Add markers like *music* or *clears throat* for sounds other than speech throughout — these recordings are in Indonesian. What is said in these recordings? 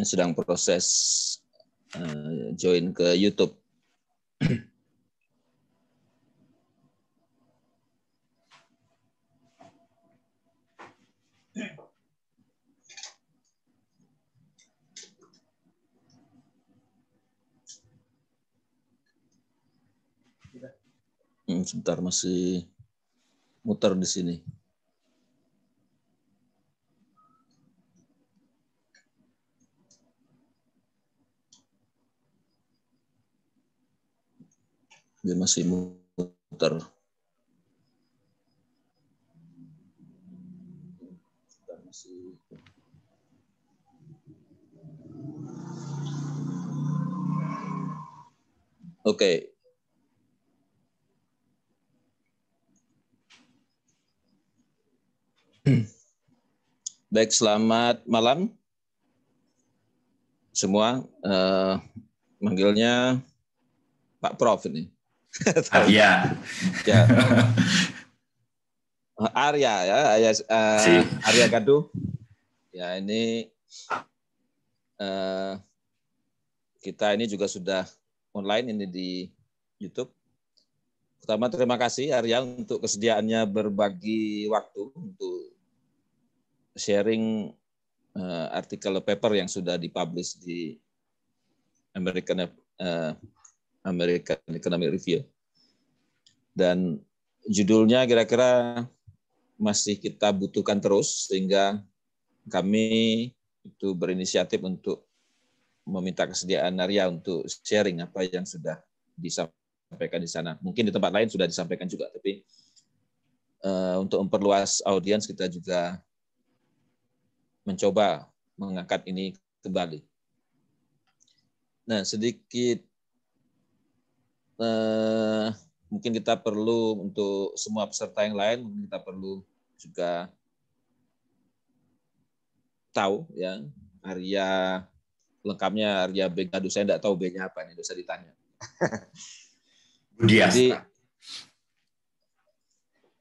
sedang proses uh, join ke YouTube. Hmm, sebentar masih muter di sini. Dia masih muter. Oke. Okay. Baik, selamat malam semua. Uh, manggilnya Pak Prof ini. *laughs* Ya. *laughs* Arya. ya. Arya ya, Arya, uh, eh, si. Arya Gadu. Ya ini uh, kita ini juga sudah online ini di YouTube. Pertama terima kasih Arya untuk kesediaannya berbagi waktu untuk sharing uh, artikel paper yang sudah dipublish di American uh, American Economic Review. Dan judulnya kira-kira masih kita butuhkan terus sehingga kami itu berinisiatif untuk meminta kesediaan Arya untuk sharing apa yang sudah disampaikan di sana. Mungkin di tempat lain sudah disampaikan juga, tapi uh, untuk memperluas audiens kita juga mencoba mengangkat ini kembali. Nah, sedikit Eh, mungkin kita perlu untuk semua peserta yang lain mungkin kita perlu juga tahu ya Arya lengkapnya Arya BK saya tidak tahu B-nya apa ini dosa ditanya *laughs* Budiasta. Jadi,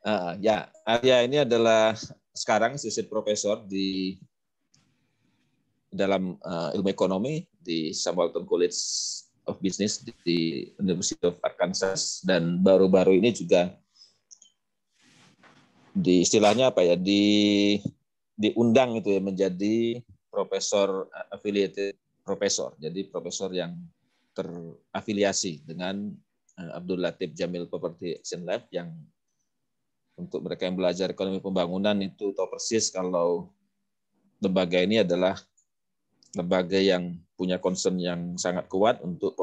uh, ya Arya ini adalah sekarang sisi profesor di dalam uh, ilmu ekonomi di Samuelton College of Business di University of Arkansas dan baru-baru ini juga di istilahnya apa ya di diundang itu ya menjadi profesor affiliated profesor. Jadi profesor yang terafiliasi dengan eh, Abdul Latif Jamil Property Action Lab yang untuk mereka yang belajar ekonomi pembangunan itu tahu persis kalau lembaga ini adalah lembaga yang punya concern yang sangat kuat untuk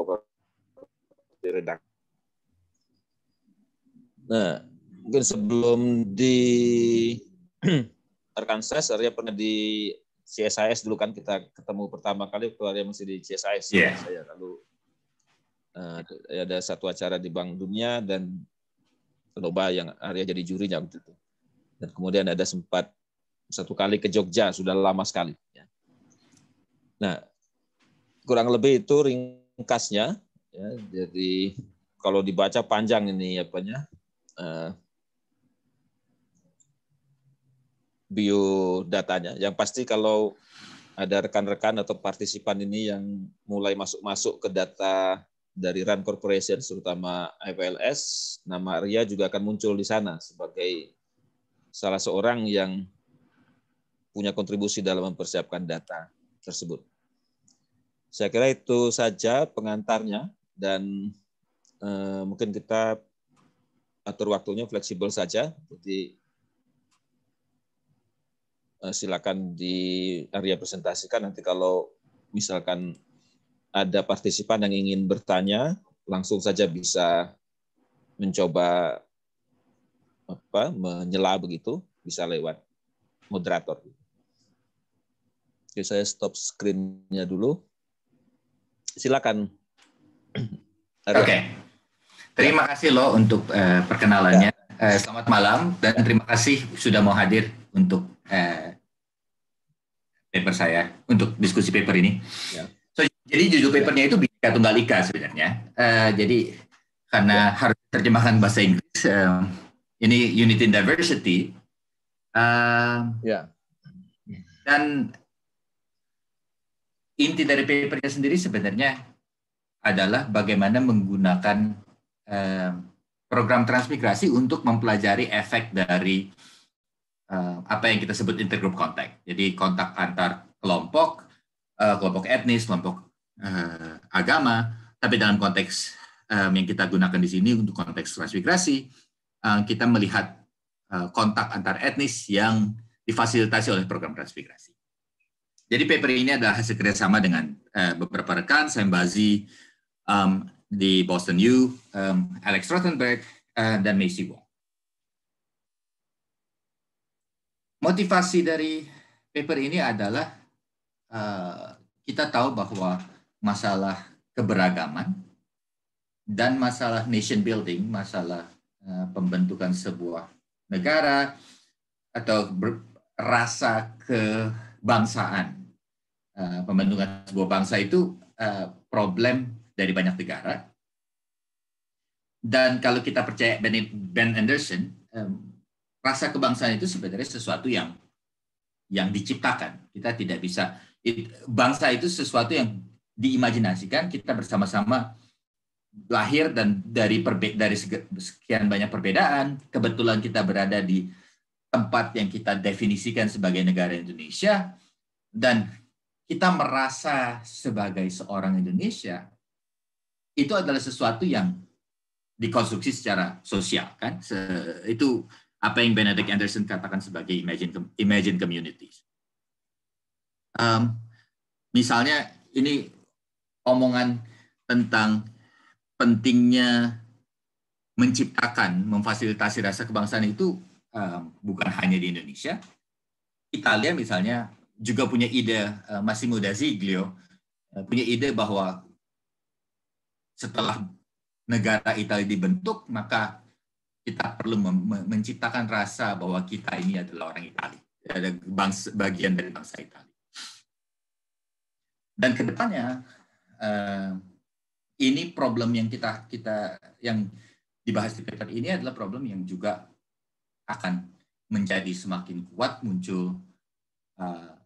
redak. Nah, mungkin sebelum di Arkansas, *clears throat* Arya pernah di CSIS dulu kan kita ketemu pertama kali waktu Arya masih di CSIS. Yeah. Saya lalu uh, ada satu acara di Bank Dunia dan lomba yang Arya jadi jurinya waktu itu. Dan kemudian ada sempat satu kali ke Jogja, sudah lama sekali. Ya. Nah, kurang lebih itu ringkasnya. Ya, jadi kalau dibaca panjang ini apanya uh, eh, datanya. Yang pasti kalau ada rekan-rekan atau partisipan ini yang mulai masuk-masuk ke data dari Run Corporation, terutama IPLS, nama Ria juga akan muncul di sana sebagai salah seorang yang punya kontribusi dalam mempersiapkan data tersebut. Saya kira itu saja pengantarnya dan eh, mungkin kita atur waktunya fleksibel saja. Jadi eh, silakan di area presentasikan nanti kalau misalkan ada partisipan yang ingin bertanya langsung saja bisa mencoba apa menyela begitu bisa lewat moderator. Oke, saya stop screen-nya dulu silakan. Oke. Okay. Terima kasih loh untuk uh, perkenalannya. Ya. Uh, selamat malam dan terima kasih sudah mau hadir untuk uh, paper saya untuk diskusi paper ini. Ya. So, jadi judul papernya itu Bika Tunggal Ika sebenarnya. Uh, jadi karena ya. harus terjemahkan bahasa Inggris, uh, ini Unity and Diversity. Uh, ya. Dan inti dari papernya sendiri sebenarnya adalah bagaimana menggunakan eh, program transmigrasi untuk mempelajari efek dari eh, apa yang kita sebut intergroup contact. Jadi kontak antar kelompok, eh, kelompok etnis, kelompok agama, tapi dalam konteks yang kita gunakan di sini untuk konteks transmigrasi, kita melihat kontak antar etnis yang difasilitasi oleh program transmigrasi. Jadi paper ini adalah hasil kerjasama dengan uh, beberapa rekan, Sam Bazi um, di Boston U, um, Alex Rothenberg, uh, dan Macy Wong. Motivasi dari paper ini adalah uh, kita tahu bahwa masalah keberagaman dan masalah nation building, masalah uh, pembentukan sebuah negara atau rasa kebangsaan Eh, pembentukan sebuah bangsa itu uh, problem dari banyak negara. Dan kalau kita percaya Ben Anderson, um, rasa kebangsaan itu sebenarnya sesuatu yang yang diciptakan. Kita tidak bisa it, bangsa itu sesuatu yang diimajinasikan kita bersama-sama lahir dan dari perbe dari sekian banyak perbedaan kebetulan kita berada di tempat yang kita definisikan sebagai negara Indonesia dan kita merasa sebagai seorang Indonesia itu adalah sesuatu yang dikonstruksi secara sosial kan Se itu apa yang Benedict Anderson katakan sebagai imagine imagine communities um, misalnya ini omongan tentang pentingnya menciptakan memfasilitasi rasa kebangsaan itu um, bukan hanya di Indonesia Italia misalnya juga punya ide uh, Massimo da Ziglio uh, eh, punya ide bahwa setelah negara Italia dibentuk maka kita perlu menciptakan rasa bahwa kita ini adalah orang Italia, ada bangsa, bagian dari bangsa Italia. Dan kedepannya uh, eh, ini problem yang kita kita yang dibahas di paper ini adalah problem yang juga akan menjadi semakin kuat muncul uh,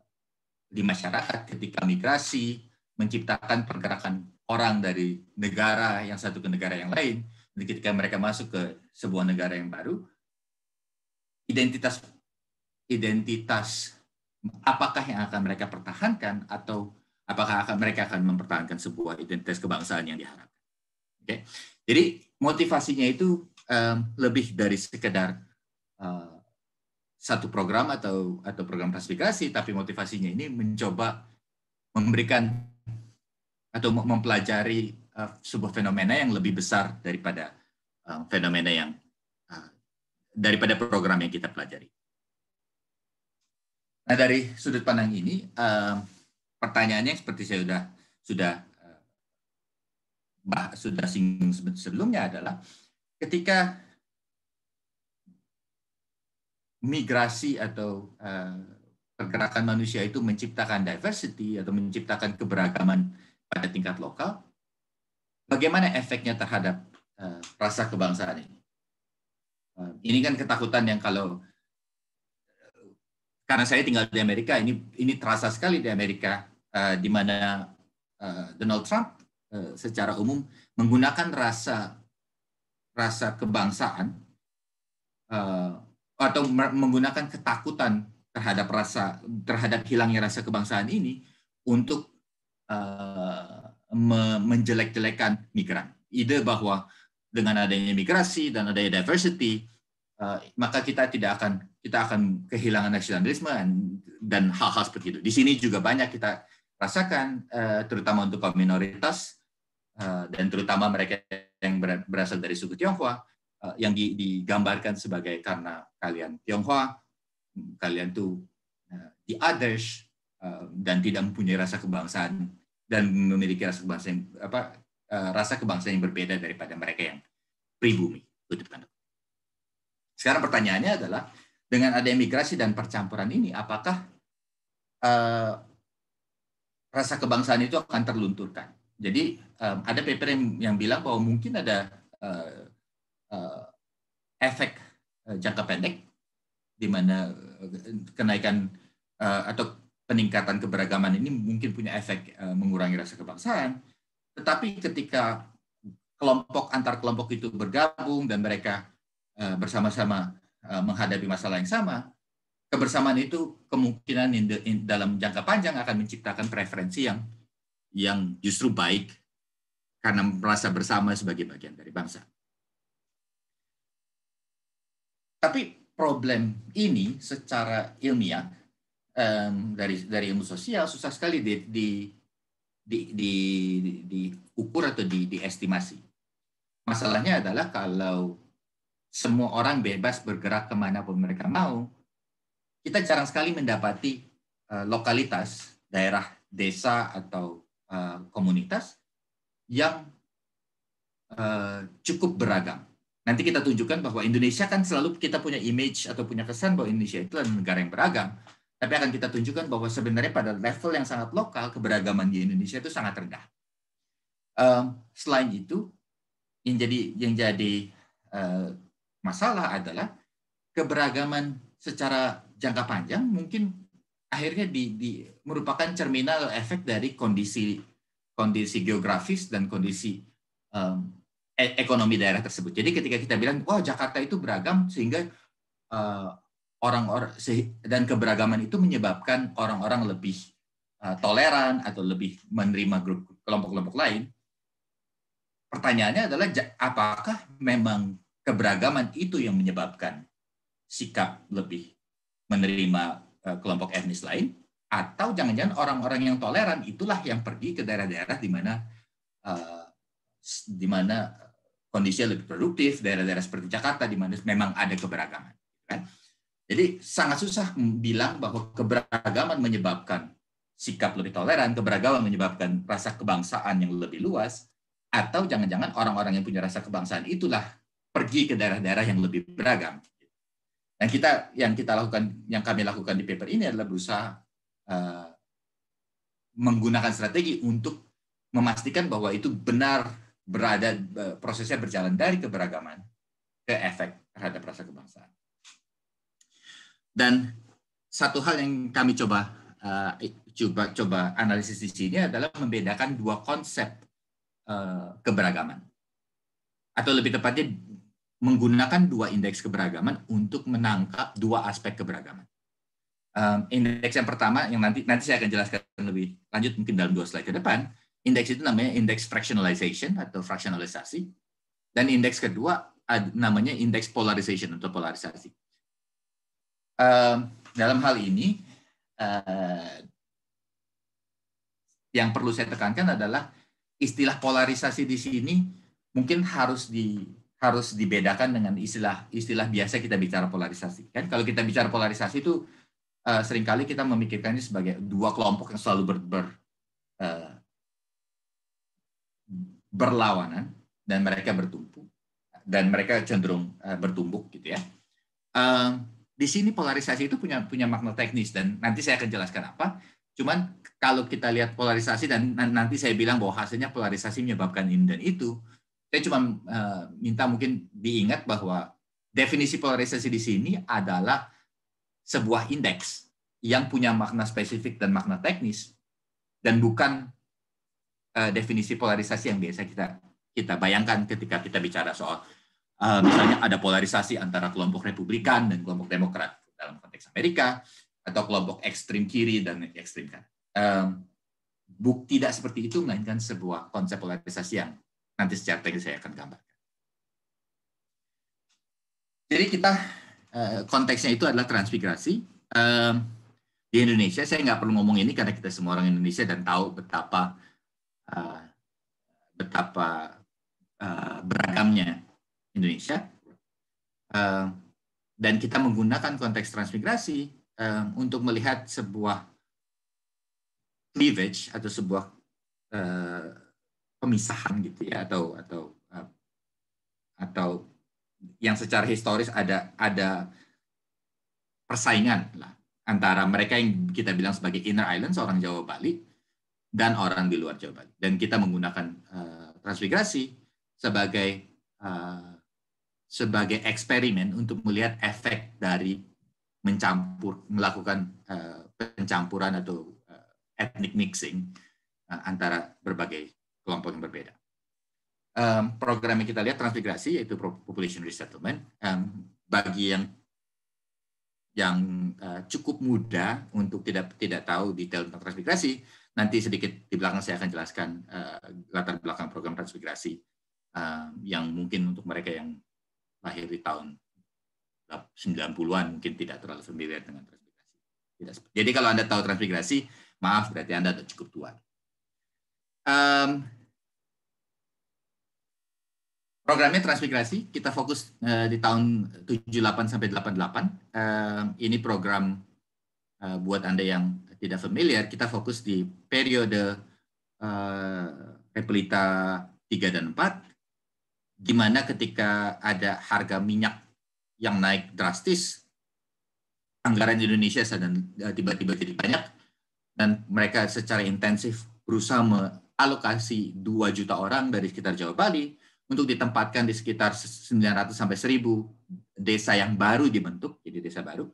di masyarakat ketika migrasi, menciptakan pergerakan orang dari negara yang satu ke negara yang lain, dan ketika mereka masuk ke sebuah negara yang baru, identitas identitas apakah yang akan mereka pertahankan atau apakah akan mereka akan mempertahankan sebuah identitas kebangsaan yang diharapkan. Oke. Okay? Jadi motivasinya itu um, lebih dari sekedar um, satu program atau atau program klasifikasi, tapi motivasinya ini mencoba memberikan atau mempelajari uh, sebuah fenomena yang lebih besar daripada uh, fenomena yang uh, daripada program yang kita pelajari. Nah dari sudut pandang ini uh, pertanyaannya seperti saya sudah sudah uh, bah, sudah singgung sebelumnya adalah ketika migrasi atau eh, pergerakan manusia itu menciptakan diversity atau menciptakan keberagaman pada tingkat lokal, bagaimana efeknya terhadap eh, rasa kebangsaan ini? Eh, ini kan ketakutan yang kalau karena saya tinggal di Amerika, ini ini terasa sekali di Amerika, di mana Donald Trump secara umum menggunakan rasa rasa kebangsaan atau menggunakan ketakutan terhadap rasa terhadap hilangnya rasa kebangsaan ini untuk uh, me menjelek-jelekan migran. Ide bahwa dengan adanya migrasi dan adanya diversity uh, maka kita tidak akan kita akan kehilangan nasionalisme dan hal-hal seperti itu. Di sini juga banyak kita rasakan uh, terutama untuk kaum minoritas uh, dan terutama mereka yang berasal dari suku Tionghoa Eh, yang digambarkan sebagai karena kalian Tionghoa, hmm, kalian tuh the eh, others eh, dan tidak mempunyai rasa kebangsaan dan memiliki rasa kebangsaan yang, apa rasa kebangsaan yang berbeda daripada mereka yang pribumi. Sekarang pertanyaannya adalah dengan ada imigrasi dan percampuran ini apakah uh, rasa kebangsaan itu akan terlunturkan? Jadi um, ada paper yang, yang bilang bahwa mungkin ada uh, efek uh, jangka pendek di mana eh, kenaikan uh, atau peningkatan keberagaman ini mungkin punya efek uh, mengurangi rasa kebangsaan tetapi ketika kelompok antar kelompok itu bergabung dan mereka uh, bersama-sama uh, menghadapi masalah yang sama kebersamaan itu kemungkinan in the, in, dalam jangka panjang akan menciptakan preferensi yang yang justru baik karena merasa bersama sebagai bagian dari bangsa. Tapi problem ini secara ilmiah um, dari dari ilmu sosial susah sekali di di di, di, di di atau di, diestimasi. Masalahnya adalah kalau semua orang bebas bergerak kemana pun mereka mau, kita jarang sekali mendapati uh, lokalitas, daerah, desa atau uh, komunitas yang uh, cukup beragam nanti kita tunjukkan bahwa Indonesia kan selalu kita punya image atau punya kesan bahwa Indonesia itu adalah negara yang beragam. Tapi akan kita tunjukkan bahwa sebenarnya pada level yang sangat lokal, keberagaman di Indonesia itu sangat rendah. Um, selain itu, yang jadi yang jadi uh, masalah adalah keberagaman secara jangka panjang mungkin akhirnya di, di merupakan cerminan efek dari kondisi kondisi geografis dan kondisi um, E-, ekonomi daerah tersebut. Jadi ketika kita bilang, wah oh, Jakarta itu beragam sehingga eh, orang-orang uh, dan keberagaman itu menyebabkan orang-orang lebih uh, toleran atau lebih menerima kelompok-kelompok lain. Pertanyaannya adalah apakah memang keberagaman itu yang menyebabkan sikap lebih menerima uh, kelompok etnis lain atau jangan-jangan orang-orang yang toleran itulah yang pergi ke daerah-daerah di mana uh, di mana kondisinya lebih produktif, daerah-daerah seperti Jakarta di mana memang ada keberagaman. Kan? Jadi sangat susah bilang bahwa keberagaman menyebabkan sikap lebih toleran, keberagaman menyebabkan rasa kebangsaan yang lebih luas, atau jangan-jangan orang-orang yang punya rasa kebangsaan itulah pergi ke daerah-daerah yang lebih beragam. Dan kita yang kita lakukan, yang kami lakukan di paper ini adalah berusaha uh, menggunakan strategi untuk memastikan bahwa itu benar berada eh, prosesnya berjalan dari keberagaman ke efek terhadap rasa kebangsaan. Dan satu hal yang kami coba uh, coba coba analisis di sini adalah membedakan dua konsep uh, keberagaman atau lebih tepatnya menggunakan dua indeks keberagaman untuk menangkap dua aspek keberagaman. Um, indeks yang pertama yang nanti nanti saya akan jelaskan lebih lanjut mungkin dalam dua slide ke depan Indeks itu namanya indeks fractionalization atau fractionalisasi, Dan indeks kedua namanya indeks polarization atau polarisasi. dalam hal ini, eh, yang perlu saya tekankan adalah istilah polarisasi di sini mungkin harus di harus dibedakan dengan istilah-istilah biasa kita bicara polarisasi. Kan kalau kita bicara polarisasi itu uh, seringkali kita memikirkannya sebagai dua kelompok yang selalu ber, ber uh, berlawanan dan mereka bertumpu dan mereka cenderung eh, bertumbuk gitu ya. Ehm, di sini polarisasi itu punya punya makna teknis dan nanti saya akan jelaskan apa. Cuman kalau kita lihat polarisasi dan nanti saya bilang bahwa hasilnya polarisasi menyebabkan ini dan itu, saya cuma eh, minta mungkin diingat bahwa definisi polarisasi di sini adalah sebuah indeks yang punya makna spesifik dan makna teknis dan bukan uh, definisi polarisasi yang biasa kita kita bayangkan ketika kita bicara soal uh, misalnya ada polarisasi antara kelompok Republikan dan kelompok Demokrat dalam konteks Amerika atau kelompok ekstrim kiri dan ekstrim kanan. Um, buk tidak seperti itu melainkan sebuah konsep polarisasi yang nanti secara teknis saya akan gambarkan. Jadi kita uh, konteksnya itu adalah transmigrasi. Um, di Indonesia saya nggak perlu ngomong ini karena kita semua orang Indonesia dan tahu betapa Uh, betapa uh, beragamnya Indonesia uh, dan kita menggunakan konteks transmigrasi uh, untuk melihat sebuah cleavage atau sebuah uh, pemisahan gitu ya atau atau uh, atau yang secara historis ada ada persaingan lah antara mereka yang kita bilang sebagai inner island seorang Jawa Bali dan orang di luar Jawa Bali. Dan kita menggunakan uh, transmigrasi sebagai uh, sebagai eksperimen untuk melihat efek dari mencampur melakukan uh, pencampuran atau uh, ethnic mixing uh, antara berbagai kelompok yang berbeda. Um, program yang kita lihat transmigrasi yaitu population resettlement um, bagi yang yang uh, cukup muda untuk tidak tidak tahu detail tentang transmigrasi Nanti sedikit di belakang saya akan jelaskan uh, latar belakang program transmigrasi uh, yang mungkin untuk mereka yang lahir di tahun 90-an mungkin tidak terlalu familiar dengan transmigrasi. Tidak Jadi kalau Anda tahu transmigrasi, maaf berarti Anda sudah cukup tua. Um, Programnya transmigrasi, kita fokus uh, di tahun 78 sampai 88. Uh, ini program uh, buat Anda yang tidak familiar, kita fokus di periode uh, eh, repelita 3 dan 4, di mana ketika ada harga minyak yang naik drastis, anggaran di Indonesia eh, tiba-tiba jadi banyak, dan mereka secara intensif berusaha mengalokasi 2 juta orang dari sekitar Jawa Bali untuk ditempatkan di sekitar 900 sampai 1000 desa yang baru dibentuk, jadi desa baru,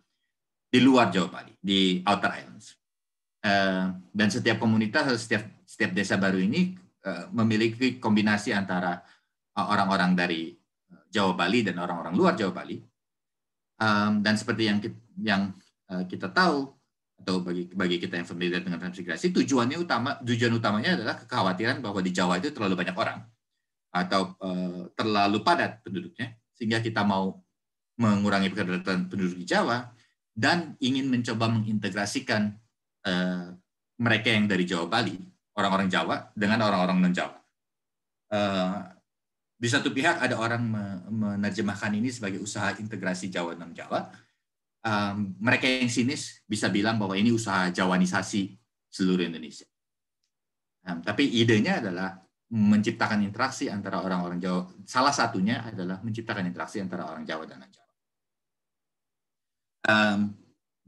di luar Jawa Bali, di Outer Islands. Eh, dan setiap komunitas setiap setiap desa baru ini eh, memiliki kombinasi antara eh, orang-orang dari Jawa Bali dan orang-orang luar Jawa Bali. Dan seperti yang kita, yang kita tahu atau bagi bagi kita yang familiar dengan transmigrasi, tujuannya utama tujuan utamanya adalah kekhawatiran bahwa di Jawa itu terlalu banyak orang atau terlalu padat penduduknya sehingga kita mau mengurangi kepadatan penduduk di Jawa dan ingin mencoba mengintegrasikan Eh, mereka yang dari Jawa Bali, orang-orang Jawa dengan orang-orang non Jawa. Eh, di satu pihak ada orang menerjemahkan ini sebagai usaha integrasi Jawa non Jawa. mereka yang sinis bisa bilang bahwa ini usaha Jawanisasi seluruh Indonesia. Um, tapi idenya adalah menciptakan interaksi antara orang-orang Jawa. Salah satunya adalah menciptakan interaksi antara orang Jawa dan non Jawa.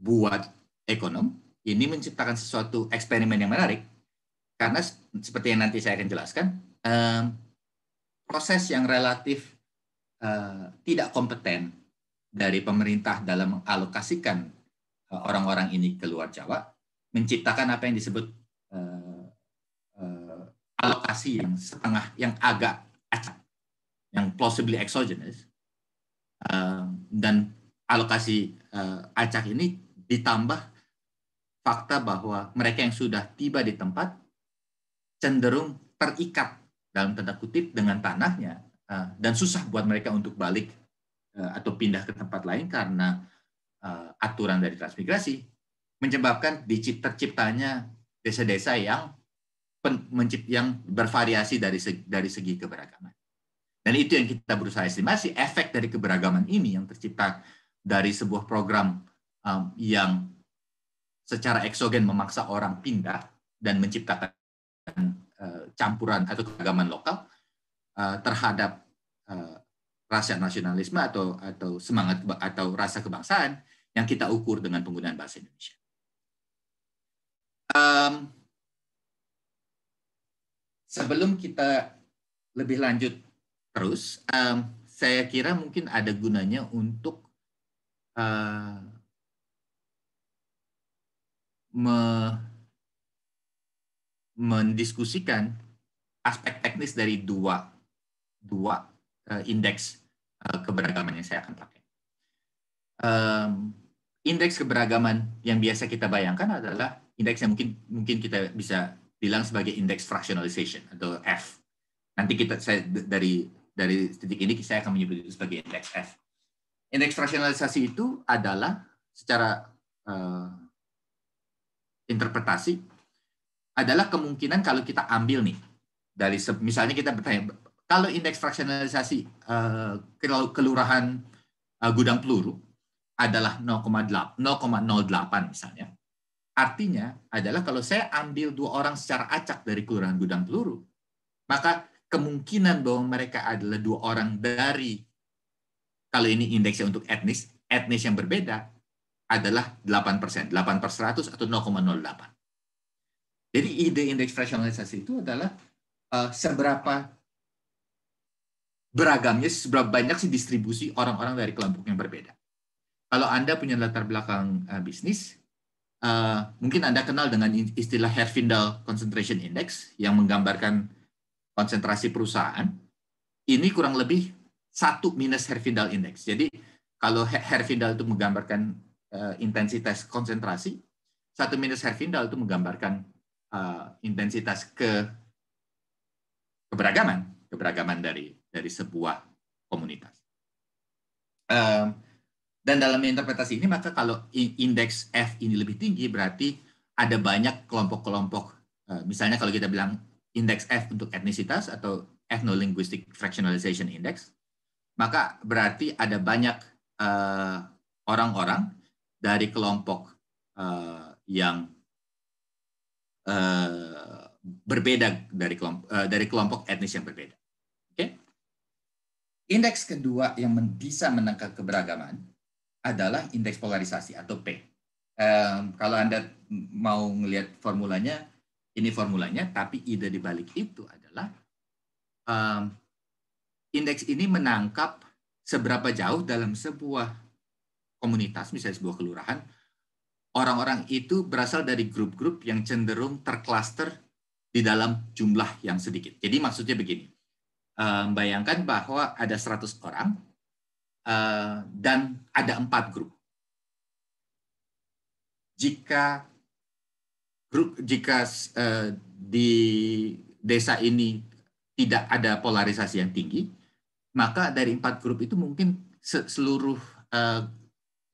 buat ekonom, ini menciptakan sesuatu eksperimen yang menarik karena seperti yang nanti saya akan jelaskan proses yang relatif eh, tidak kompeten dari pemerintah dalam mengalokasikan eh, orang-orang ini ke luar Jawa menciptakan apa yang disebut eh, alokasi yang setengah yang agak acak yang possibly exogenous dan alokasi acak ini ditambah fakta bahwa mereka yang sudah tiba di tempat cenderung terikat dalam tanda kutip dengan tanahnya eh, dan susah buat mereka untuk balik eh, atau pindah ke tempat lain karena eh, aturan dari transmigrasi menyebabkan terciptanya desa-desa yang yang bervariasi dari dari segi keberagaman. Dan itu yang kita berusaha estimasi efek dari keberagaman ini yang tercipta dari sebuah program yang secara eksogen memaksa orang pindah dan menciptakan uh, campuran atau keagamaan lokal uh, terhadap uh, rasa nasionalisme atau atau semangat atau rasa kebangsaan yang kita ukur dengan penggunaan bahasa Indonesia. Um, sebelum kita lebih lanjut terus, um, saya kira mungkin ada gunanya untuk uh, me, mendiskusikan aspek teknis dari dua dua uh, indeks uh, keberagaman yang saya akan pakai. Um, indeks keberagaman yang biasa kita bayangkan adalah indeks yang mungkin mungkin kita bisa bilang sebagai indeks fractionalization atau F. Nanti kita saya dari dari titik ini saya akan menyebut itu sebagai indeks F. Indeks fractionalisasi itu adalah secara uh, interpretasi adalah kemungkinan kalau kita ambil nih dari misalnya kita bertanya kalau indeks fraksionalisasi uh, eh, kelurahan uh, gudang peluru adalah 0,08 misalnya. Artinya adalah kalau saya ambil dua orang secara acak dari kelurahan gudang peluru, maka kemungkinan bahwa mereka adalah dua orang dari kalau ini indeksnya untuk etnis, etnis yang berbeda adalah 8%, 8 per 100 atau 0,08. Jadi ide indeks rasionalisasi itu adalah uh, seberapa beragamnya, seberapa banyak sih distribusi orang-orang dari kelompok yang berbeda. Kalau Anda punya latar belakang uh, bisnis, uh, mungkin Anda kenal dengan istilah Herfindahl Concentration Index yang menggambarkan konsentrasi perusahaan. Ini kurang lebih satu minus Herfindahl Index. Jadi kalau Herfindahl itu menggambarkan Eh, intensitas konsentrasi. Satu minus Herfindahl itu menggambarkan eh, intensitas ke keberagaman, keberagaman dari dari sebuah komunitas. Dan dalam interpretasi ini maka kalau indeks F ini lebih tinggi berarti ada banyak kelompok-kelompok. Eh, misalnya kalau kita bilang indeks F untuk etnisitas atau ethno-linguistic fractionalization index, maka berarti ada banyak orang-orang uh, orang -orang dari kelompok uh, yang uh, berbeda dari kelompok uh, dari kelompok etnis yang berbeda. Oke. Okay? Indeks kedua yang bisa menangkap keberagaman adalah indeks polarisasi atau P. Um, kalau Anda mau melihat formulanya, ini formulanya, tapi ide dibalik itu adalah um, indeks ini menangkap seberapa jauh dalam sebuah komunitas, misalnya sebuah kelurahan, orang-orang itu berasal dari grup-grup yang cenderung terklaster di dalam jumlah yang sedikit. Jadi maksudnya begini, eh, bayangkan bahwa ada 100 orang eh, dan ada empat grup. Jika grup jika eh, di desa ini tidak ada polarisasi yang tinggi, maka dari empat grup itu mungkin seluruh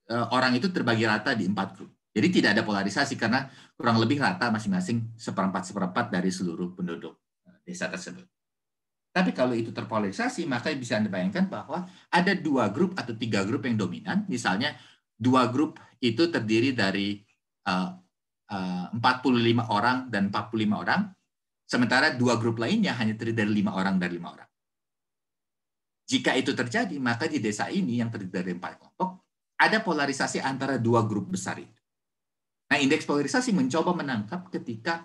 Eh, orang itu terbagi rata di empat grup. Jadi tidak ada polarisasi karena kurang lebih rata masing-masing seperempat seperempat dari seluruh penduduk eh, desa tersebut. Tapi kalau itu terpolarisasi, maka bisa Anda bayangkan bahwa ada dua grup atau tiga grup yang dominan. Misalnya dua grup itu terdiri dari uh, uh, 45 orang dan 45 orang, sementara dua grup lainnya hanya terdiri dari lima orang dan lima orang. Jika itu terjadi, maka di desa ini yang terdiri dari empat kelompok, ada polarisasi antara dua grup besar itu. Nah, indeks polarisasi mencoba menangkap ketika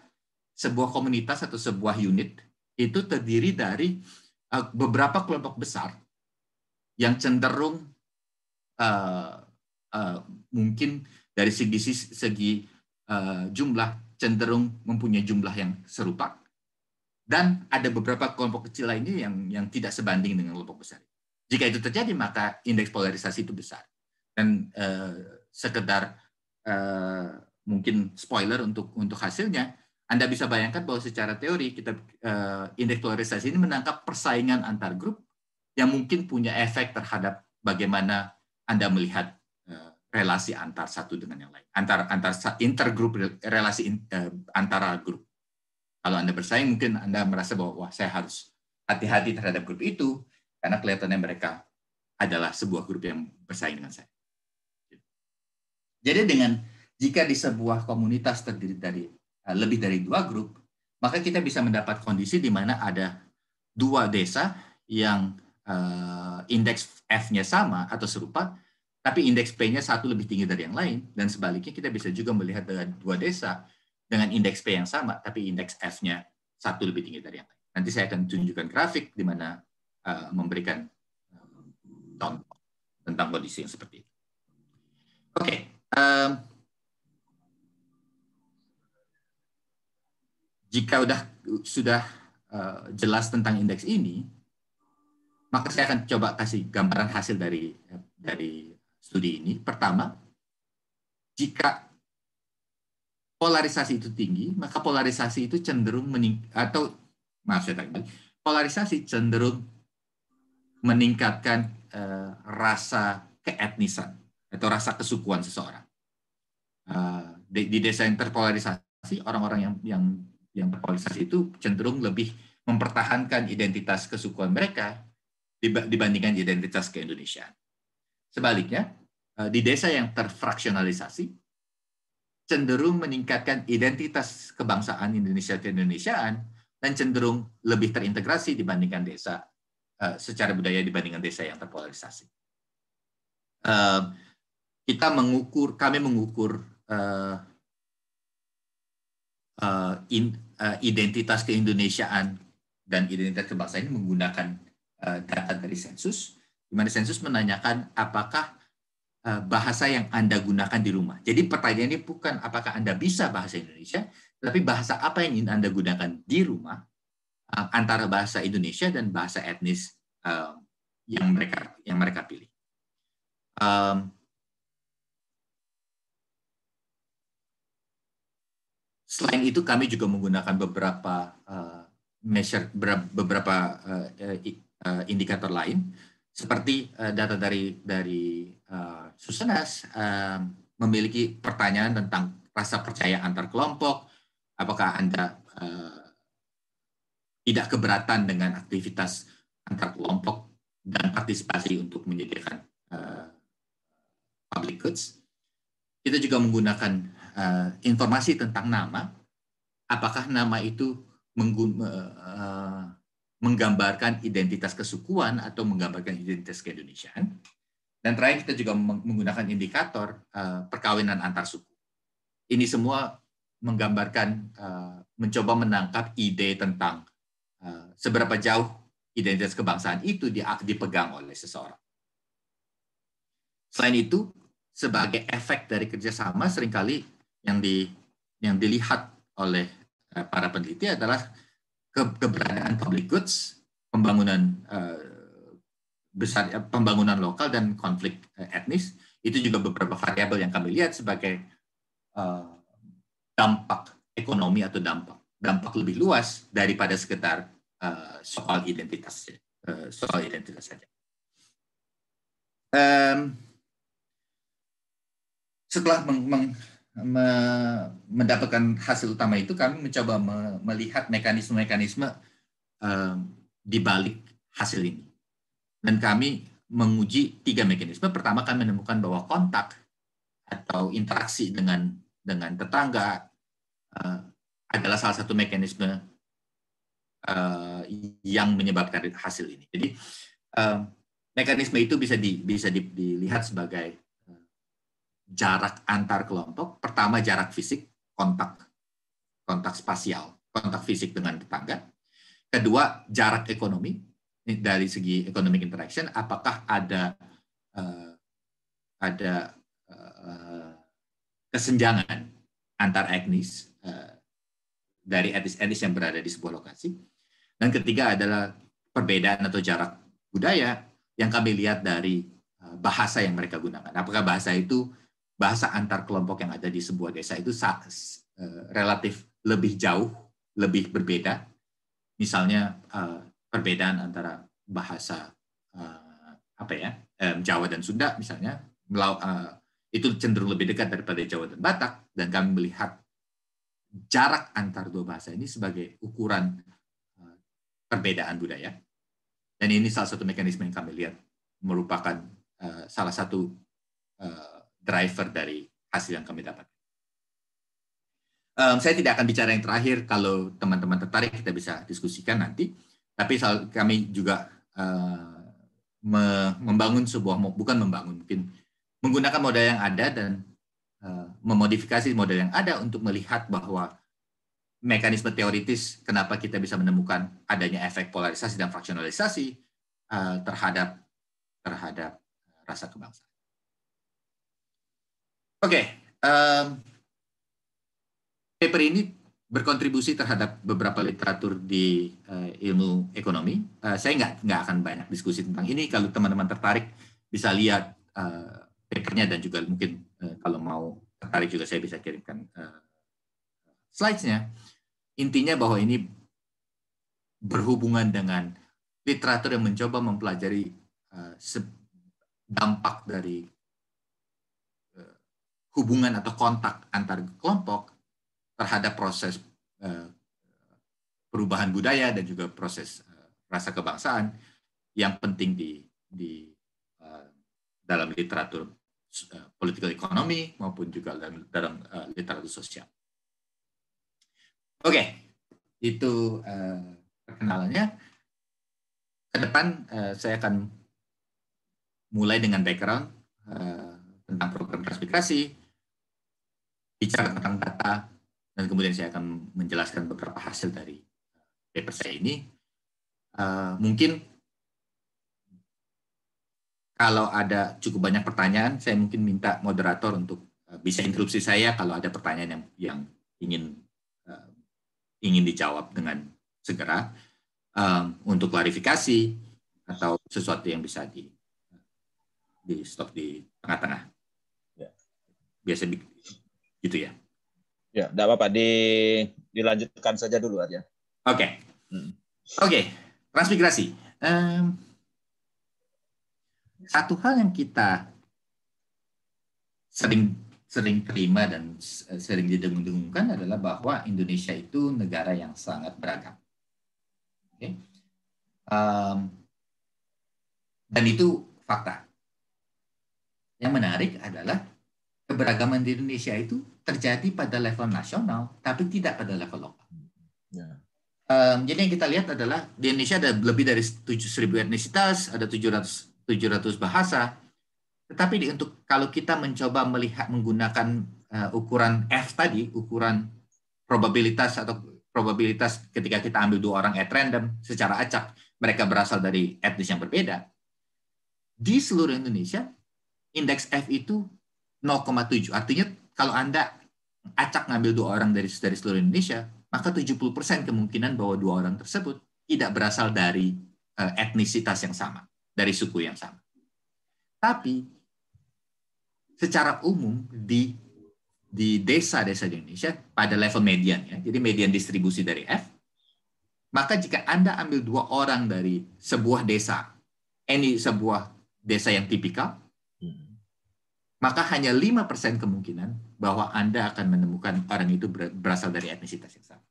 sebuah komunitas atau sebuah unit itu terdiri dari eh, beberapa kelompok besar yang cenderung uh, uh, mungkin dari segi segi uh, jumlah cenderung mempunyai jumlah yang serupa dan ada beberapa kelompok kecil lainnya yang yang tidak sebanding dengan kelompok besar. Jika itu terjadi maka indeks polarisasi itu besar dan eh, sekedar eh, mungkin spoiler untuk untuk hasilnya anda bisa bayangkan bahwa secara teori kita eh, indeks ini menangkap persaingan antar grup yang mungkin punya efek terhadap bagaimana anda melihat eh, relasi antar satu dengan yang lain antar antar intergrup relasi in, eh, antara grup kalau anda bersaing mungkin anda merasa bahwa wah saya harus hati-hati terhadap grup itu karena kelihatannya mereka adalah sebuah grup yang bersaing dengan saya. Jadi dengan jika di sebuah komunitas terdiri dari eh, lebih dari dua grup, maka kita bisa mendapat kondisi di mana ada dua desa yang uh, indeks F-nya sama atau serupa, tapi indeks P-nya satu lebih tinggi dari yang lain, dan sebaliknya kita bisa juga melihat dengan dua desa dengan indeks P yang sama, tapi indeks F-nya satu lebih tinggi dari yang lain. Nanti saya akan tunjukkan grafik di mana uh, memberikan contoh tentang kondisi yang seperti itu. Oke, okay um, jika udah sudah uh, jelas tentang indeks ini, maka saya akan coba kasih gambaran hasil dari dari studi ini. Pertama, jika polarisasi itu tinggi, maka polarisasi itu cenderung mening atau maaf saya tanya, polarisasi cenderung meningkatkan uh, rasa keetnisan atau rasa kesukuan seseorang. Eh, di, desa yang terpolarisasi orang-orang yang yang yang terpolarisasi itu cenderung lebih mempertahankan identitas kesukuan mereka dibandingkan identitas keindonesiaan. Sebaliknya, eh, di desa yang terfraksionalisasi cenderung meningkatkan identitas kebangsaan Indonesia keindonesiaan dan cenderung lebih terintegrasi dibandingkan desa eh, secara budaya dibandingkan desa yang terpolarisasi. Kita mengukur, kami mengukur uh, uh, in, uh, identitas keindonesiaan dan identitas kebangsaan ini menggunakan uh, data dari sensus, di mana sensus menanyakan apakah uh, bahasa yang Anda gunakan di rumah. Jadi pertanyaan ini bukan apakah Anda bisa bahasa Indonesia, tapi bahasa apa yang ingin Anda gunakan di rumah uh, antara bahasa Indonesia dan bahasa etnis uh, yang mereka yang mereka pilih. Um, Selain itu kami juga menggunakan beberapa uh, measure beberapa uh, uh, indikator lain seperti uh, data dari dari uh, Susenas uh, memiliki pertanyaan tentang rasa percaya antar kelompok, apakah anda uh, tidak keberatan dengan aktivitas antar kelompok dan partisipasi untuk menyediakan uh, public goods. Kita juga menggunakan uh, informasi tentang nama, apakah nama itu menggun, uh, eh, menggambarkan identitas kesukuan atau menggambarkan identitas keindonesiaan. Dan terakhir kita juga menggunakan indikator uh, perkawinan antar suku. Ini semua menggambarkan, uh, mencoba menangkap ide tentang uh, seberapa jauh identitas kebangsaan itu dipegang oleh seseorang. Selain itu, sebagai efek dari kerjasama seringkali yang di yang dilihat oleh eh, para peneliti adalah keberadaan public goods, pembangunan uh, besar eh, pembangunan lokal dan konflik etnis. Itu juga beberapa variabel yang kami lihat sebagai uh, dampak ekonomi atau dampak dampak lebih luas daripada sekedar soal identitas soal identitas saja. Um, setelah meng, meng, mendapatkan hasil utama itu kami mencoba melihat mekanisme-mekanisme ehm, di balik hasil ini. Dan kami menguji tiga mekanisme. Pertama kami menemukan bahwa kontak atau interaksi dengan dengan tetangga eh, adalah salah satu mekanisme eh, yang menyebabkan hasil ini. Jadi ehm, mekanisme itu bisa di, bisa dilihat sebagai jarak antar kelompok. Pertama jarak fisik, kontak kontak spasial, kontak fisik dengan tetangga. Kedua, jarak ekonomi dari segi economic interaction apakah ada uh, ada uh, kesenjangan antar etnis uh, dari etnis-etnis yang berada di sebuah lokasi. Dan ketiga adalah perbedaan atau jarak budaya yang kami lihat dari bahasa yang mereka gunakan. Apakah bahasa itu bahasa antar kelompok yang ada di sebuah desa itu e, relatif lebih jauh, lebih berbeda. Misalnya e, perbedaan antara bahasa e, apa ya Jawa dan Sunda misalnya itu cenderung lebih dekat daripada Jawa dan Batak dan kami melihat jarak antar dua bahasa ini sebagai ukuran perbedaan budaya dan ini salah satu mekanisme yang kami lihat merupakan salah satu driver dari hasil yang kami dapat. Um, saya tidak akan bicara yang terakhir, kalau teman-teman tertarik kita bisa diskusikan nanti, tapi kami juga uh, me membangun sebuah, bukan membangun, mungkin menggunakan modal yang ada dan uh, memodifikasi modal yang ada untuk melihat bahwa mekanisme teoritis kenapa kita bisa menemukan adanya efek polarisasi dan fraksionalisasi uh, eh, terhadap terhadap rasa kebangsaan okay, um, paper ini berkontribusi terhadap beberapa literatur di uh, ilmu ekonomi. Uh, saya nggak nggak akan banyak diskusi tentang ini. Kalau teman-teman tertarik bisa lihat uh, papernya dan juga mungkin uh, kalau mau tertarik juga saya bisa kirimkan uh, slides Intinya bahwa ini berhubungan dengan literatur yang mencoba mempelajari uh, dampak dari hubungan atau kontak antar kelompok terhadap proses eh, perubahan budaya dan juga proses eh, rasa kebangsaan yang penting di, di eh, dalam literatur political ekonomi maupun juga dalam, dalam literatur sosial. Oke, okay. itu perkenalannya. Ke depan saya akan mulai dengan background tentang program transmigrasi, bicara tentang data dan kemudian saya akan menjelaskan beberapa hasil dari paper saya ini. Uh, mungkin kalau ada cukup banyak pertanyaan, saya mungkin minta moderator untuk eh, bisa interupsi saya kalau ada pertanyaan yang yang ingin uh, ingin dijawab dengan segera um, untuk klarifikasi atau sesuatu yang bisa di di stop di tengah-tengah. Ya. Biasa Gitu ya. Ya, tidak apa-apa. Di, dilanjutkan saja dulu aja Oke. Okay. Hmm. Oke, okay. transmigrasi. Um, satu hal yang kita sering sering terima dan sering didengung-dengungkan adalah bahwa Indonesia itu negara yang sangat beragam. Okay. Um, dan itu fakta. Yang menarik adalah keberagaman di Indonesia itu terjadi pada level nasional, tapi tidak pada level lokal. Yeah. Ya. Um, jadi yang kita lihat adalah di Indonesia ada lebih dari 7.000 etnisitas, ada 700 700 bahasa. Tetapi di, untuk kalau kita mencoba melihat menggunakan uh, ukuran F tadi, ukuran probabilitas atau probabilitas ketika kita ambil dua orang at random secara acak, mereka berasal dari etnis yang berbeda. Di seluruh Indonesia, indeks F itu 0,7. Artinya kalau Anda acak ngambil dua orang dari dari seluruh Indonesia, maka 70% kemungkinan bahwa dua orang tersebut tidak berasal dari uh, etnisitas yang sama, dari suku yang sama. Tapi secara umum di di desa-desa di Indonesia pada level median ya. Jadi median distribusi dari F. Maka jika Anda ambil dua orang dari sebuah desa, ini sebuah desa yang tipikal, maka hanya 5% kemungkinan bahwa Anda akan menemukan orang itu berasal dari etnisitas yang sama.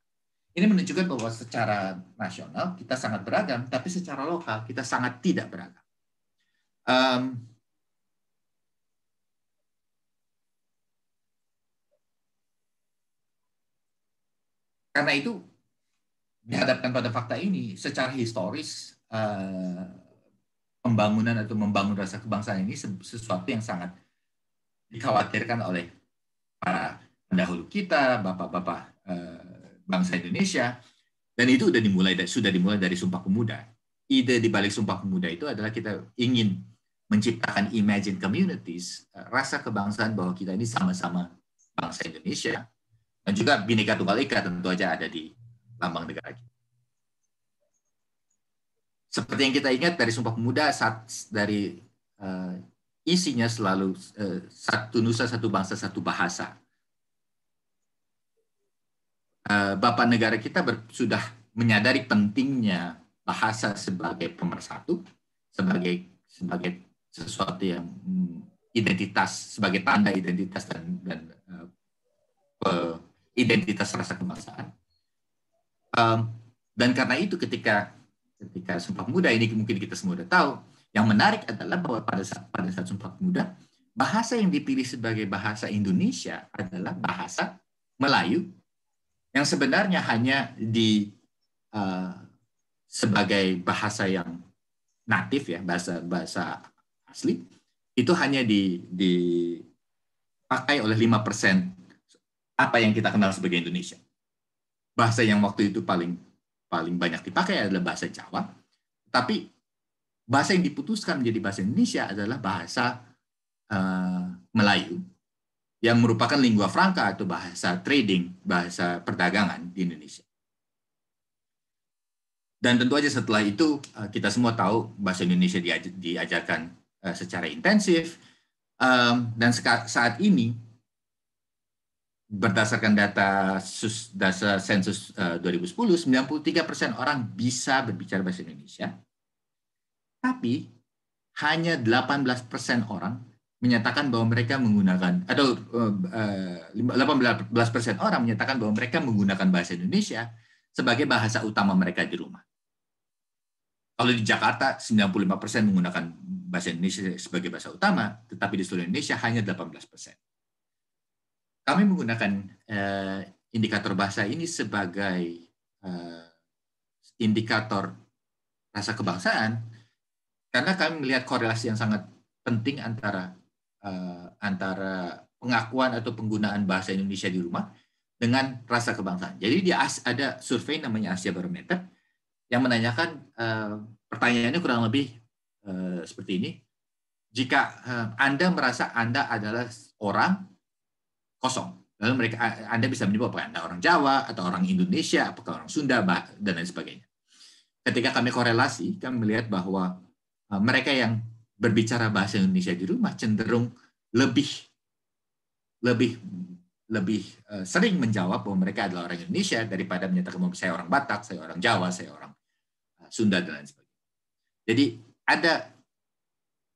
Ini menunjukkan bahwa secara nasional kita sangat beragam, tapi secara lokal kita sangat tidak beragam. Um, karena itu dihadapkan pada fakta ini secara historis uh, pembangunan atau membangun rasa kebangsaan ini sesuatu yang sangat dikhawatirkan oleh para pendahulu kita, bapak-bapak eh, bangsa Indonesia, dan itu sudah dimulai sudah dimulai dari Sumpah Pemuda. Ide di balik Sumpah Pemuda itu adalah kita ingin menciptakan imagine communities, eh, rasa kebangsaan bahwa kita ini sama-sama bangsa Indonesia, dan juga bhinneka tunggal ika tentu saja ada di lambang negara kita. Seperti yang kita ingat dari Sumpah Pemuda saat dari eh, isinya selalu eh, satu nusa, satu bangsa, satu bahasa. Eh, Bapak negara kita ber, sudah menyadari pentingnya bahasa sebagai pemersatu, sebagai sebagai sesuatu yang hmm, identitas, sebagai tanda identitas dan, dan uh, identitas rasa kebangsaan. Um, dan karena itu ketika ketika Sumpah Muda ini mungkin kita semua sudah tahu yang menarik adalah bahwa pada saat, pada saat Sumpah Pemuda, bahasa yang dipilih sebagai bahasa Indonesia adalah bahasa Melayu yang sebenarnya hanya di uh, sebagai bahasa yang natif ya bahasa bahasa asli itu hanya di dipakai oleh lima persen apa yang kita kenal sebagai Indonesia. Bahasa yang waktu itu paling paling banyak dipakai adalah bahasa Jawa. Tapi bahasa yang diputuskan menjadi bahasa Indonesia adalah bahasa uh, Melayu yang merupakan lingua franca atau bahasa trading, bahasa perdagangan di Indonesia. Dan tentu saja setelah itu eh, kita semua tahu bahasa Indonesia diajarkan eh, secara intensif dan saat ini berdasarkan data sus, sensus 2010 93% persen orang bisa berbicara bahasa Indonesia tapi hanya 18% orang menyatakan bahwa mereka menggunakan atau 18% eh, eh, orang menyatakan bahwa mereka menggunakan bahasa Indonesia sebagai bahasa utama mereka di rumah. Kalau di Jakarta 95% menggunakan bahasa Indonesia sebagai bahasa utama, tetapi di seluruh Indonesia hanya 18%. Kami menggunakan uh, indikator bahasa ini sebagai uh, indikator rasa kebangsaan karena kami melihat korelasi yang sangat penting antara uh, antara pengakuan atau penggunaan bahasa Indonesia di rumah dengan rasa kebangsaan. Jadi di AS, ada survei namanya Asia Barometer yang menanyakan uh, pertanyaannya kurang lebih uh, seperti ini. Jika uh, Anda merasa Anda adalah orang kosong, lalu mereka Anda bisa menjawab apakah Anda orang Jawa atau orang Indonesia, apakah orang Sunda dan lain sebagainya. Ketika kami korelasi, kami melihat bahwa Eh, mereka yang berbicara bahasa Indonesia di rumah cenderung lebih lebih lebih eh, sering menjawab bahwa mereka adalah orang Indonesia daripada menyatakan bahwa saya orang Batak, saya orang Jawa, saya orang eh, Sunda dan lain sebagainya. Jadi ada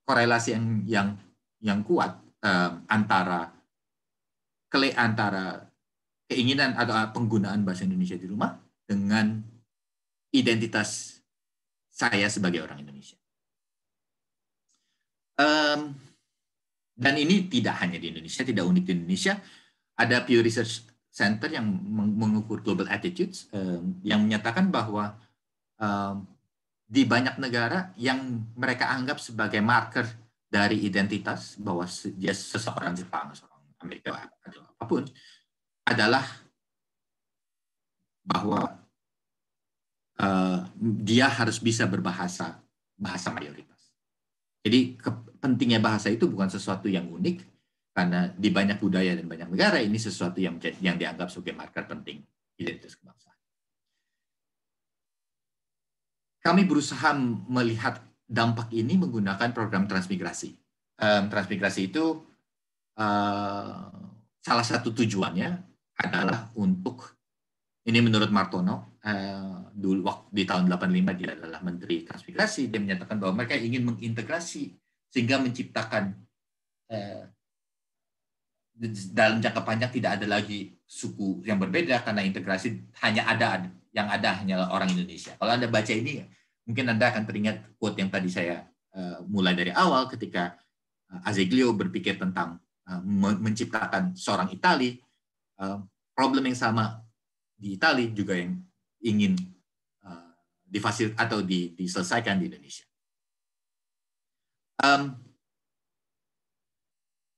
korelasi yang yang yang kuat eh, antara kele antara keinginan atau penggunaan bahasa Indonesia di rumah dengan identitas saya sebagai orang Indonesia. Um, dan ini tidak hanya di Indonesia, tidak unik di Indonesia. Ada Pew Research Center yang mengukur global attitudes um, yang menyatakan bahwa um, di banyak negara yang mereka anggap sebagai marker dari identitas bahwa dia seseorang Jepang, seorang Amerika atau apapun adalah bahwa uh, dia harus bisa berbahasa bahasa mayoritas. Jadi pentingnya bahasa itu bukan sesuatu yang unik karena di banyak budaya dan banyak negara ini sesuatu yang yang dianggap sebagai marker penting identitas kebangsaan. Kami berusaha melihat dampak ini menggunakan program transmigrasi. transmigrasi itu eh, salah satu tujuannya adalah untuk ini menurut Martono Eh, dulu waktu di tahun 85 dia adalah menteri transmigrasi dia menyatakan bahwa mereka ingin mengintegrasi sehingga menciptakan eh, dalam jangka panjang tidak ada lagi suku yang berbeda karena integrasi hanya ada yang ada hanya orang Indonesia. Kalau Anda baca ini mungkin Anda akan teringat quote yang tadi saya eh, mulai dari awal ketika eh, Azeglio berpikir tentang eh, menciptakan seorang Itali eh, problem yang sama di Itali juga yang ingin uh, difasilit atau di, diselesaikan di Indonesia. Um,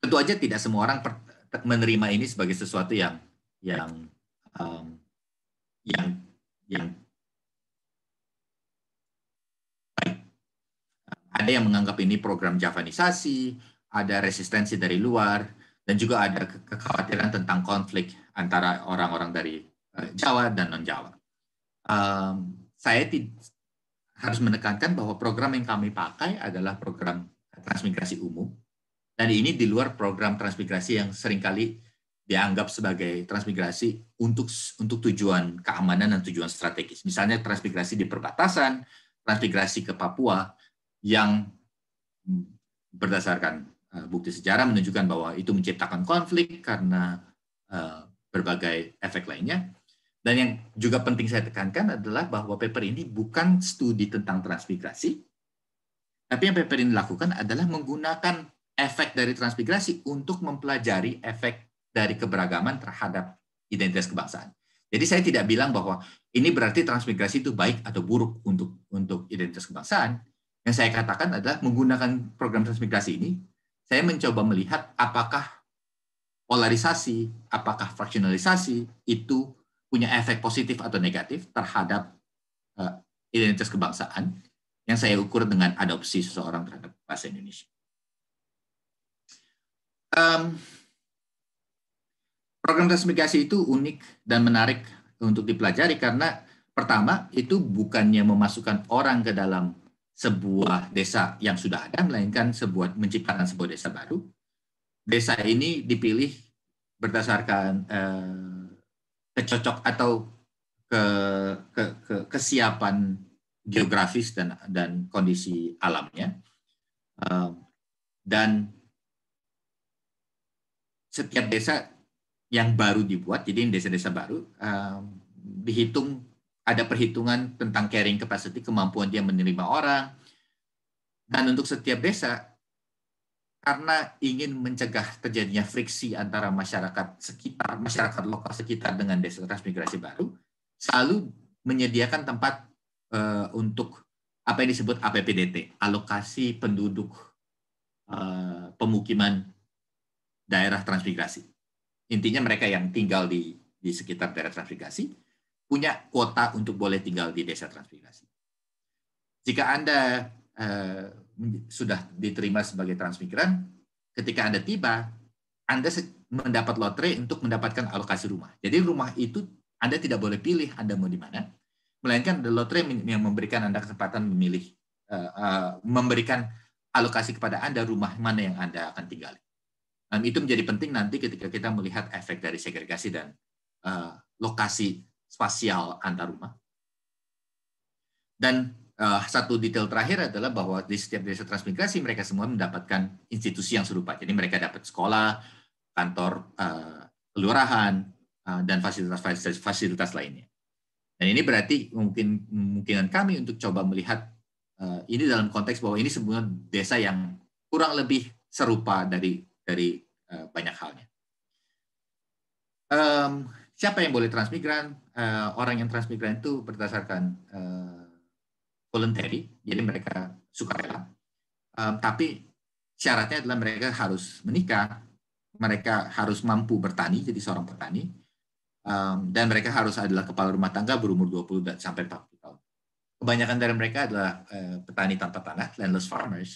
tentu aja tidak semua orang per, menerima ini sebagai sesuatu yang yang um, yang yang ada yang menganggap ini program javanisasi, ada resistensi dari luar, dan juga ada kekhawatiran tentang konflik antara orang-orang dari uh, Jawa dan non-Jawa um, saya harus menekankan bahwa program yang kami pakai adalah program transmigrasi umum dan ini di luar program transmigrasi yang seringkali dianggap sebagai transmigrasi untuk untuk tujuan keamanan dan tujuan strategis. Misalnya transmigrasi di perbatasan, transmigrasi ke Papua yang berdasarkan eh, bukti sejarah menunjukkan bahwa itu menciptakan konflik karena eh, berbagai efek lainnya dan yang juga penting saya tekankan adalah bahwa paper ini bukan studi tentang transmigrasi, tapi yang paper ini lakukan adalah menggunakan efek dari transmigrasi untuk mempelajari efek dari keberagaman terhadap identitas kebangsaan. Jadi saya tidak bilang bahwa ini berarti transmigrasi itu baik atau buruk untuk untuk identitas kebangsaan. Yang saya katakan adalah menggunakan program transmigrasi ini, saya mencoba melihat apakah polarisasi, apakah fraksionalisasi itu punya efek positif atau negatif terhadap uh, identitas kebangsaan yang saya ukur dengan adopsi seseorang terhadap bahasa Indonesia. Um, program transmigrasi itu unik dan menarik untuk dipelajari karena pertama itu bukannya memasukkan orang ke dalam sebuah desa yang sudah ada, melainkan sebuah menciptakan sebuah desa baru. Desa ini dipilih berdasarkan eh, kecocok atau ke, ke, ke kesiapan geografis dan dan kondisi alamnya uh, dan setiap desa yang baru dibuat jadi desa-desa baru uh, dihitung ada perhitungan tentang carrying capacity kemampuan dia menerima orang dan untuk setiap desa karena ingin mencegah terjadinya friksi antara masyarakat sekitar, masyarakat lokal sekitar dengan desa transmigrasi baru, selalu menyediakan tempat uh, untuk apa yang disebut APPDT, alokasi penduduk uh, pemukiman daerah transmigrasi. Intinya mereka yang tinggal di di sekitar daerah transmigrasi punya kuota untuk boleh tinggal di desa transmigrasi. Jika Anda eh, sudah diterima sebagai transmigran, ketika Anda tiba, Anda mendapat lotre untuk mendapatkan alokasi rumah. Jadi rumah itu Anda tidak boleh pilih Anda mau di mana, melainkan ada lotre yang memberikan Anda kesempatan memilih, eh, eh, memberikan alokasi kepada Anda rumah mana yang Anda akan tinggal. Dan itu menjadi penting nanti ketika kita melihat efek dari segregasi dan eh, lokasi spasial antar rumah. Dan uh, satu detail terakhir adalah bahwa di setiap desa transmigrasi mereka semua mendapatkan institusi yang serupa. Jadi mereka dapat sekolah, kantor uh, kelurahan, uh, dan fasilitas-fasilitas lainnya. Dan ini berarti mungkin kemungkinan kami untuk coba melihat uh, ini dalam konteks bahwa ini sebuah desa yang kurang lebih serupa dari dari uh, banyak halnya. Um, siapa yang boleh transmigran? Uh, orang yang transmigran itu berdasarkan uh, voluntary, jadi mereka suka, Um, tapi syaratnya adalah mereka harus menikah, mereka harus mampu bertani, jadi seorang petani, um, dan mereka harus adalah kepala rumah tangga berumur 20 sampai 40 tahun. Kebanyakan dari mereka adalah uh, petani tanpa tanah, landless farmers,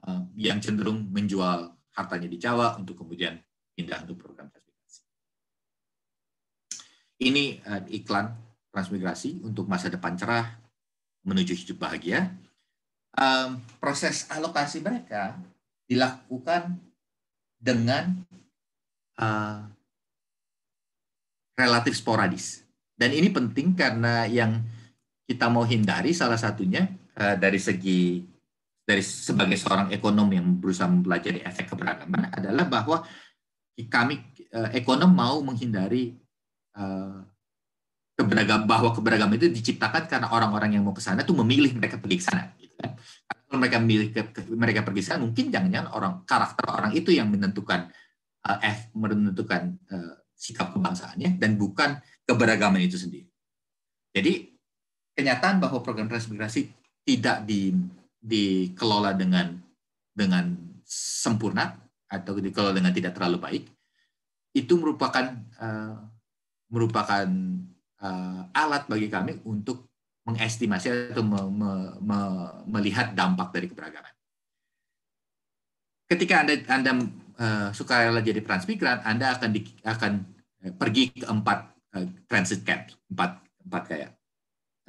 um, yang cenderung menjual hartanya di Jawa untuk kemudian pindah untuk program transmigrasi. Ini uh, iklan transmigrasi untuk masa depan cerah menuju hidup bahagia, um, proses alokasi mereka dilakukan dengan uh, relatif sporadis. Dan ini penting karena yang kita mau hindari salah satunya uh, dari segi dari sebagai seorang ekonom yang berusaha mempelajari efek keberagaman adalah bahwa kami uh, ekonom mau menghindari uh, keberagam bahwa keberagaman itu diciptakan karena orang-orang yang mau ke sana tuh memilih mereka pergi ke sana gitu kan. Kalau mereka memilih ke, ke, mereka pergi ke sana mungkin jangan-jangan orang karakter orang itu yang menentukan uh, F menentukan uh, sikap kebangsaannya dan bukan keberagaman itu sendiri. Jadi kenyataan bahwa program transmigrasi tidak di, dikelola dengan dengan sempurna atau dikelola dengan tidak terlalu baik itu merupakan uh, merupakan uh, alat bagi kami untuk mengestimasi atau me, me, me, melihat dampak dari keberagaman. Ketika Anda Anda uh, eh, suka jadi transmigran, Anda akan di, akan eh, pergi ke empat uh, transit camp, empat empat kayak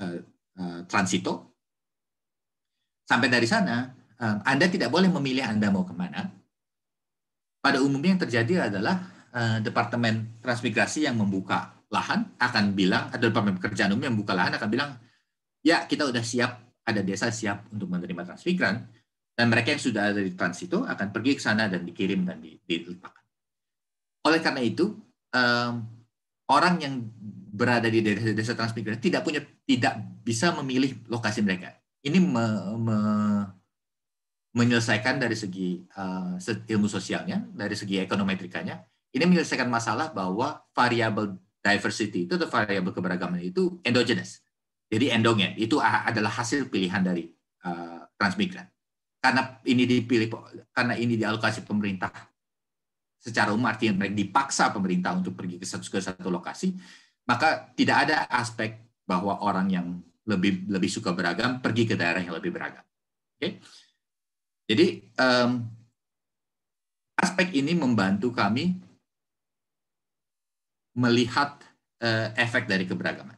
uh, uh, transito. Sampai dari sana, uh, Anda tidak boleh memilih Anda mau kemana. Pada umumnya yang terjadi adalah uh, departemen transmigrasi yang membuka lahan akan bilang ada pekerjaan umum yang buka lahan akan bilang ya kita sudah siap ada desa siap untuk menerima transmigran dan mereka yang sudah ada di trans itu akan pergi ke sana dan dikirim dan diletakkan. Oleh karena itu um, orang yang berada di desa-desa transmigran tidak punya tidak bisa memilih lokasi mereka. Ini me, me, menyelesaikan dari segi uh, ilmu sosialnya, dari segi ekonometrikanya, ini menyelesaikan masalah bahwa variabel diversity itu atau variabel keberagaman itu endogenous. Jadi endogen itu adalah hasil pilihan dari uh, transmigran. Karena ini dipilih karena ini dialokasi pemerintah secara umum artinya mereka dipaksa pemerintah untuk pergi ke satu ke satu lokasi, maka tidak ada aspek bahwa orang yang lebih lebih suka beragam pergi ke daerah yang lebih beragam. Oke. Okay? Jadi um, aspek ini membantu kami melihat eh, efek dari keberagaman.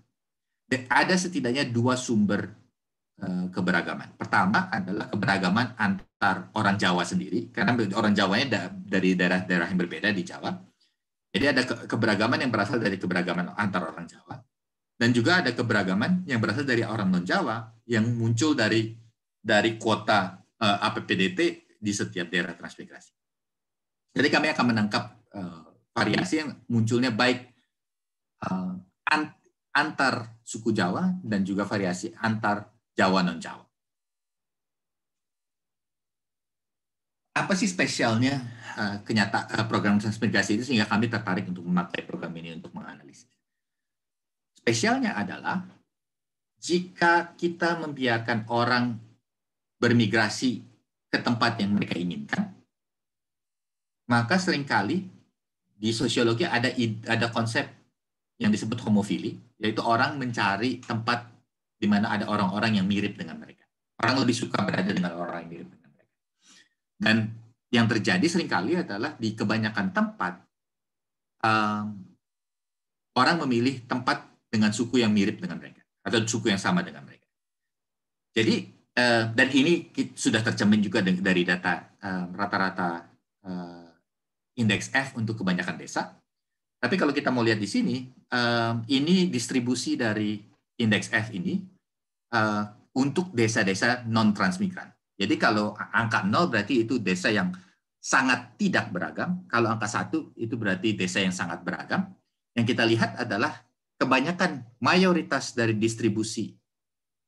Ada setidaknya dua sumber eh, keberagaman. Pertama adalah keberagaman antar orang Jawa sendiri, karena orang Jawanya dari daerah-daerah yang berbeda di Jawa. Jadi ada keberagaman yang berasal dari keberagaman antar orang Jawa, dan juga ada keberagaman yang berasal dari orang non Jawa yang muncul dari dari kuota uh, eh, APPDT di setiap daerah transmigrasi. Jadi kami akan menangkap uh, variasi yang munculnya baik Eh, antar suku Jawa dan juga variasi antar Jawa non Jawa. Apa sih spesialnya eh, kenyata eh, program transmigrasi itu sehingga kami tertarik untuk memakai program ini untuk menganalisis? Spesialnya adalah jika kita membiarkan orang bermigrasi ke tempat yang mereka inginkan, maka seringkali di sosiologi ada ada konsep yang disebut homofili, yaitu orang mencari tempat di mana ada orang-orang yang mirip dengan mereka. Orang lebih suka berada dengan orang yang mirip dengan mereka. Dan yang terjadi seringkali adalah di kebanyakan tempat um, orang memilih tempat dengan suku yang mirip dengan mereka atau suku yang sama dengan mereka. Jadi uh, dan ini sudah tercemin juga dari data eh, rata-rata uh, uh, indeks F untuk kebanyakan desa tapi kalau kita mau lihat di sini, eh, ini distribusi dari indeks F ini eh, untuk desa-desa non-transmigran. Jadi kalau angka 0 berarti itu desa yang sangat tidak beragam. Kalau angka satu itu berarti desa yang sangat beragam. Yang kita lihat adalah kebanyakan mayoritas dari distribusi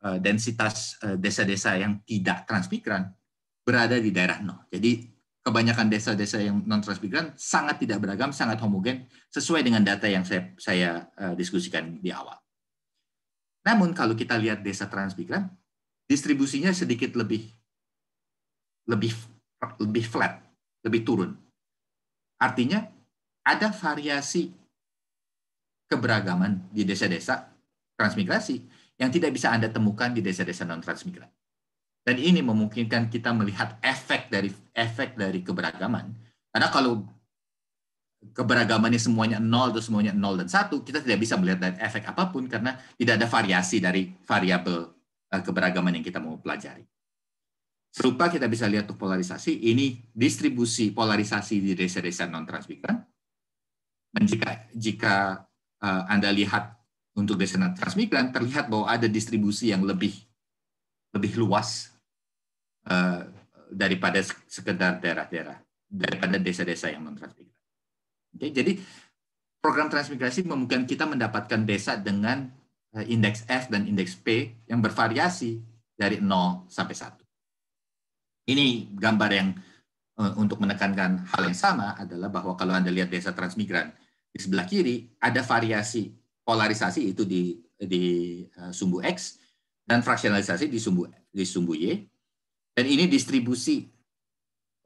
eh, densitas desa-desa yang tidak transmigran berada di daerah 0. Jadi kebanyakan desa-desa yang non transmigran sangat tidak beragam, sangat homogen sesuai dengan data yang saya saya eh, diskusikan di awal. Namun kalau kita lihat desa transmigran, distribusinya sedikit lebih lebih lebih flat, lebih turun. Artinya ada variasi keberagaman di desa-desa transmigrasi yang tidak bisa Anda temukan di desa-desa non transmigran. Dan ini memungkinkan kita melihat efek dari efek dari keberagaman. Karena kalau keberagamannya semuanya nol atau semuanya nol dan satu, kita tidak bisa melihat efek apapun karena tidak ada variasi dari variabel eh, keberagaman yang kita mau pelajari. Serupa kita bisa lihat tuh polarisasi, ini distribusi polarisasi di desa-desa non-transmigran. Dan jika, jika eh, Anda lihat untuk desa non-transmigran, terlihat bahwa ada distribusi yang lebih lebih luas Eh, daripada sekedar daerah-daerah daripada desa-desa yang mentransmigrasi. Oke, jadi program transmigrasi memungkinkan kita mendapatkan desa dengan eh, indeks F dan indeks P yang bervariasi dari 0 sampai 1. Ini gambar yang eh, untuk menekankan hal yang sama adalah bahwa kalau Anda lihat desa transmigran di sebelah kiri ada variasi polarisasi itu di di sumbu X dan fraksionalisasi di sumbu di sumbu Y dan ini distribusi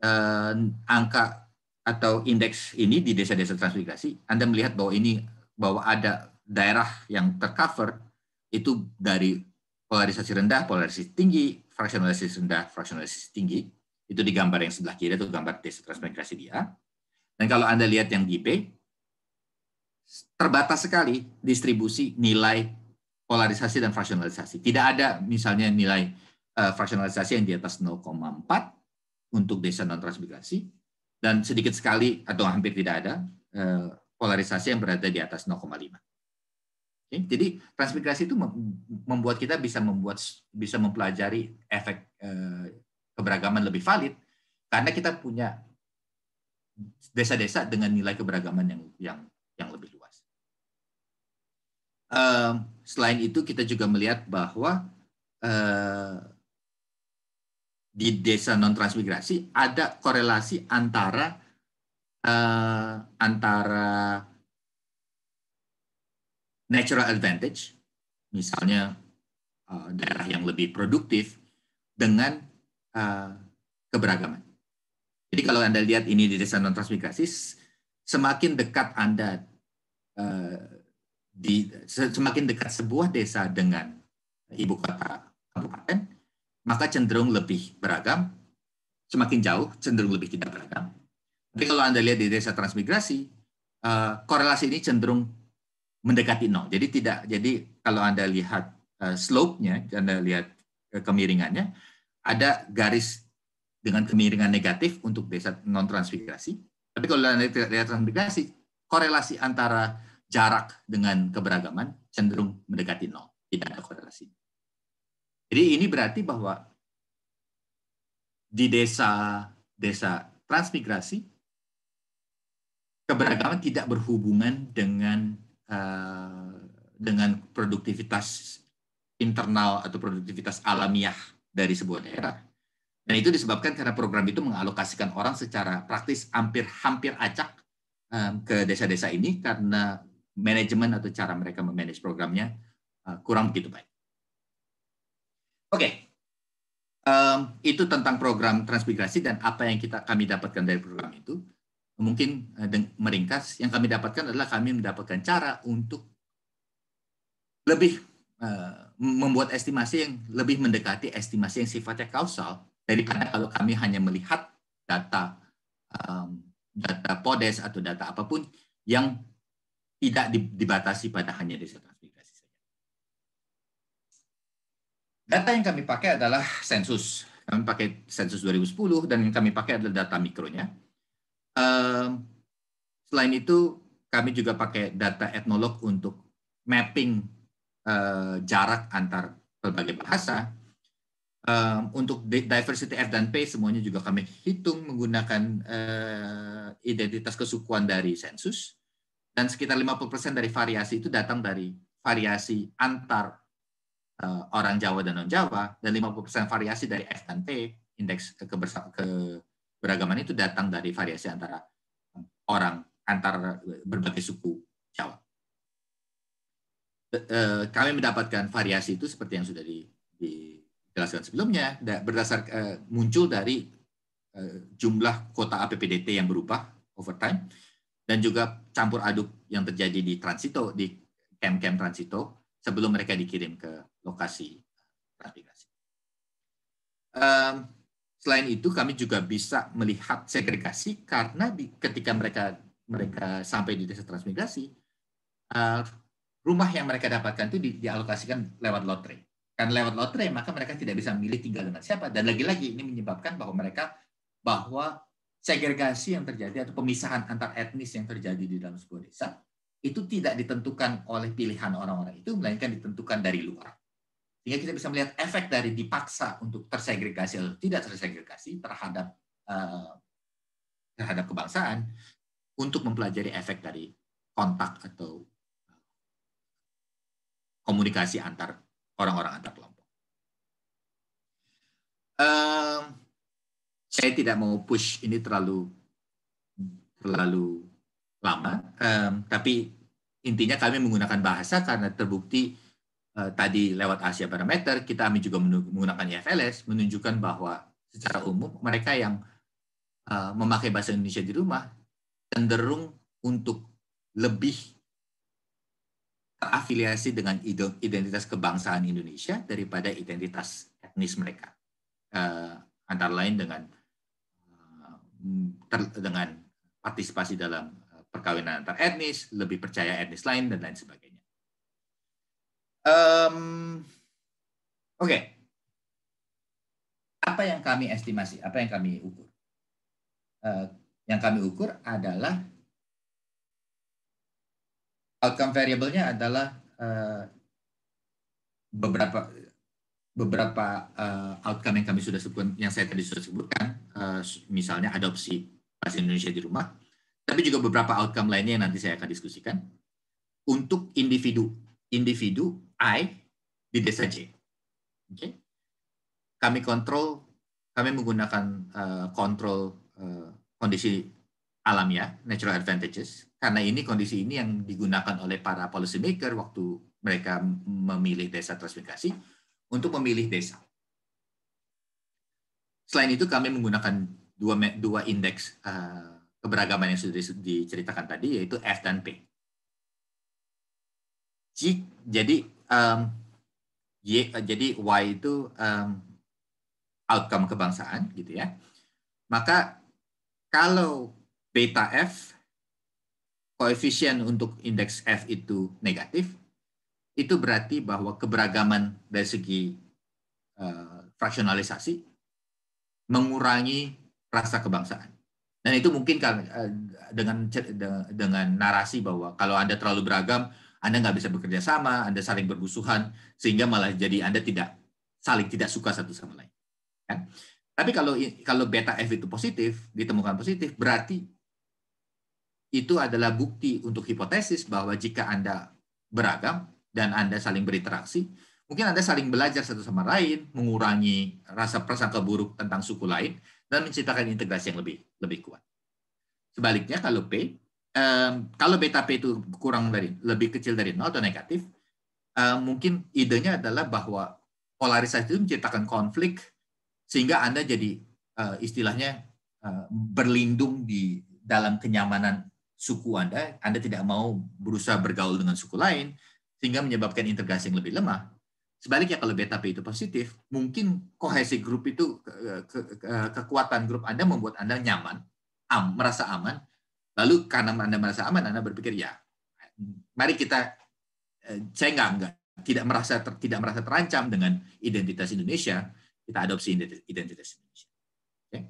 eh, angka atau indeks ini di desa-desa transmigrasi, Anda melihat bahwa ini bahwa ada daerah yang tercover itu dari polarisasi rendah, polarisasi tinggi, fraksionalisasi rendah, fraksionalisasi tinggi. Itu di gambar yang sebelah kiri itu gambar desa transmigrasi dia. Dan kalau Anda lihat yang di B, terbatas sekali distribusi nilai polarisasi dan fraksionalisasi. Tidak ada misalnya nilai Eh, fraksionalisasi yang di atas 0,4 untuk desa non transmigrasi dan sedikit sekali atau hampir tidak ada eh, polarisasi yang berada di atas 0,5. Jadi transmigrasi itu membuat kita bisa membuat bisa mempelajari efek eh, keberagaman lebih valid karena kita punya desa-desa dengan nilai keberagaman yang yang yang lebih luas. Selain itu kita juga melihat bahwa di desa non transmigrasi ada korelasi antara uh, antara natural advantage, misalnya uh, daerah yang lebih produktif dengan uh, keberagaman. Jadi kalau anda lihat ini di desa non transmigrasi, semakin dekat anda uh, di semakin dekat sebuah desa dengan ibu kota kabupaten, maka cenderung lebih beragam. Semakin jauh, cenderung lebih tidak beragam. Tapi kalau Anda lihat di desa transmigrasi, eh, korelasi ini cenderung mendekati nol. Jadi tidak, jadi kalau Anda lihat eh, slope-nya, Anda lihat eh, kemiringannya, ada garis dengan kemiringan negatif untuk desa non-transmigrasi. Tapi kalau Anda lihat desa transmigrasi, korelasi antara jarak dengan keberagaman cenderung mendekati nol. Tidak ada korelasi. Jadi ini berarti bahwa di desa desa transmigrasi keberagaman tidak berhubungan dengan uh, dengan produktivitas internal atau produktivitas alamiah dari sebuah daerah. Dan itu disebabkan karena program itu mengalokasikan orang secara praktis hampir-hampir acak um, ke desa-desa ini karena manajemen atau cara mereka memanage programnya uh, kurang begitu baik. Oke, okay. um, itu tentang program transmigrasi dan apa yang kita kami dapatkan dari program itu. Mungkin uh, meringkas, yang kami dapatkan adalah kami mendapatkan cara untuk lebih uh, membuat estimasi yang lebih mendekati estimasi yang sifatnya kausal daripada kalau kami hanya melihat data um, data PODES atau data apapun yang tidak dibatasi pada hanya di Data yang kami pakai adalah sensus. Kami pakai sensus 2010 dan yang kami pakai adalah data mikronya. Ehm, selain itu, kami juga pakai data etnolog untuk mapping eh, jarak antar berbagai bahasa. Ehm, untuk diversity F dan P semuanya juga kami hitung menggunakan eh, identitas kesukuan dari sensus dan sekitar 50% dari variasi itu datang dari variasi antar uh, orang Jawa dan non-Jawa, dan 50% variasi dari F dan P, indeks keberagaman itu datang dari variasi antara eh, orang, antar berbagai suku Jawa. Eh, kami mendapatkan variasi itu seperti yang sudah dijelaskan sebelumnya, berdasar muncul dari jumlah kota APBDT yang berubah over time, dan juga campur aduk yang terjadi di transito, di camp-camp transito, sebelum mereka dikirim ke lokasi aplikasi. Um, selain itu kami juga bisa melihat segregasi karena di, ketika mereka mereka sampai di desa transmigrasi, uh, rumah yang mereka dapatkan itu di, dialokasikan lewat lotre. Karena lewat lotre maka mereka tidak bisa milih tinggal dengan siapa dan lagi-lagi ini menyebabkan bahwa mereka bahwa segregasi yang terjadi atau pemisahan antar etnis yang terjadi di dalam sebuah desa itu tidak ditentukan oleh pilihan orang-orang itu, melainkan ditentukan dari luar. Sehingga kita bisa melihat efek dari dipaksa untuk tersegregasi atau tidak tersegregasi terhadap eh, terhadap kebangsaan untuk mempelajari efek dari kontak atau komunikasi antar orang-orang antar kelompok. Eh, saya tidak mau push ini terlalu terlalu lama, um, tapi intinya kami menggunakan bahasa karena terbukti uh, tadi lewat Asia Parameter, kita kami juga menggunakan IFLS, e menunjukkan bahwa secara umum mereka yang uh, memakai bahasa Indonesia di rumah cenderung untuk lebih afiliasi dengan identitas kebangsaan Indonesia daripada identitas etnis mereka. Uh, antara lain dengan ter, dengan partisipasi dalam perkawinan antar etnis, lebih percaya etnis lain, dan lain sebagainya. Um, Oke, okay. apa yang kami estimasi, apa yang kami ukur? Uh, yang kami ukur adalah outcome variable-nya adalah uh, beberapa beberapa uh, outcome yang kami sudah sebutkan, yang saya tadi sudah sebutkan, uh, misalnya adopsi bahasa Indonesia di rumah, tapi juga beberapa outcome lainnya yang nanti saya akan diskusikan untuk individu individu I di desa J. Okay. Kami kontrol, kami menggunakan eh, kontrol uh, kondisi alam ya, natural advantages. Karena ini kondisi ini yang digunakan oleh para policy maker waktu mereka memilih desa transmigrasi untuk memilih desa. Selain itu kami menggunakan dua dua indeks uh, keberagaman yang sudah diceritakan tadi yaitu F dan P. Jadi um, y, jadi y itu um, outcome kebangsaan gitu ya. Maka kalau beta f koefisien untuk indeks f itu negatif, itu berarti bahwa keberagaman dari segi uh, eh, fraksionalisasi mengurangi rasa kebangsaan. Dan itu mungkin kan eh, dengan dengan narasi bahwa kalau Anda terlalu beragam, Anda nggak bisa bekerja sama, Anda saling berbusuhan sehingga malah jadi Anda tidak saling tidak suka satu sama lain. Kan? Tapi kalau kalau beta F itu positif, ditemukan positif, berarti itu adalah bukti untuk hipotesis bahwa jika Anda beragam dan Anda saling berinteraksi, mungkin Anda saling belajar satu sama lain, mengurangi rasa prasangka buruk tentang suku lain, dan menciptakan integrasi yang lebih lebih kuat. Sebaliknya kalau P, um, kalau beta P itu kurang dari lebih kecil dari nol atau negatif, uh, mungkin idenya adalah bahwa polarisasi itu menciptakan konflik sehingga Anda jadi uh, istilahnya uh, berlindung di dalam kenyamanan suku Anda, Anda tidak mau berusaha bergaul dengan suku lain sehingga menyebabkan integrasi yang lebih lemah. Sebaliknya kalau beta P itu positif, mungkin kohesi grup itu ke, ke, ke, kekuatan grup Anda membuat Anda nyaman, am, merasa aman. Lalu karena Anda merasa aman, Anda berpikir ya, mari kita eh, saya nggak enggak tidak merasa ter, tidak merasa terancam dengan identitas Indonesia, kita adopsi identitas Indonesia. Okay?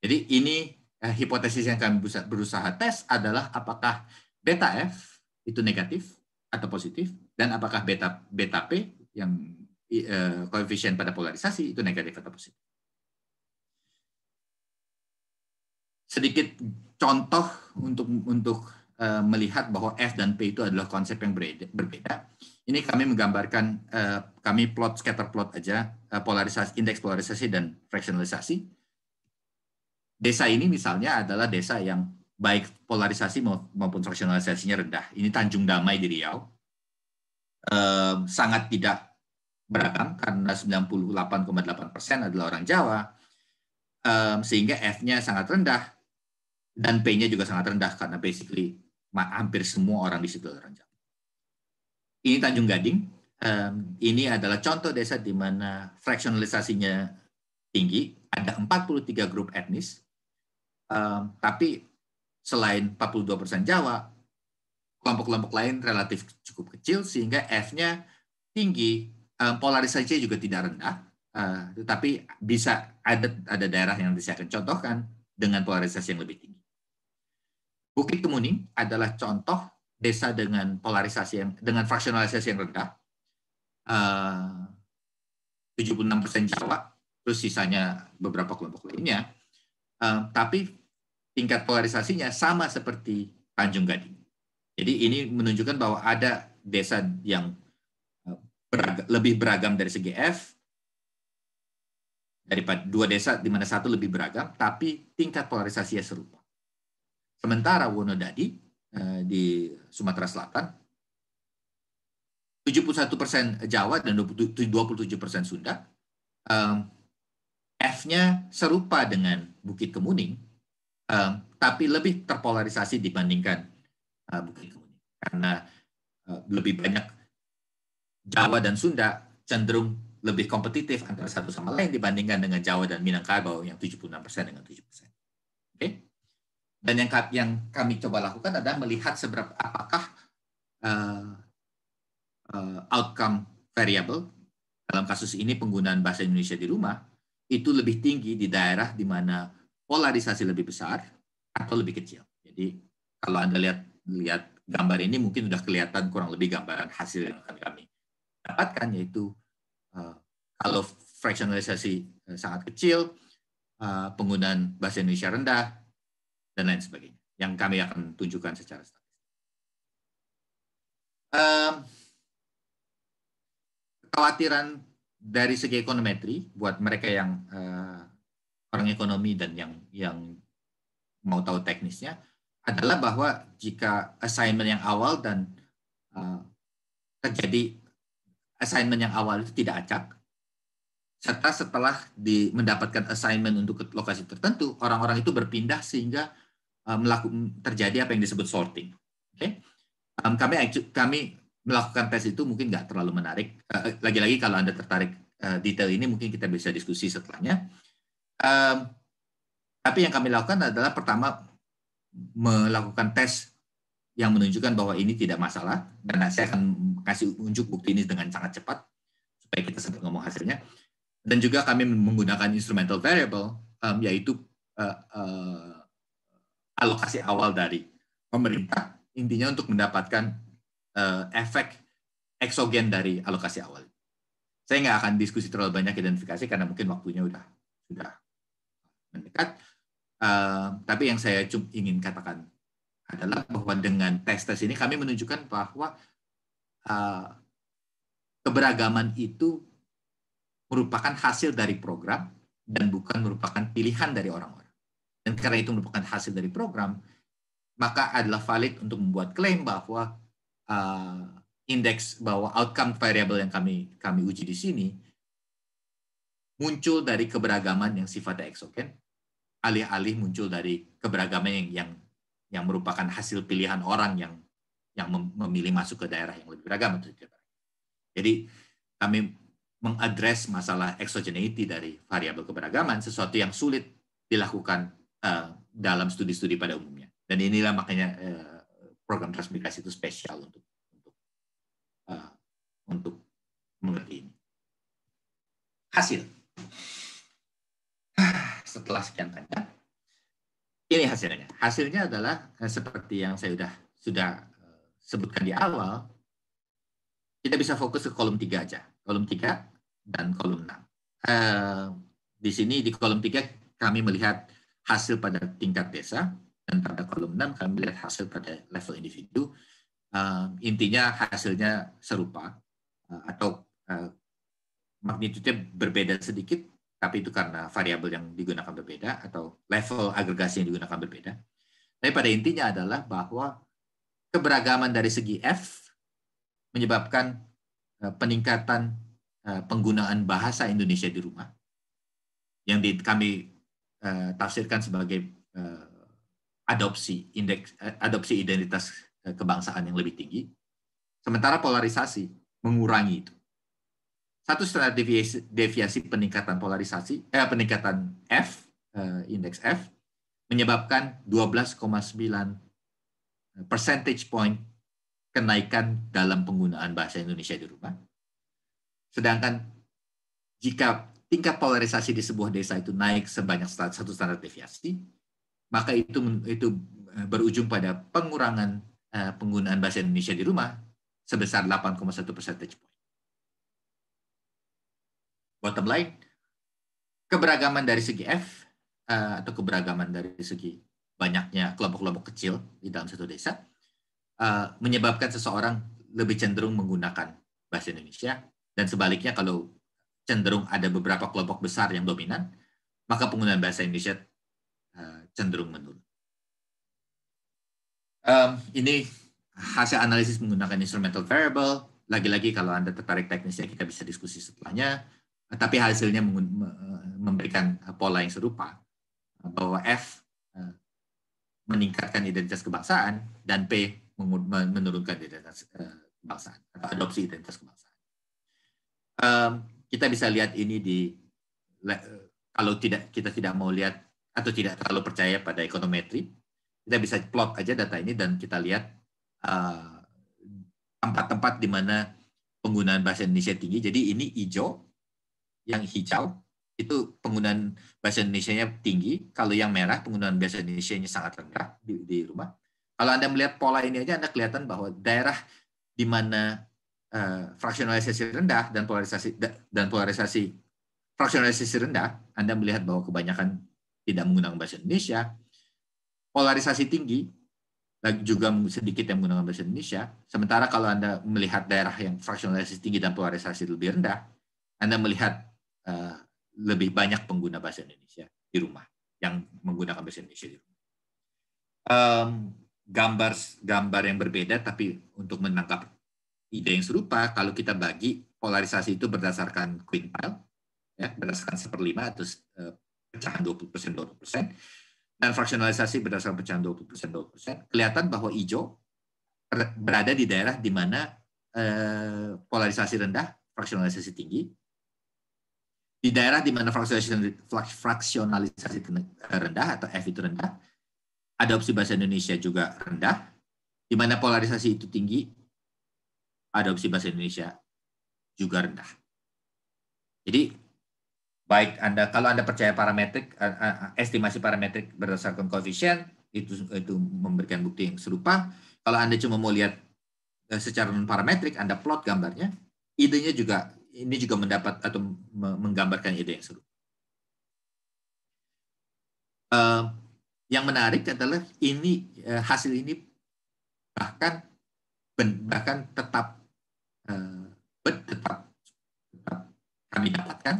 Jadi ini eh, hipotesis yang kami berusaha tes adalah apakah beta F itu negatif atau positif dan apakah beta beta P yang eh, koefisien pada polarisasi itu negatif atau positif. Sedikit contoh untuk untuk eh, melihat bahwa F dan P itu adalah konsep yang berbeda. Ini kami menggambarkan eh, kami plot scatter plot aja polarisasi indeks polarisasi dan fractionalisasi. Desa ini misalnya adalah desa yang baik polarisasi maupun fraksionalisasinya rendah. Ini Tanjung Damai di Riau eh, sangat tidak beragam karena 98,8 persen adalah orang Jawa, eh, sehingga F-nya sangat rendah dan P-nya juga sangat rendah karena basically hampir semua orang di situ orang Jawa. Ini Tanjung Gading. Um, ini adalah contoh desa di mana fraksionalisasinya tinggi. Ada 43 grup etnis, um, tapi selain 42 persen Jawa, kelompok-kelompok lain relatif cukup kecil sehingga F-nya tinggi, eh, polarisasi juga tidak rendah, eh, tetapi bisa ada ada daerah yang bisa akan contohkan dengan polarisasi yang lebih tinggi. Bukit Kemuning adalah contoh desa dengan polarisasi yang dengan fraksionalisasi yang rendah. 76% eh, Jawa, terus sisanya beberapa kelompok lainnya. Tapi tingkat polarisasinya sama seperti Tanjung Gading jadi ini menunjukkan bahwa ada desa yang eh, beragam, lebih beragam dari segi F daripada dua desa di mana satu lebih beragam, tapi tingkat polarisasinya serupa. Sementara Wonodadi eh, di Sumatera Selatan 71% persen Jawa dan 27% persen Sunda. Eh, F-nya serupa dengan Bukit Kemuning, tapi lebih terpolarisasi dibandingkan uh, karena eh, lebih banyak Jawa dan Sunda cenderung lebih kompetitif antara satu sama lain dibandingkan dengan Jawa dan Minangkabau yang 76% dengan 7%. Oke. Okay? Dan yang yang kami coba lakukan adalah melihat seberapa apakah uh, uh, outcome variable dalam kasus ini penggunaan bahasa Indonesia di rumah itu lebih tinggi di daerah di mana polarisasi lebih besar atau lebih kecil. Jadi kalau Anda lihat Lihat gambar ini mungkin sudah kelihatan kurang lebih gambaran hasil yang akan kami dapatkan yaitu eh, kalau fractionalisasi eh, sangat kecil, eh, penggunaan bahasa Indonesia rendah dan lain sebagainya yang kami akan tunjukkan secara statistik. kekhawatiran dari segi ekonometri buat mereka yang orang ekonomi dan yang yang mau tahu teknisnya adalah bahwa jika assignment yang awal dan uh, terjadi assignment yang awal itu tidak acak, serta setelah di, mendapatkan assignment untuk lokasi tertentu, orang-orang itu berpindah sehingga uh, melaku, terjadi apa yang disebut sorting. Oke, okay? um, kami kami melakukan tes itu mungkin nggak terlalu menarik. Uh, uh, lagi-lagi uh, kalau anda tertarik uh, detail ini mungkin kita bisa diskusi setelahnya. Um, tapi yang kami lakukan adalah pertama melakukan tes yang menunjukkan bahwa ini tidak masalah dan saya akan kasih unjuk bukti ini dengan sangat cepat supaya kita sempat ngomong hasilnya dan juga kami menggunakan instrumental variable um, yaitu uh, uh, alokasi awal dari pemerintah intinya untuk mendapatkan uh, efek eksogen dari alokasi awal. Saya nggak akan diskusi terlalu banyak identifikasi karena mungkin waktunya sudah sudah mendekat. Ehm, tapi yang saya ingin katakan adalah bahwa dengan tes-tes ini kami menunjukkan bahwa uh, keberagaman itu merupakan hasil dari program dan bukan merupakan pilihan dari orang-orang. Dan karena itu merupakan hasil dari program, maka adalah valid untuk membuat klaim bahwa uh, indeks bahwa outcome variable yang kami kami uji di sini muncul dari keberagaman yang sifatnya eksogen alih-alih muncul dari keberagaman yang yang yang merupakan hasil pilihan orang yang yang memilih masuk ke daerah yang lebih beragam Jadi kami mengadres masalah exogeneity dari variabel keberagaman sesuatu yang sulit dilakukan uh, dalam studi-studi pada umumnya. Dan inilah makanya uh, program transmigrasi itu spesial untuk untuk uh, untuk mengerti ini. Hasil setelah sekian banyak. Ini hasilnya. Hasilnya adalah eh, seperti yang saya sudah sudah eh, sebutkan di awal, kita bisa fokus ke kolom tiga aja. Kolom tiga dan kolom enam eh, di sini di kolom tiga kami melihat hasil pada tingkat desa dan pada kolom enam kami melihat hasil pada level individu. intinya hasilnya serupa atau magnitudenya berbeda sedikit tapi itu karena variabel yang digunakan berbeda atau level agregasi yang digunakan berbeda. Tapi pada intinya adalah bahwa keberagaman dari segi F menyebabkan e, peningkatan e, penggunaan bahasa Indonesia di rumah yang kami e, tafsirkan sebagai adopsi indeks adopsi identitas kebangsaan yang lebih tinggi sementara polarisasi mengurangi itu satu standar deviasi, deviasi peningkatan polarisasi eh peningkatan F eh, indeks F menyebabkan 12,9 percentage point kenaikan dalam penggunaan bahasa Indonesia di rumah. Sedangkan jika tingkat polarisasi di sebuah desa itu naik sebanyak satu standar deviasi, maka itu itu eh, berujung pada pengurangan eh, penggunaan bahasa Indonesia di rumah sebesar 8,1 percentage point bottom line, keberagaman dari segi F eh, atau keberagaman dari segi banyaknya kelompok-kelompok kecil di dalam satu desa eh, menyebabkan seseorang lebih cenderung menggunakan bahasa Indonesia dan sebaliknya kalau cenderung ada beberapa kelompok besar yang dominan, maka penggunaan bahasa Indonesia eh, cenderung menurun. Um, ini hasil analisis menggunakan instrumental variable. Lagi-lagi kalau Anda tertarik teknisnya, kita bisa diskusi setelahnya tapi hasilnya memberikan eh, pola yang serupa eh, bahwa F eh, meningkatkan identitas kebangsaan dan P menurunkan identitas kebangsaan atau adopsi identitas kebangsaan. Kita bisa lihat ini di kalau tidak kita tidak mau lihat atau tidak terlalu percaya pada ekonometri, kita bisa plot aja data ini dan kita lihat tempat-tempat di mana penggunaan bahasa Indonesia tinggi. Jadi ini hijau yang hijau itu penggunaan bahasa Indonesia-nya tinggi, kalau yang merah penggunaan bahasa Indonesia-nya sangat rendah di, di rumah. Kalau Anda melihat pola ini aja, Anda kelihatan bahwa daerah di mana uh, eh, fraksionalisasi rendah dan polarisasi dan polarisasi fraksionalisasi rendah, Anda melihat bahwa kebanyakan tidak menggunakan bahasa Indonesia, polarisasi tinggi juga sedikit yang menggunakan bahasa Indonesia. Sementara kalau Anda melihat daerah yang fraksionalisasi tinggi dan polarisasi lebih rendah, Anda melihat Eh, lebih banyak pengguna bahasa Indonesia di rumah yang menggunakan bahasa Indonesia di rumah. Um, gambar gambar yang berbeda tapi untuk menangkap ide yang serupa kalau kita bagi polarisasi itu berdasarkan quintile ya berdasarkan seperlima atau uh, pecahan 20 persen 20 persen dan fraksionalisasi berdasarkan pecahan 20 persen 20 persen kelihatan bahwa hijau berada di daerah di mana eh, polarisasi rendah fraksionalisasi tinggi di daerah di mana fraksionalisasi rendah atau F itu rendah, adopsi bahasa Indonesia juga rendah, di mana polarisasi itu tinggi, adopsi bahasa Indonesia juga rendah. Jadi baik Anda kalau Anda percaya parametrik estimasi parametrik berdasarkan koefisien itu itu memberikan bukti yang serupa. Kalau Anda cuma mau lihat eh, secara non parametrik Anda plot gambarnya, idenya juga ini juga mendapat atau menggambarkan ide yang seru. Uh, yang menarik adalah ini uh, hasil ini bahkan bahkan tetap uh, tetap, tetap kami dapatkan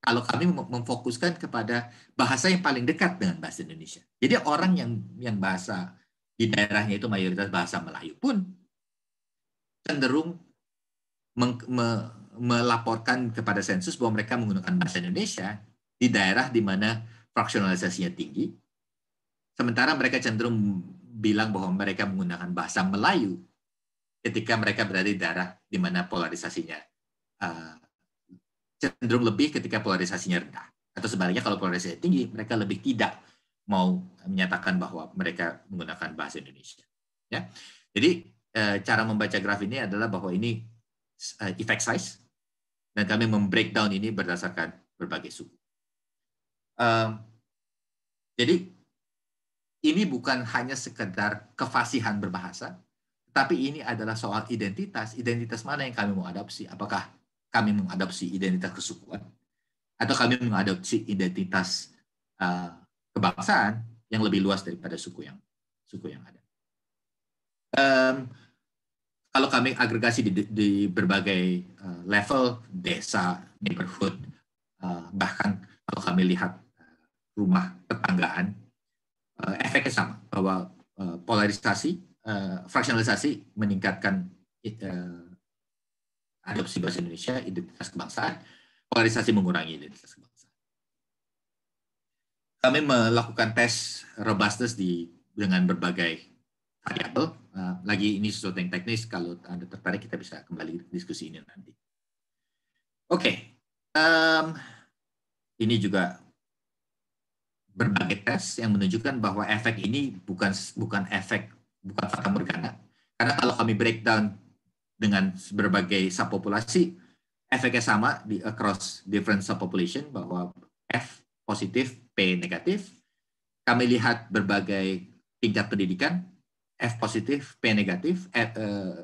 kalau kami memfokuskan kepada bahasa yang paling dekat dengan bahasa Indonesia. Jadi orang yang yang bahasa di daerahnya itu mayoritas bahasa Melayu pun cenderung meng, me, melaporkan kepada sensus bahwa mereka menggunakan bahasa Indonesia di daerah di mana fraksionalisasinya tinggi. Sementara mereka cenderung bilang bahwa mereka menggunakan bahasa Melayu ketika mereka berada di daerah di mana polarisasinya uh, cenderung lebih ketika polarisasinya rendah. Atau sebaliknya kalau polarisasinya tinggi, mereka lebih tidak mau menyatakan bahwa mereka menggunakan bahasa Indonesia. Ya, Jadi eh, cara membaca graf ini adalah bahwa ini eh, effect size dan kami membreakdown ini berdasarkan berbagai suku. Uh, jadi ini bukan hanya sekedar kefasihan berbahasa, tapi ini adalah soal identitas. Identitas mana yang kami mau adopsi? Apakah kami mengadopsi identitas kesukuan? Atau kami mengadopsi identitas uh, kebangsaan yang lebih luas daripada suku yang suku yang ada? Um, kalau kami agregasi di, di berbagai eh, level desa, neighborhood, eh, bahkan kalau kami lihat eh, rumah tetanggaan, efeknya sama bahwa polarisasi, uh, fraksionalisasi meningkatkan uh, adopsi bahasa Indonesia, identitas kebangsaan, polarisasi mengurangi identitas kebangsaan. Kami melakukan tes robustness di dengan berbagai variabel Eh, lagi ini sesuatu yang teknis. Kalau Anda tertarik, kita bisa kembali diskusi ini nanti. Oke, okay. um, ini juga berbagai tes yang menunjukkan bahwa efek ini bukan bukan efek bukan fata morgana. Karena kalau kami breakdown dengan berbagai subpopulasi, efeknya sama di across different subpopulation bahwa F positif, P negatif. Kami lihat berbagai tingkat pendidikan, F positif, P negatif, F, eh, eh,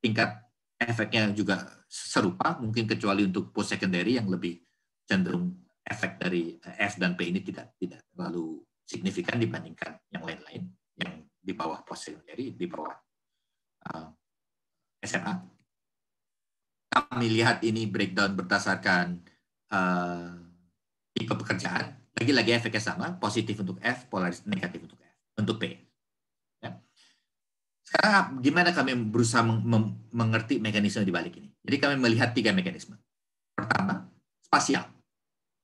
tingkat efeknya juga serupa, mungkin kecuali untuk post secondary yang lebih cenderung efek dari eh, F dan P ini tidak tidak terlalu signifikan dibandingkan yang lain-lain yang di bawah post secondary, di bawah uh, eh, SMA. Kami lihat ini breakdown berdasarkan uh, tipe pekerjaan. Lagi-lagi efeknya sama, positif untuk F, polaris negatif untuk F, untuk P sekarang gimana kami berusaha mengerti mekanisme di balik ini? Jadi kami melihat tiga mekanisme. Pertama, spasial.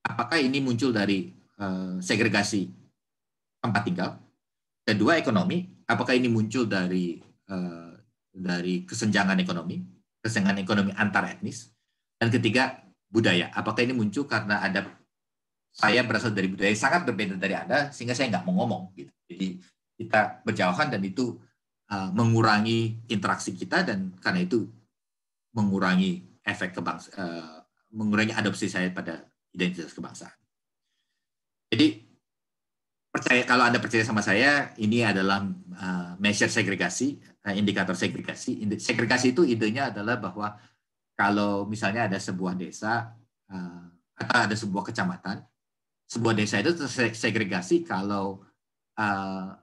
Apakah ini muncul dari uh, segregasi tempat tinggal? Kedua, ekonomi. Apakah ini muncul dari uh, dari kesenjangan ekonomi, kesenjangan ekonomi antar etnis? Dan ketiga, budaya. Apakah ini muncul karena ada saya berasal dari budaya yang sangat berbeda dari Anda sehingga saya nggak mau ngomong gitu. Jadi kita berjauhan dan itu Eh, mengurangi interaksi kita dan karena itu mengurangi efek kebangsa, uh, mengurangi adopsi saya pada identitas kebangsaan. Jadi percaya kalau anda percaya sama saya ini adalah uh, measure segregasi, uh, indikator segregasi. Ind segregasi itu idenya adalah bahwa kalau misalnya ada sebuah desa uh, atau ada sebuah kecamatan, sebuah desa itu tersegregasi kalau uh,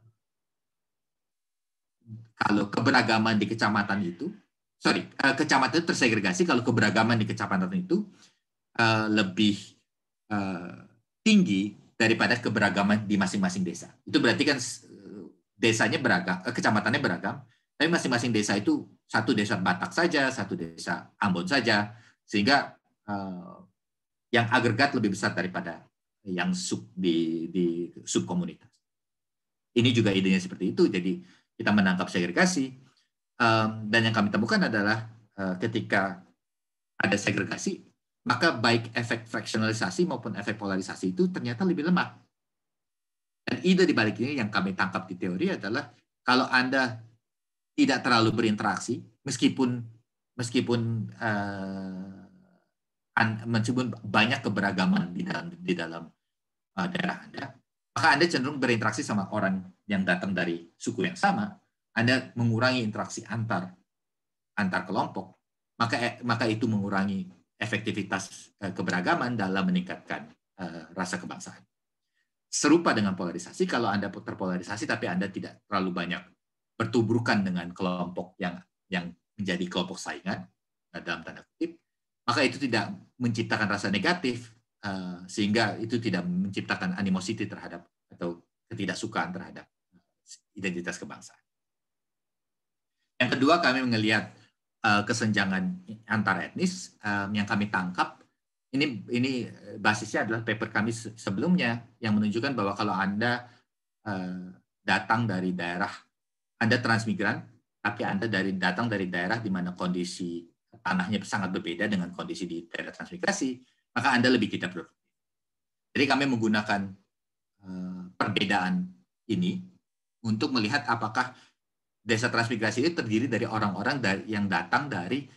kalau keberagaman di kecamatan itu, sorry, uh, kecamatan itu tersegregasi kalau keberagaman di kecamatan itu eh, lebih eh, tinggi daripada keberagaman di masing-masing desa. Itu berarti kan desanya beragam, kecamatannya beragam, tapi masing-masing desa itu satu desa Batak saja, satu desa Ambon saja, sehingga yang agregat lebih besar daripada yang sub di, di subkomunitas. Ini juga idenya seperti itu. Jadi kita menangkap segregasi. Um, dan yang kami temukan adalah uh, ketika ada segregasi, maka baik efek fraksionalisasi maupun efek polarisasi itu ternyata lebih lemah. Dan ide di balik ini yang kami tangkap di teori adalah kalau Anda tidak terlalu berinteraksi, meskipun meskipun uh, an, meskipun banyak keberagaman di dalam di dalam uh, daerah Anda, maka Anda cenderung berinteraksi sama orang yang datang dari suku yang sama, Anda mengurangi interaksi antar antar kelompok, maka eh, maka itu mengurangi efektivitas eh, keberagaman dalam meningkatkan eh, rasa kebangsaan. Serupa dengan polarisasi, kalau Anda terpolarisasi tapi Anda tidak terlalu banyak bertubrukan dengan kelompok yang yang menjadi kelompok saingan dalam tanda kutip, maka itu tidak menciptakan rasa negatif, Eh, sehingga itu tidak menciptakan animosity terhadap atau ketidaksukaan terhadap eh, identitas kebangsaan. Yang kedua kami melihat eh, kesenjangan antar etnis yang kami tangkap ini ini basisnya adalah paper kami sebelumnya yang menunjukkan bahwa kalau anda datang dari daerah anda transmigran tapi anda dari datang dari daerah di mana kondisi tanahnya sangat berbeda dengan kondisi di daerah transmigrasi maka Anda lebih tidak produktif. Jadi kami menggunakan eh, perbedaan ini untuk melihat apakah desa transmigrasi ini terdiri dari orang-orang yang datang dari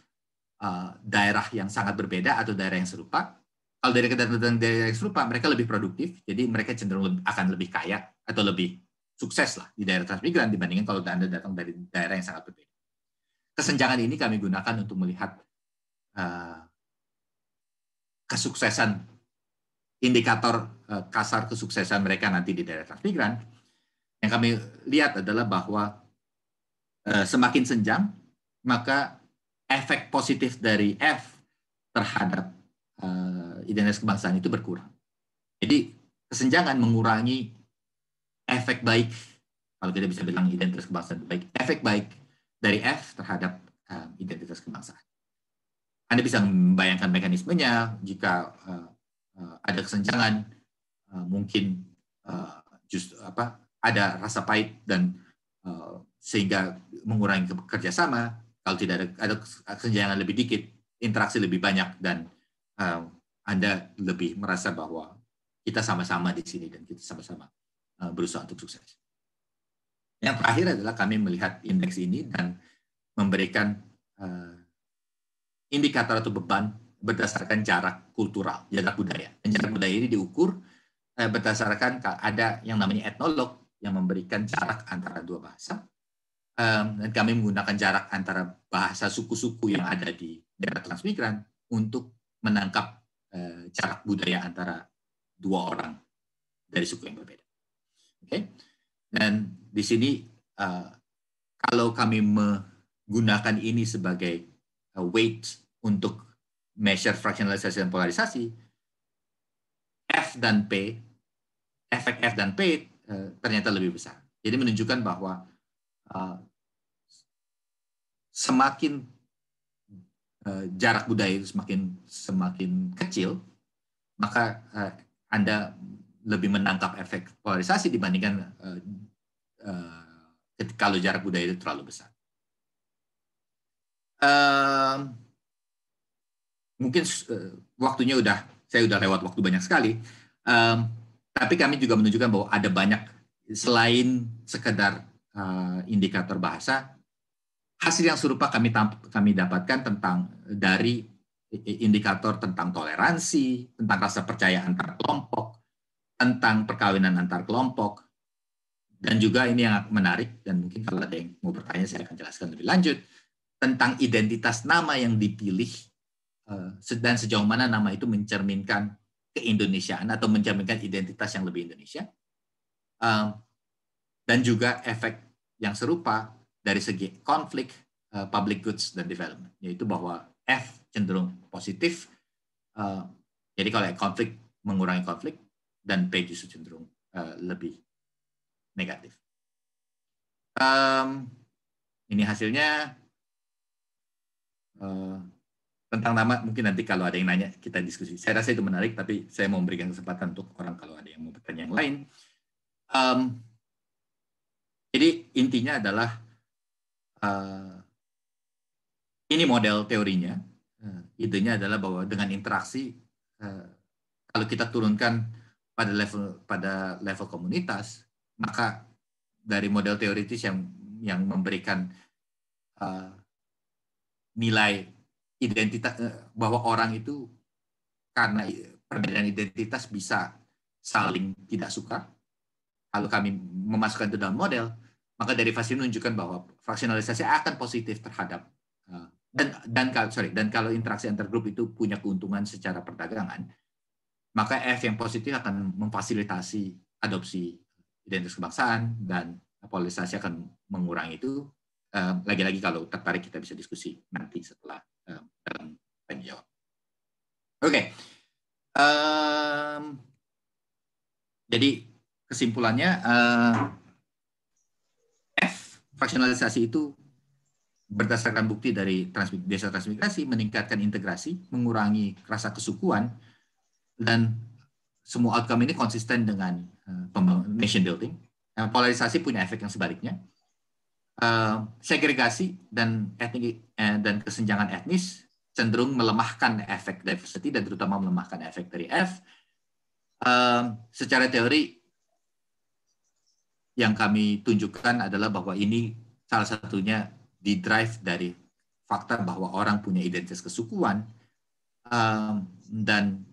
eh, daerah yang sangat berbeda atau daerah yang serupa. Kalau dari kedatangan daerah yang serupa, mereka lebih produktif, jadi mereka cenderung akan lebih kaya atau lebih sukses lah di daerah transmigran dibandingkan kalau Anda datang dari daerah yang sangat berbeda. Kesenjangan ini kami gunakan untuk melihat eh, kesuksesan indikator eh, kasar kesuksesan mereka nanti di daerah transmigran yang kami lihat adalah bahwa eh, semakin senjang maka efek positif dari F terhadap eh, identitas kebangsaan itu berkurang. Jadi kesenjangan mengurangi efek baik kalau kita bisa bilang identitas kebangsaan baik efek baik dari F terhadap identitas kebangsaan. Anda bisa membayangkan mekanismenya jika uh, uh, ada kesenjangan uh, mungkin uh, just apa ada rasa pahit dan uh, sehingga mengurangi kerjasama kalau tidak ada, ada kesenjangan lebih dikit interaksi lebih banyak dan uh, Anda lebih merasa bahwa kita sama-sama di sini dan kita sama-sama uh, berusaha untuk sukses. Yang terakhir adalah kami melihat indeks ini dan memberikan uh, indikator atau beban berdasarkan jarak kultural, jarak budaya. Dan jarak budaya ini diukur eh, berdasarkan ada yang namanya etnolog yang memberikan jarak antara dua bahasa. Um, dan kami menggunakan jarak antara bahasa suku-suku yang ada di daerah transmigran untuk menangkap eh, jarak budaya antara dua orang dari suku yang berbeda. Oke, okay? dan di sini uh, kalau kami menggunakan ini sebagai Uh, weight untuk measure fractionalisasi dan polarisasi, F dan P, efek F dan P uh, ternyata lebih besar. Jadi menunjukkan bahwa uh, semakin uh, jarak budaya itu semakin semakin kecil, maka uh, Anda lebih menangkap efek polarisasi dibandingkan uh, uh, kalau jarak budaya itu terlalu besar mungkin uh, waktunya udah saya udah lewat waktu banyak sekali. Um, tapi kami juga menunjukkan bahwa ada banyak selain sekedar uh, indikator bahasa, hasil yang serupa kami kami dapatkan tentang dari indikator tentang toleransi, tentang rasa percaya antar kelompok, tentang perkawinan antar kelompok, dan juga ini yang menarik dan mungkin kalau ada yang mau bertanya saya akan jelaskan lebih lanjut tentang identitas nama yang dipilih eh, dan sejauh mana nama itu mencerminkan keindonesiaan atau mencerminkan identitas yang lebih Indonesia dan juga efek yang serupa dari segi konflik eh, public goods dan development yaitu bahwa F cenderung positif eh, jadi kalau konflik mengurangi konflik dan P justru cenderung lebih negatif ini hasilnya Eh, tentang nama mungkin nanti kalau ada yang nanya kita diskusi. Saya rasa itu menarik, tapi saya mau memberikan kesempatan untuk orang kalau ada yang mau bertanya yang lain. Um, jadi intinya adalah uh, ini model teorinya. Uh, idenya adalah bahwa dengan interaksi uh, kalau kita turunkan pada level pada level komunitas, maka dari model teoritis yang yang memberikan uh, nilai identitas eh, bahwa orang itu karena perbedaan identitas bisa saling tidak suka. Kalau kami memasukkan itu dalam model, maka dari derivasi menunjukkan bahwa fraksionalisasi akan positif terhadap eh, dan dan kalau sorry dan kalau interaksi antar grup itu punya keuntungan secara perdagangan, maka F yang positif akan memfasilitasi adopsi identitas kebangsaan dan polarisasi akan mengurangi itu lagi-lagi kalau tertarik kita bisa diskusi nanti setelah dalam um, jawab. Oke, okay. um, jadi kesimpulannya uh, F fraksionalisasi itu berdasarkan bukti dari transmig desa transmigrasi meningkatkan integrasi, mengurangi rasa kesukuan dan semua outcome ini konsisten dengan uh, nation building. Nah, polarisasi punya efek yang sebaliknya Eh, segregasi dan etnik eh, dan kesenjangan etnis cenderung melemahkan efek diversity dan terutama melemahkan efek dari F. Eh, secara teori yang kami tunjukkan adalah bahwa ini salah satunya di drive dari fakta bahwa orang punya identitas kesukuan dan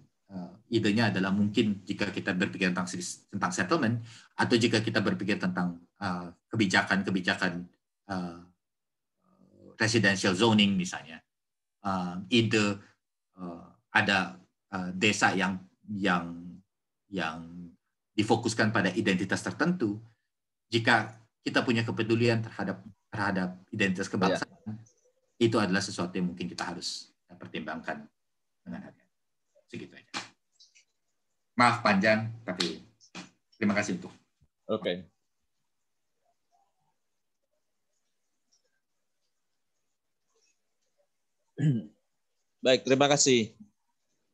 idenya adalah mungkin jika kita berpikir tentang tentang settlement atau jika kita berpikir tentang uh, kebijakan-kebijakan uh, uh, residential zoning misalnya, uh, ide uh, ada uh, desa yang yang yang difokuskan pada identitas tertentu, jika kita punya kepedulian terhadap terhadap identitas kebangsaan, ya. itu adalah sesuatu yang mungkin kita harus pertimbangkan dengan hati. Segitu aja. Maaf panjang, tapi terima kasih untuk. Oke. Okay. Baik, terima kasih.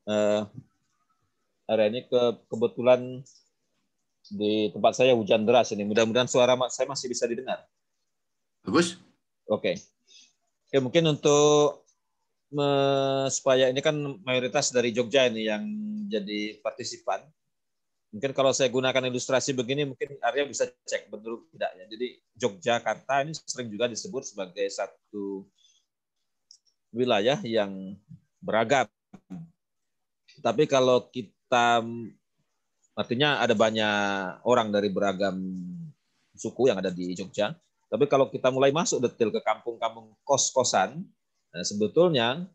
Uh, hari ini ke, kebetulan di tempat saya hujan deras ini. Mudah-mudahan suara saya masih bisa didengar. Bagus. Oke. Okay. Oke, mungkin untuk me, supaya ini kan mayoritas dari Jogja ini yang jadi partisipan. Mungkin kalau saya gunakan ilustrasi begini, mungkin Arya bisa cek betul tidaknya. Jadi Yogyakarta ini sering juga disebut sebagai satu wilayah yang beragam. Tapi kalau kita artinya ada banyak orang dari beragam suku yang ada di Jogja. Tapi kalau kita mulai masuk detail ke kampung-kampung kos-kosan, Nah, sebetulnya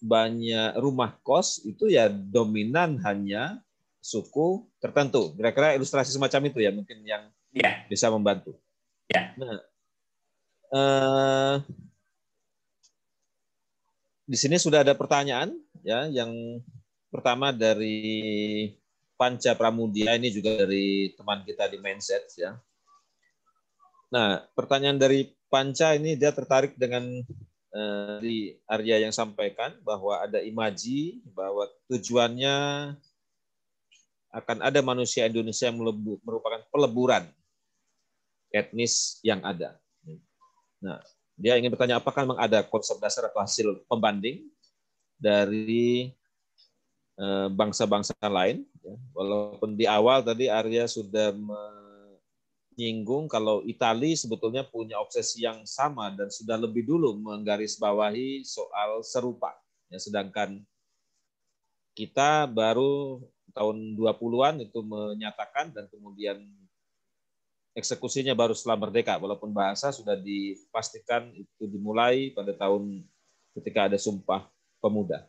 banyak rumah kos itu ya dominan hanya suku tertentu. Kira-kira ilustrasi semacam itu ya mungkin yang yeah. bisa membantu. Yeah. Nah, eh, di sini sudah ada pertanyaan ya yang pertama dari Panca Pramudia ini juga dari teman kita di mindset ya. Nah, pertanyaan dari Panca ini dia tertarik dengan Eh, di Arya yang sampaikan bahwa ada imaji bahwa tujuannya akan ada manusia Indonesia yang merupakan peleburan etnis yang ada. Nah, dia ingin bertanya apakah memang ada konsep dasar atau hasil pembanding dari eh, bangsa-bangsa lain. Ya, walaupun di awal tadi Arya sudah nyinggung kalau Itali sebetulnya punya obsesi yang sama dan sudah lebih dulu menggarisbawahi soal serupa. Ya, sedangkan kita baru tahun 20-an itu menyatakan dan kemudian eksekusinya baru setelah merdeka. Walaupun bahasa sudah dipastikan itu dimulai pada tahun ketika ada sumpah pemuda.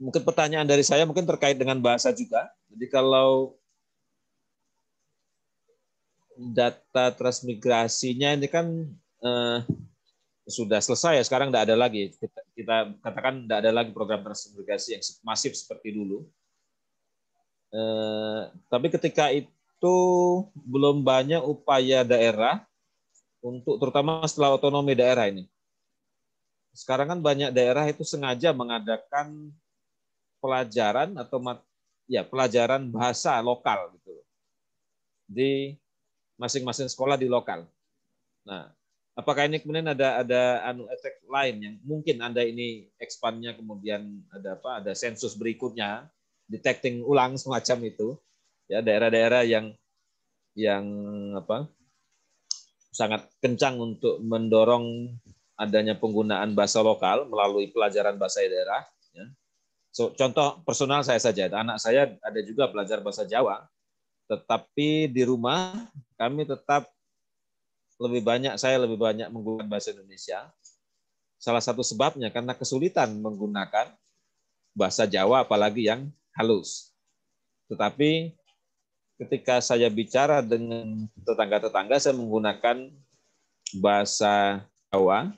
Mungkin pertanyaan dari saya mungkin terkait dengan bahasa juga. Jadi kalau data transmigrasinya ini kan eh, sudah selesai ya sekarang tidak ada lagi kita, kita katakan tidak ada lagi program transmigrasi yang masif seperti dulu eh, tapi ketika itu belum banyak upaya daerah untuk terutama setelah otonomi daerah ini sekarang kan banyak daerah itu sengaja mengadakan pelajaran atau ya pelajaran bahasa lokal gitu di masing-masing sekolah di lokal. Nah, apakah ini kemudian ada ada anu efek lain yang mungkin Anda ini ekspannya kemudian ada apa? Ada sensus berikutnya, detecting ulang semacam itu. Ya, daerah-daerah yang yang apa? sangat kencang untuk mendorong adanya penggunaan bahasa lokal melalui pelajaran bahasa daerah. Ya. So, contoh personal saya saja, anak saya ada juga pelajar bahasa Jawa, tetapi di rumah kami tetap lebih banyak saya lebih banyak menggunakan bahasa Indonesia. Salah satu sebabnya karena kesulitan menggunakan bahasa Jawa apalagi yang halus. Tetapi ketika saya bicara dengan tetangga-tetangga saya menggunakan bahasa Jawa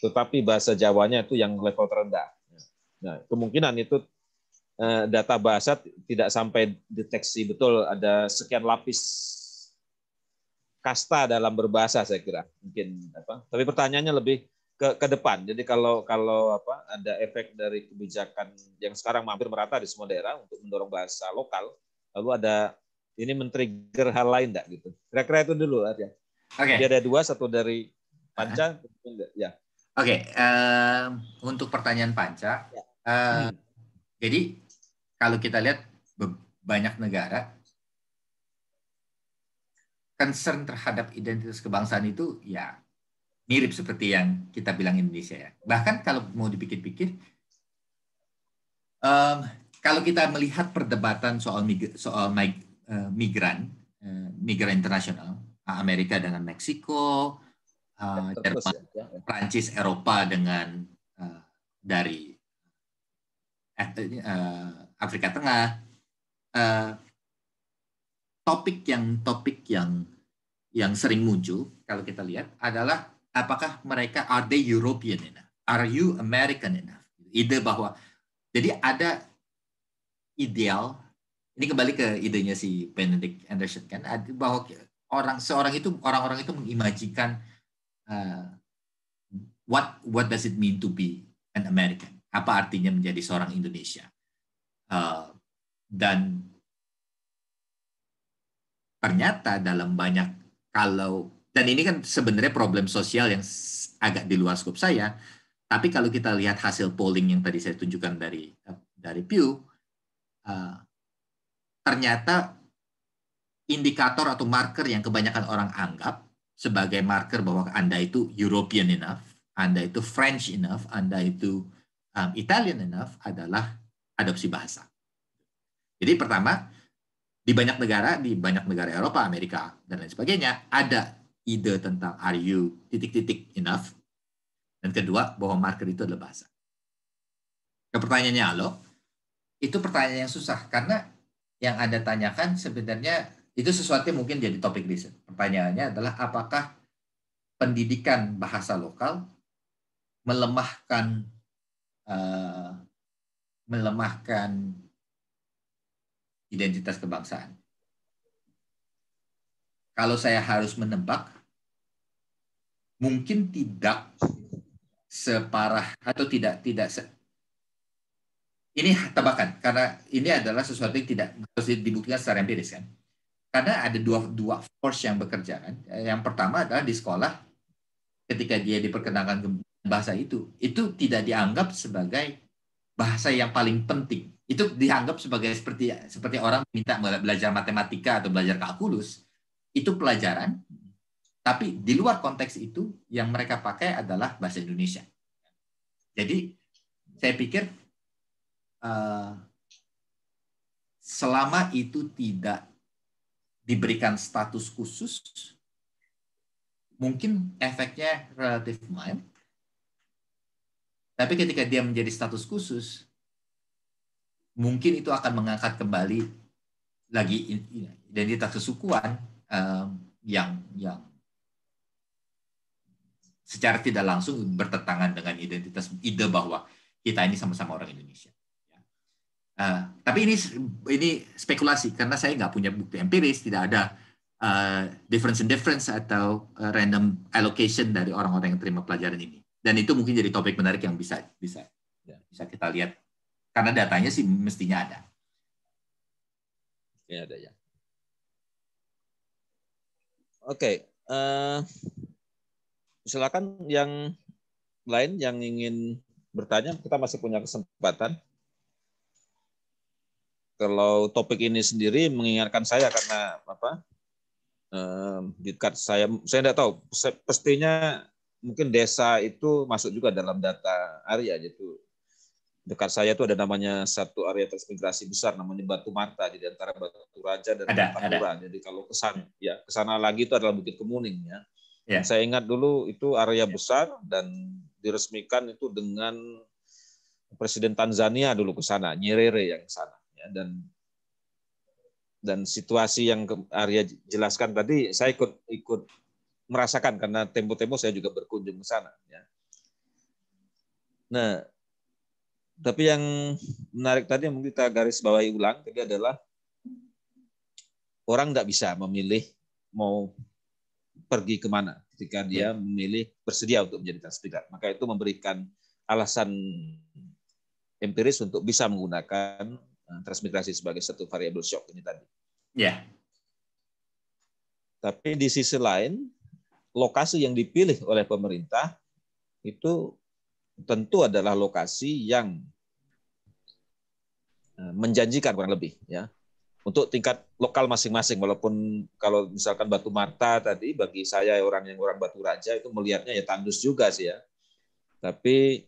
tetapi bahasa Jawanya itu yang level terendah. Nah, kemungkinan itu eh, data bahasa tidak sampai deteksi betul ada sekian lapis kasta dalam berbahasa saya kira mungkin apa tapi pertanyaannya lebih ke ke depan jadi kalau kalau apa ada efek dari kebijakan yang sekarang mampir merata di semua daerah untuk mendorong bahasa lokal lalu ada ini men-trigger hal lain enggak gitu kira-kira itu dulu ya Oke. Okay. ada dua, satu dari Panca, uh-huh. ya. Oke, okay, uh, untuk pertanyaan Panca, uh, hmm. jadi kalau kita lihat banyak negara concern terhadap identitas kebangsaan itu ya mirip seperti yang kita bilang Indonesia ya. Bahkan kalau mau dipikir-pikir, um, kalau kita melihat perdebatan soal mig soal mig eh, migran, eh, migran internasional, Amerika dengan Meksiko, uh, ya. Prancis, Eropa dengan uh, dari uh, Afrika Tengah, uh, topik yang topik yang yang sering muncul kalau kita lihat adalah apakah mereka are they European enough? Are you American enough? Ide bahwa jadi ada ideal ini kembali ke idenya si Benedict Anderson kan bahwa orang seorang itu orang-orang itu mengimajikan uh, what what does it mean to be an American apa artinya menjadi seorang Indonesia uh, dan ternyata dalam banyak kalau dan ini kan sebenarnya problem sosial yang agak di luar skop saya. Tapi kalau kita lihat hasil polling yang tadi saya tunjukkan dari dari Pew, uh, ternyata indikator atau marker yang kebanyakan orang anggap sebagai marker bahwa Anda itu European enough, Anda itu French enough, Anda itu um, Italian enough adalah adopsi bahasa. Jadi pertama, di banyak negara, di banyak negara Eropa, Amerika, dan lain sebagainya, ada ide tentang are you titik-titik enough? Dan kedua, bahwa marker itu adalah bahasa. Ke pertanyaannya Alo, itu pertanyaan yang susah karena yang Anda tanyakan sebenarnya itu sesuatu yang mungkin jadi topik riset. Pertanyaannya adalah apakah pendidikan bahasa lokal melemahkan uh, melemahkan identitas kebangsaan. Kalau saya harus menebak, mungkin tidak separah atau tidak tidak se ini tebakan karena ini adalah sesuatu yang tidak harus dibuktikan secara empiris kan karena ada dua dua force yang bekerja kan yang pertama adalah di sekolah ketika dia diperkenalkan ke bahasa itu itu tidak dianggap sebagai bahasa yang paling penting itu dianggap sebagai seperti seperti orang minta belajar matematika atau belajar kalkulus itu pelajaran tapi di luar konteks itu yang mereka pakai adalah bahasa Indonesia jadi saya pikir eh, selama itu tidak diberikan status khusus mungkin efeknya relatif mild tapi ketika dia menjadi status khusus mungkin itu akan mengangkat kembali lagi identitas kesukuan um, yang yang secara tidak langsung bertentangan dengan identitas ide bahwa kita ini sama-sama orang Indonesia. Uh, tapi ini ini spekulasi karena saya nggak punya bukti empiris, tidak ada uh, difference in difference atau uh, random allocation dari orang-orang yang terima pelajaran ini. Dan itu mungkin jadi topik menarik yang bisa bisa ya, bisa kita lihat karena datanya sih mestinya ada. ada ya. Oke, okay. uh, eh, silakan yang lain yang ingin bertanya, kita masih punya kesempatan. Kalau topik ini sendiri mengingatkan saya karena apa? Uh, saya, saya tidak tahu. Pastinya mungkin desa itu masuk juga dalam data area yaitu dekat saya itu ada namanya satu area transmigrasi besar namanya Batu Marta di antara Batu Raja dan ada, Pantura. Jadi kalau ke sana ya ke sana lagi itu adalah Bukit Kemuning ya. ya. saya ingat dulu itu area ya. besar dan diresmikan itu dengan Presiden Tanzania dulu ke sana, Nyerere yang ke sana ya dan dan situasi yang Arya jelaskan tadi saya ikut ikut merasakan karena tempo-tempo saya juga berkunjung ke sana ya. Nah, tapi yang menarik tadi yang mungkin kita garis bawahi ulang tadi adalah orang tidak bisa memilih mau pergi kemana ketika dia ya. memilih bersedia untuk menjadi transpirat. Maka itu memberikan alasan empiris untuk bisa menggunakan eh, transmigrasi sebagai satu variabel shock ini tadi. Ya. Yeah. Tapi di sisi lain, lokasi yang dipilih oleh pemerintah itu tentu adalah lokasi yang eh, menjanjikan kurang lebih ya untuk tingkat lokal masing-masing walaupun kalau misalkan Batu Marta tadi bagi saya orang yang orang Batu Raja itu melihatnya ya tandus juga sih ya tapi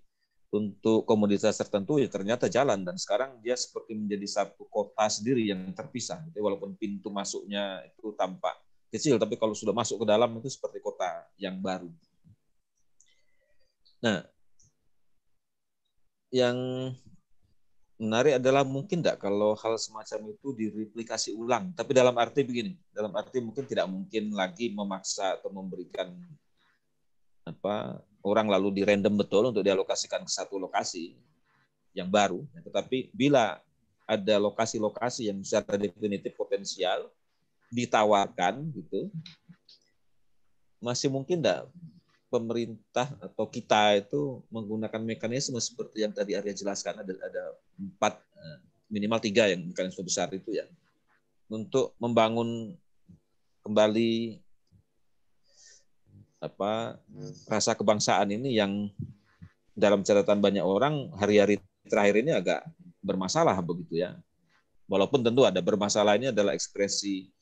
untuk komoditas tertentu ya ternyata jalan dan sekarang dia seperti menjadi satu kota sendiri yang terpisah Jadi gitu. walaupun pintu masuknya itu tampak kecil tapi kalau sudah masuk ke dalam itu seperti kota yang baru nah yang menarik adalah mungkin tidak kalau hal semacam itu direplikasi ulang. Tapi dalam arti begini, dalam arti mungkin tidak mungkin lagi memaksa atau memberikan apa orang lalu di random betul untuk dialokasikan ke satu lokasi yang baru. Ya, tetapi bila ada lokasi-lokasi yang secara definitif potensial ditawarkan gitu, masih mungkin tidak pemerintah atau kita itu menggunakan mekanisme seperti yang tadi Arya jelaskan ada ada empat eh, minimal tiga yang mekanisme besar itu ya untuk membangun kembali apa rasa kebangsaan ini yang dalam catatan banyak orang hari-hari terakhir ini agak bermasalah begitu ya walaupun tentu ada bermasalahnya adalah ekspresi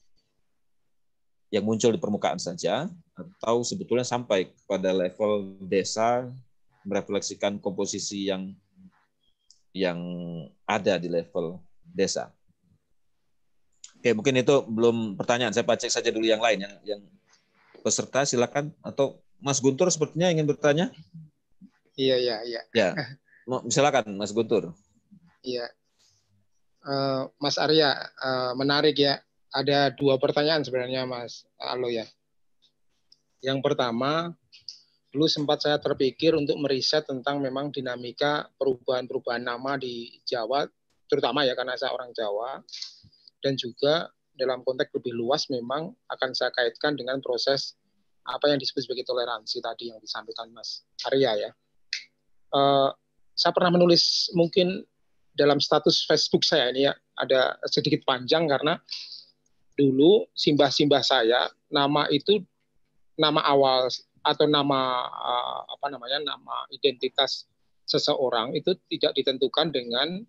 yang muncul di permukaan saja atau sebetulnya sampai kepada level desa merefleksikan komposisi yang yang ada di level desa. Oke, mungkin itu belum pertanyaan. Saya cek saja dulu yang lain yang yang peserta silakan atau Mas Guntur sepertinya ingin bertanya? Iya, iya, iya. Ya. *laughs* Silakan Mas Guntur. Iya. Eh, Mas Arya, eh, menarik ya ada dua pertanyaan sebenarnya Mas Alo ya. Yang pertama, dulu sempat saya terpikir untuk meriset tentang memang dinamika perubahan-perubahan nama di Jawa, terutama ya karena saya orang Jawa, dan juga dalam konteks lebih luas memang akan saya kaitkan dengan proses apa yang disebut sebagai toleransi tadi yang disampaikan Mas Arya ya. Uh, saya pernah menulis mungkin dalam status Facebook saya ini ya ada sedikit panjang karena dulu simbah-simbah saya nama itu nama awal atau nama eh, apa namanya nama identitas seseorang itu tidak ditentukan dengan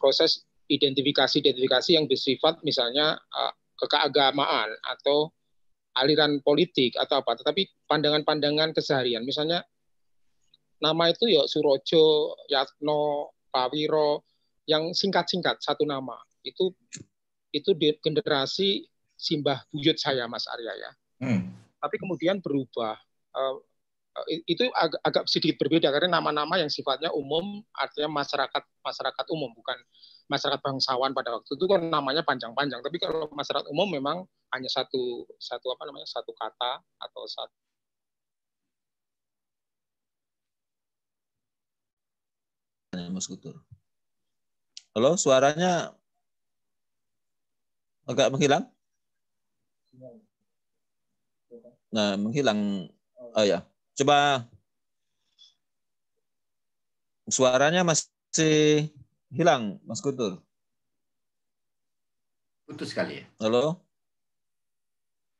proses identifikasi-identifikasi yang bersifat misalnya uh, kekeagamaan atau aliran politik atau apa tetapi pandangan-pandangan keseharian misalnya nama itu ya Surojo, Yatno, Pawiro yang singkat-singkat satu nama itu itu generasi simbah buyut saya Mas Arya ya. Hmm. Tapi kemudian berubah. Uh, itu agak, agak sedikit berbeda karena nama-nama yang sifatnya umum artinya masyarakat masyarakat umum bukan masyarakat bangsawan pada waktu itu kan namanya panjang-panjang tapi kalau masyarakat umum memang hanya satu satu apa namanya satu kata atau satu Mas Kutur. Halo, suaranya agak menghilang? Nah, menghilang. Oh ya, coba suaranya masih hilang, Mas Kutur. Putus sekali ya. Halo.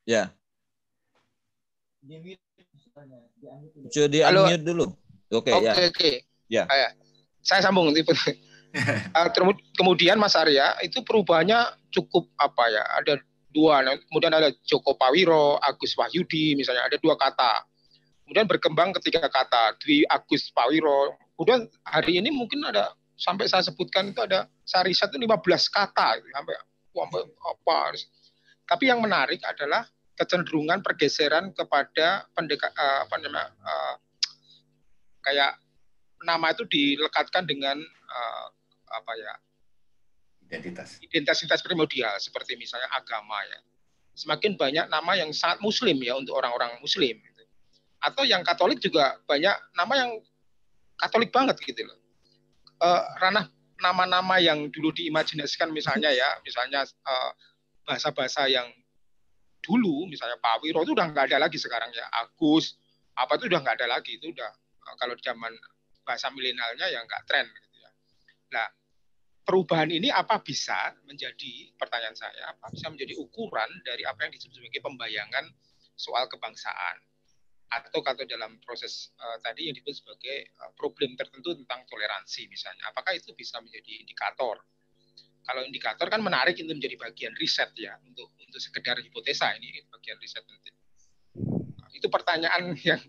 Ya. Jadi unmute dulu. Oke okay, okay, ya. Okay. Ya. Ah, ya. Saya sambung. Eh, kemudian Mas Arya itu perubahannya cukup apa ya? Ada dua. Nah, kemudian ada Joko Pawiro, Agus Wahyudi misalnya ada dua kata. Kemudian berkembang ketiga kata Dwi Agus Pawiro. Kemudian hari ini mungkin ada sampai saya sebutkan itu ada satu lima belas kata sampai apa. Tapi yang menarik adalah kecenderungan pergeseran kepada pendek eh, apa namanya eh, kayak nama itu dilekatkan dengan apa ya identitas identitas primordial seperti misalnya agama ya semakin banyak nama yang sangat muslim ya untuk orang-orang muslim atau yang Katolik juga banyak nama yang Katolik banget gitu loh e, ranah nama-nama yang dulu diimajinasikan misalnya ya misalnya bahasa eh, bahasa-bahasa yang dulu misalnya Pawiro itu udah nggak ada lagi sekarang ya Agus apa itu udah nggak ada lagi itu udah eh, kalau zaman bahasa milenialnya yang nggak tren Nah, perubahan ini apa bisa menjadi pertanyaan saya apa bisa menjadi ukuran dari apa yang disebut sebagai pembayangan soal kebangsaan atau kalau dalam proses uh, tadi yang disebut sebagai uh, problem tertentu tentang toleransi misalnya apakah itu bisa menjadi indikator kalau indikator kan menarik itu menjadi bagian riset ya untuk untuk sekedar hipotesa ini bagian riset nanti nah, itu pertanyaan *laughs* yang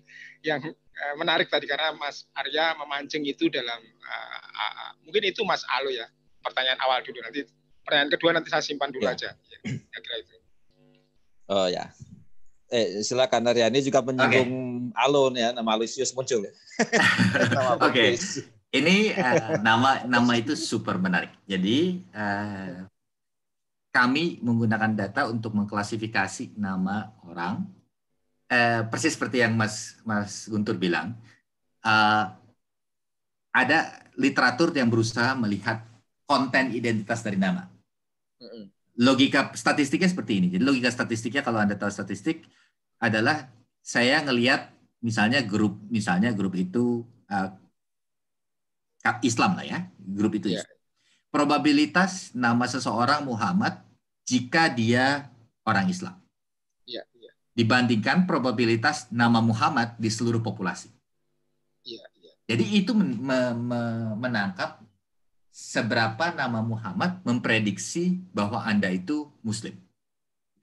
yang Eh, menarik tadi karena Mas Arya memancing itu dalam uh, uh, mungkin itu Mas Alo ya pertanyaan awal dulu nanti pertanyaan kedua nanti saya simpan dulu ya. aja ya, kira itu oh ya eh silakan Aryani juga menyinggung okay. Alon ya nama Alusius muncul ya. *laughs* oke okay. ini uh, nama nama itu super menarik jadi uh, kami menggunakan data untuk mengklasifikasi nama orang eh, persis seperti yang Mas Mas Guntur bilang, eh, ada literatur yang berusaha melihat konten identitas dari nama. Logika statistiknya seperti ini. Jadi logika statistiknya kalau anda tahu statistik adalah saya ngelihat misalnya grup misalnya grup itu uh, Islam lah ya, grup itu yeah. Probabilitas nama seseorang Muhammad jika dia orang Islam dibandingkan probabilitas nama Muhammad di seluruh populasi. Ya, ya. Jadi itu men me me menangkap seberapa nama Muhammad memprediksi bahwa Anda itu muslim.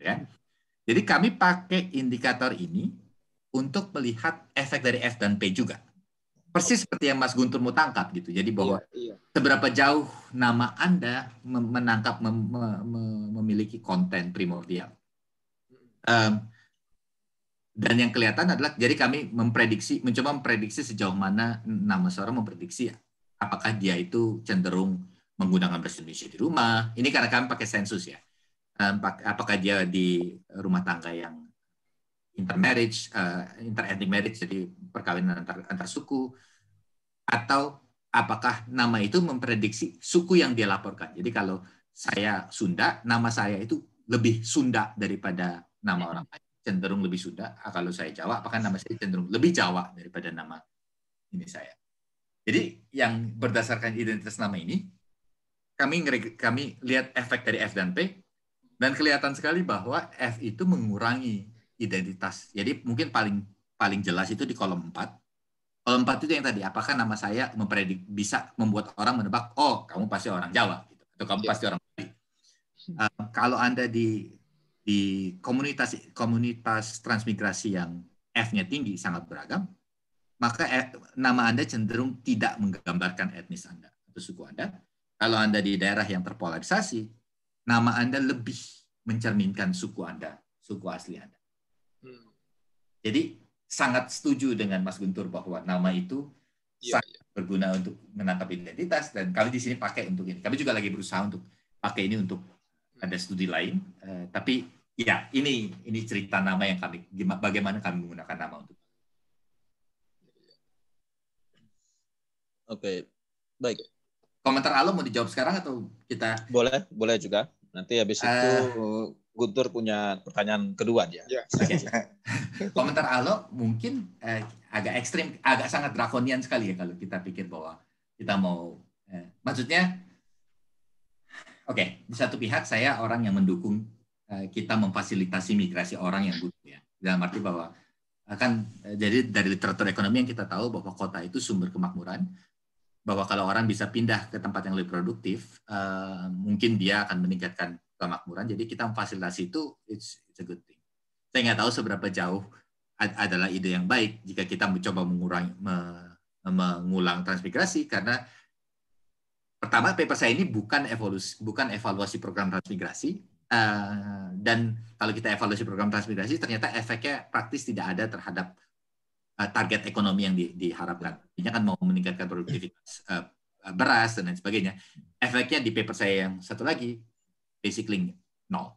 Ya. Jadi kami pakai indikator ini untuk melihat efek dari F dan P juga. Persis seperti yang Mas Guntur mau tangkap gitu. Jadi bahwa iya, iya. seberapa jauh nama Anda menangkap mem, mem, memiliki konten primordial. Um, dan yang kelihatan adalah jadi kami memprediksi, mencoba memprediksi sejauh mana nama seorang memprediksi apakah dia itu cenderung menggunakan bahasa Indonesia di rumah. Ini karena kami pakai sensus ya. Apakah dia di rumah tangga yang intermarriage, eh, interethnic marriage, jadi perkawinan antar, antar suku, atau apakah nama itu memprediksi suku yang dia laporkan. Jadi kalau saya Sunda, nama saya itu lebih Sunda daripada nama hmm. orang lain cenderung lebih Sunda. Ah, kalau saya Jawa, apakah nama saya cenderung lebih Jawa daripada nama ini saya? Jadi yang berdasarkan identitas nama ini, kami kami lihat efek dari F dan P, dan kelihatan sekali bahwa F itu mengurangi identitas. Jadi mungkin paling paling jelas itu di kolom 4. Kolom 4 itu yang tadi, apakah nama saya mempredik bisa membuat orang menebak, oh kamu pasti orang Jawa, gitu. atau kamu iya. pasti orang Bali. Uh, kalau Anda di di komunitas komunitas transmigrasi yang F-nya tinggi sangat beragam, maka eh, nama Anda cenderung tidak menggambarkan etnis Anda atau suku Anda. Kalau Anda di daerah yang terpolarisasi, nama Anda lebih mencerminkan suku Anda, suku asli Anda. Hmm. Jadi sangat setuju dengan Mas Guntur bahwa nama itu ya, sangat ya. berguna untuk menangkap identitas dan kami di sini pakai untuk ini. Kami juga lagi berusaha untuk pakai ini untuk hmm. ada studi lain, eh, tapi ya ini ini cerita nama yang kami bagaimana kami menggunakan nama untuk oke baik komentar Alo mau dijawab sekarang atau kita boleh boleh juga nanti habis uh, itu Guntur punya pertanyaan kedua dia. Yeah. Ya. *laughs* Komentar Alo mungkin eh, agak ekstrim, agak sangat drakonian sekali ya kalau kita pikir bahwa kita mau, eh, maksudnya, oke, okay, di satu pihak saya orang yang mendukung Eh, kita memfasilitasi migrasi orang yang butuh ya. Dalam arti bahwa akan eh, eh, jadi dari literatur ekonomi yang kita tahu bahwa kota itu sumber kemakmuran, bahwa kalau orang bisa pindah ke tempat yang lebih produktif, uh, mungkin dia akan meningkatkan kemakmuran. Jadi kita memfasilitasi itu it's, it's a good thing. Saya nggak tahu seberapa jauh ad adalah ide yang baik jika kita mencoba mengurangi me mengulang transmigrasi karena pertama paper saya ini bukan evolusi bukan evaluasi program transmigrasi Uh, dan kalau kita evaluasi program transmigrasi, ternyata efeknya praktis tidak ada terhadap uh, target ekonomi yang di, diharapkan. Ini kan mau meningkatkan produktivitas uh, beras dan lain sebagainya. Efeknya di paper saya yang satu lagi, basically nol.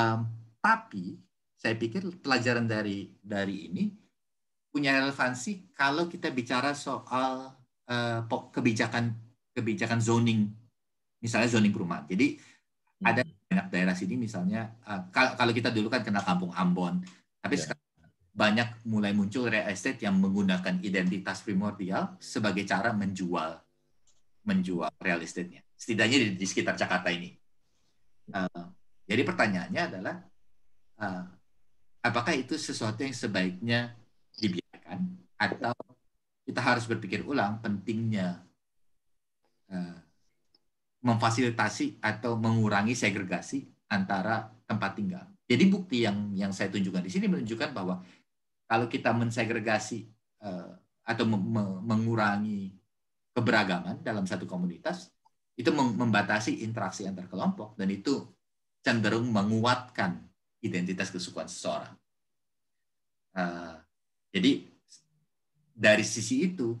Um, tapi saya pikir pelajaran dari dari ini punya relevansi kalau kita bicara soal uh, kebijakan kebijakan zoning, misalnya zoning perumahan. Jadi daerah sini misalnya uh, kalau kita dulu kan kena kampung Ambon, tapi yeah. sekarang banyak mulai muncul real estate yang menggunakan identitas primordial sebagai cara menjual menjual real estate-nya. Setidaknya di, di sekitar Jakarta ini. Uh, jadi pertanyaannya adalah uh, apakah itu sesuatu yang sebaiknya dibiarkan atau kita harus berpikir ulang pentingnya memfasilitasi atau mengurangi segregasi antara tempat tinggal. Jadi bukti yang yang saya tunjukkan di sini menunjukkan bahwa kalau kita mensegregasi eh, atau mengurangi keberagaman dalam satu komunitas itu membatasi interaksi antar kelompok dan itu cenderung menguatkan identitas kesukuan seseorang. Eh, jadi dari sisi itu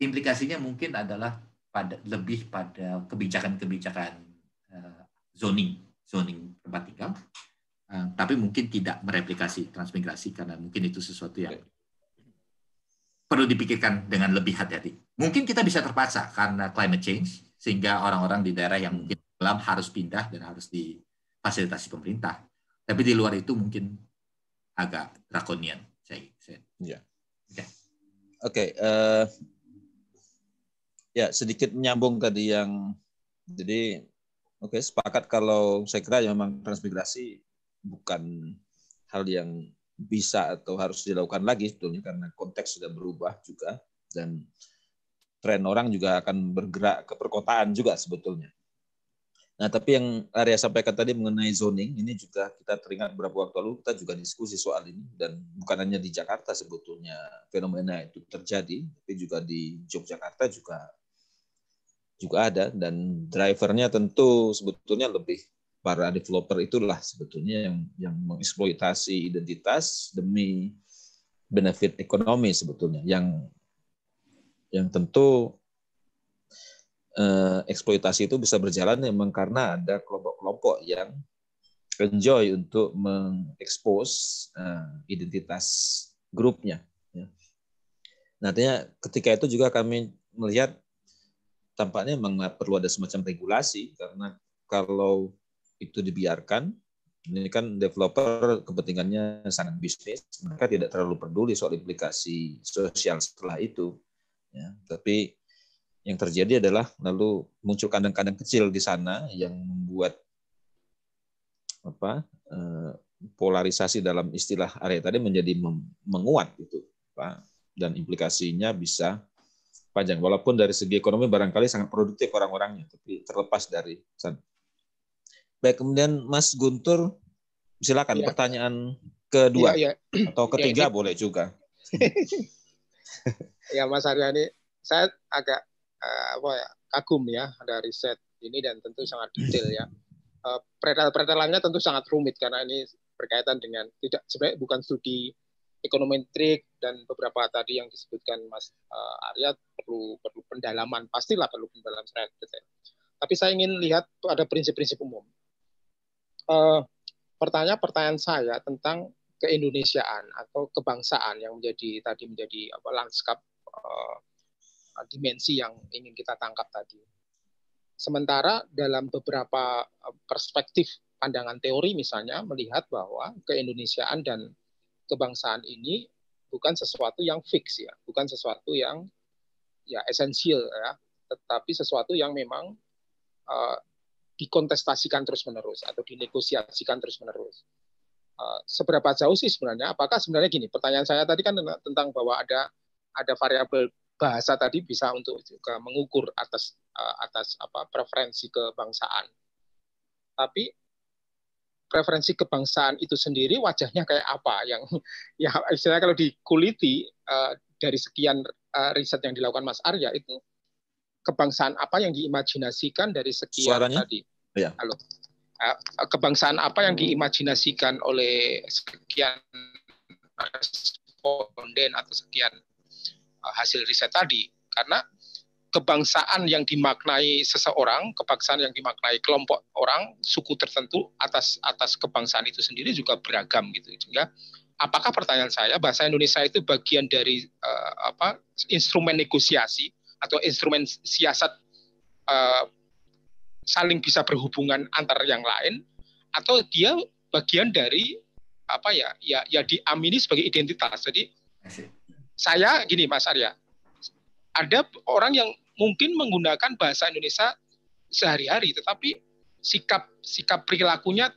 implikasinya mungkin adalah pada lebih pada kebijakan-kebijakan uh, zoning zoning tempat tinggal uh, eh, tapi mungkin tidak mereplikasi transmigrasi karena mungkin itu sesuatu yang perlu dipikirkan dengan lebih hati-hati mungkin kita bisa terpaksa karena climate change sehingga orang-orang di daerah yang mungkin dalam harus pindah dan harus difasilitasi pemerintah tapi di luar itu mungkin agak drakonian saya, saya. ya oke okay, uh eh, Ya, sedikit menyambung tadi yang jadi oke okay, sepakat kalau saya kira ya memang transmigrasi bukan hal yang bisa atau harus dilakukan lagi sebetulnya karena konteks sudah berubah juga dan tren orang juga akan bergerak ke perkotaan juga sebetulnya. Nah, tapi yang Arya sampaikan tadi mengenai zoning ini juga kita teringat beberapa waktu lalu kita juga diskusi soal ini dan bukan hanya di Jakarta sebetulnya fenomena itu terjadi, tapi juga di Yogyakarta juga juga ada dan drivernya tentu sebetulnya lebih para developer itulah sebetulnya yang yang mengeksploitasi identitas demi benefit ekonomi sebetulnya yang yang tentu eh, eksploitasi itu bisa berjalan memang karena ada kelompok-kelompok yang enjoy untuk mengekspos eh, identitas grupnya. Ya. Nah, ketika itu juga kami melihat tampaknya memang perlu ada semacam regulasi karena kalau itu dibiarkan ini kan developer kepentingannya sangat bisnis mereka tidak terlalu peduli soal implikasi sosial setelah itu ya tapi yang terjadi adalah lalu muncul kandang-kandang kecil di sana yang membuat apa eh, polarisasi dalam istilah area tadi menjadi menguat gitu pak dan implikasinya bisa panjang. Walaupun dari segi ekonomi barangkali sangat produktif orang-orangnya, tapi terlepas dari sana. Baik, kemudian Mas Guntur, silakan ya. pertanyaan kedua ya, ya. atau iya, ketiga ya, ini. boleh juga. *laughs* ya Mas Aryani, saya agak eh, apa ya, kagum ya dari set ini dan tentu sangat detail ya. Eh, Predal-predalannya tentu sangat rumit karena ini berkaitan dengan tidak sebenarnya bukan studi ekonometrik dan beberapa tadi yang disebutkan Mas uh, Arya perlu perlu pendalaman pastilah perlu pendalaman secara detail. Tapi saya ingin lihat ada prinsip-prinsip umum. Uh, eh, pertanyaan-pertanyaan saya tentang keindonesiaan atau kebangsaan yang menjadi tadi menjadi apa lanskap uh, dimensi yang ingin kita tangkap tadi. Sementara dalam beberapa perspektif pandangan teori misalnya melihat bahwa keindonesiaan dan kebangsaan ini bukan sesuatu yang fix ya, bukan sesuatu yang ya esensial ya, tetapi sesuatu yang memang uh, dikontestasikan terus-menerus atau dinegosiasikan terus-menerus. Uh, seberapa jauh sih sebenarnya? Apakah sebenarnya gini? Pertanyaan saya tadi kan tentang bahwa ada ada variabel bahasa tadi bisa untuk juga mengukur atas uh, atas apa preferensi kebangsaan. Tapi referensi kebangsaan itu sendiri wajahnya kayak apa yang *laughs* ya istilahnya kalau dikuliti uh, dari sekian uh, riset yang dilakukan Mas Arya itu kebangsaan apa yang diimajinasikan dari sekian Suaranya? tadi ya. halo uh, kebangsaan apa yang hmm. diimajinasikan oleh sekian responden atau sekian uh, hasil riset tadi karena kebangsaan yang dimaknai seseorang, kebangsaan yang dimaknai kelompok orang, suku tertentu atas atas kebangsaan itu sendiri juga beragam gitu. Sehingga apakah pertanyaan saya bahasa Indonesia itu bagian dari uh, apa instrumen negosiasi atau instrumen siasat uh, saling bisa berhubungan antar yang lain atau dia bagian dari apa ya ya ya diamini sebagai identitas. Jadi saya gini Mas Arya, ada orang yang mungkin menggunakan bahasa Indonesia sehari-hari, tetapi sikap sikap perilakunya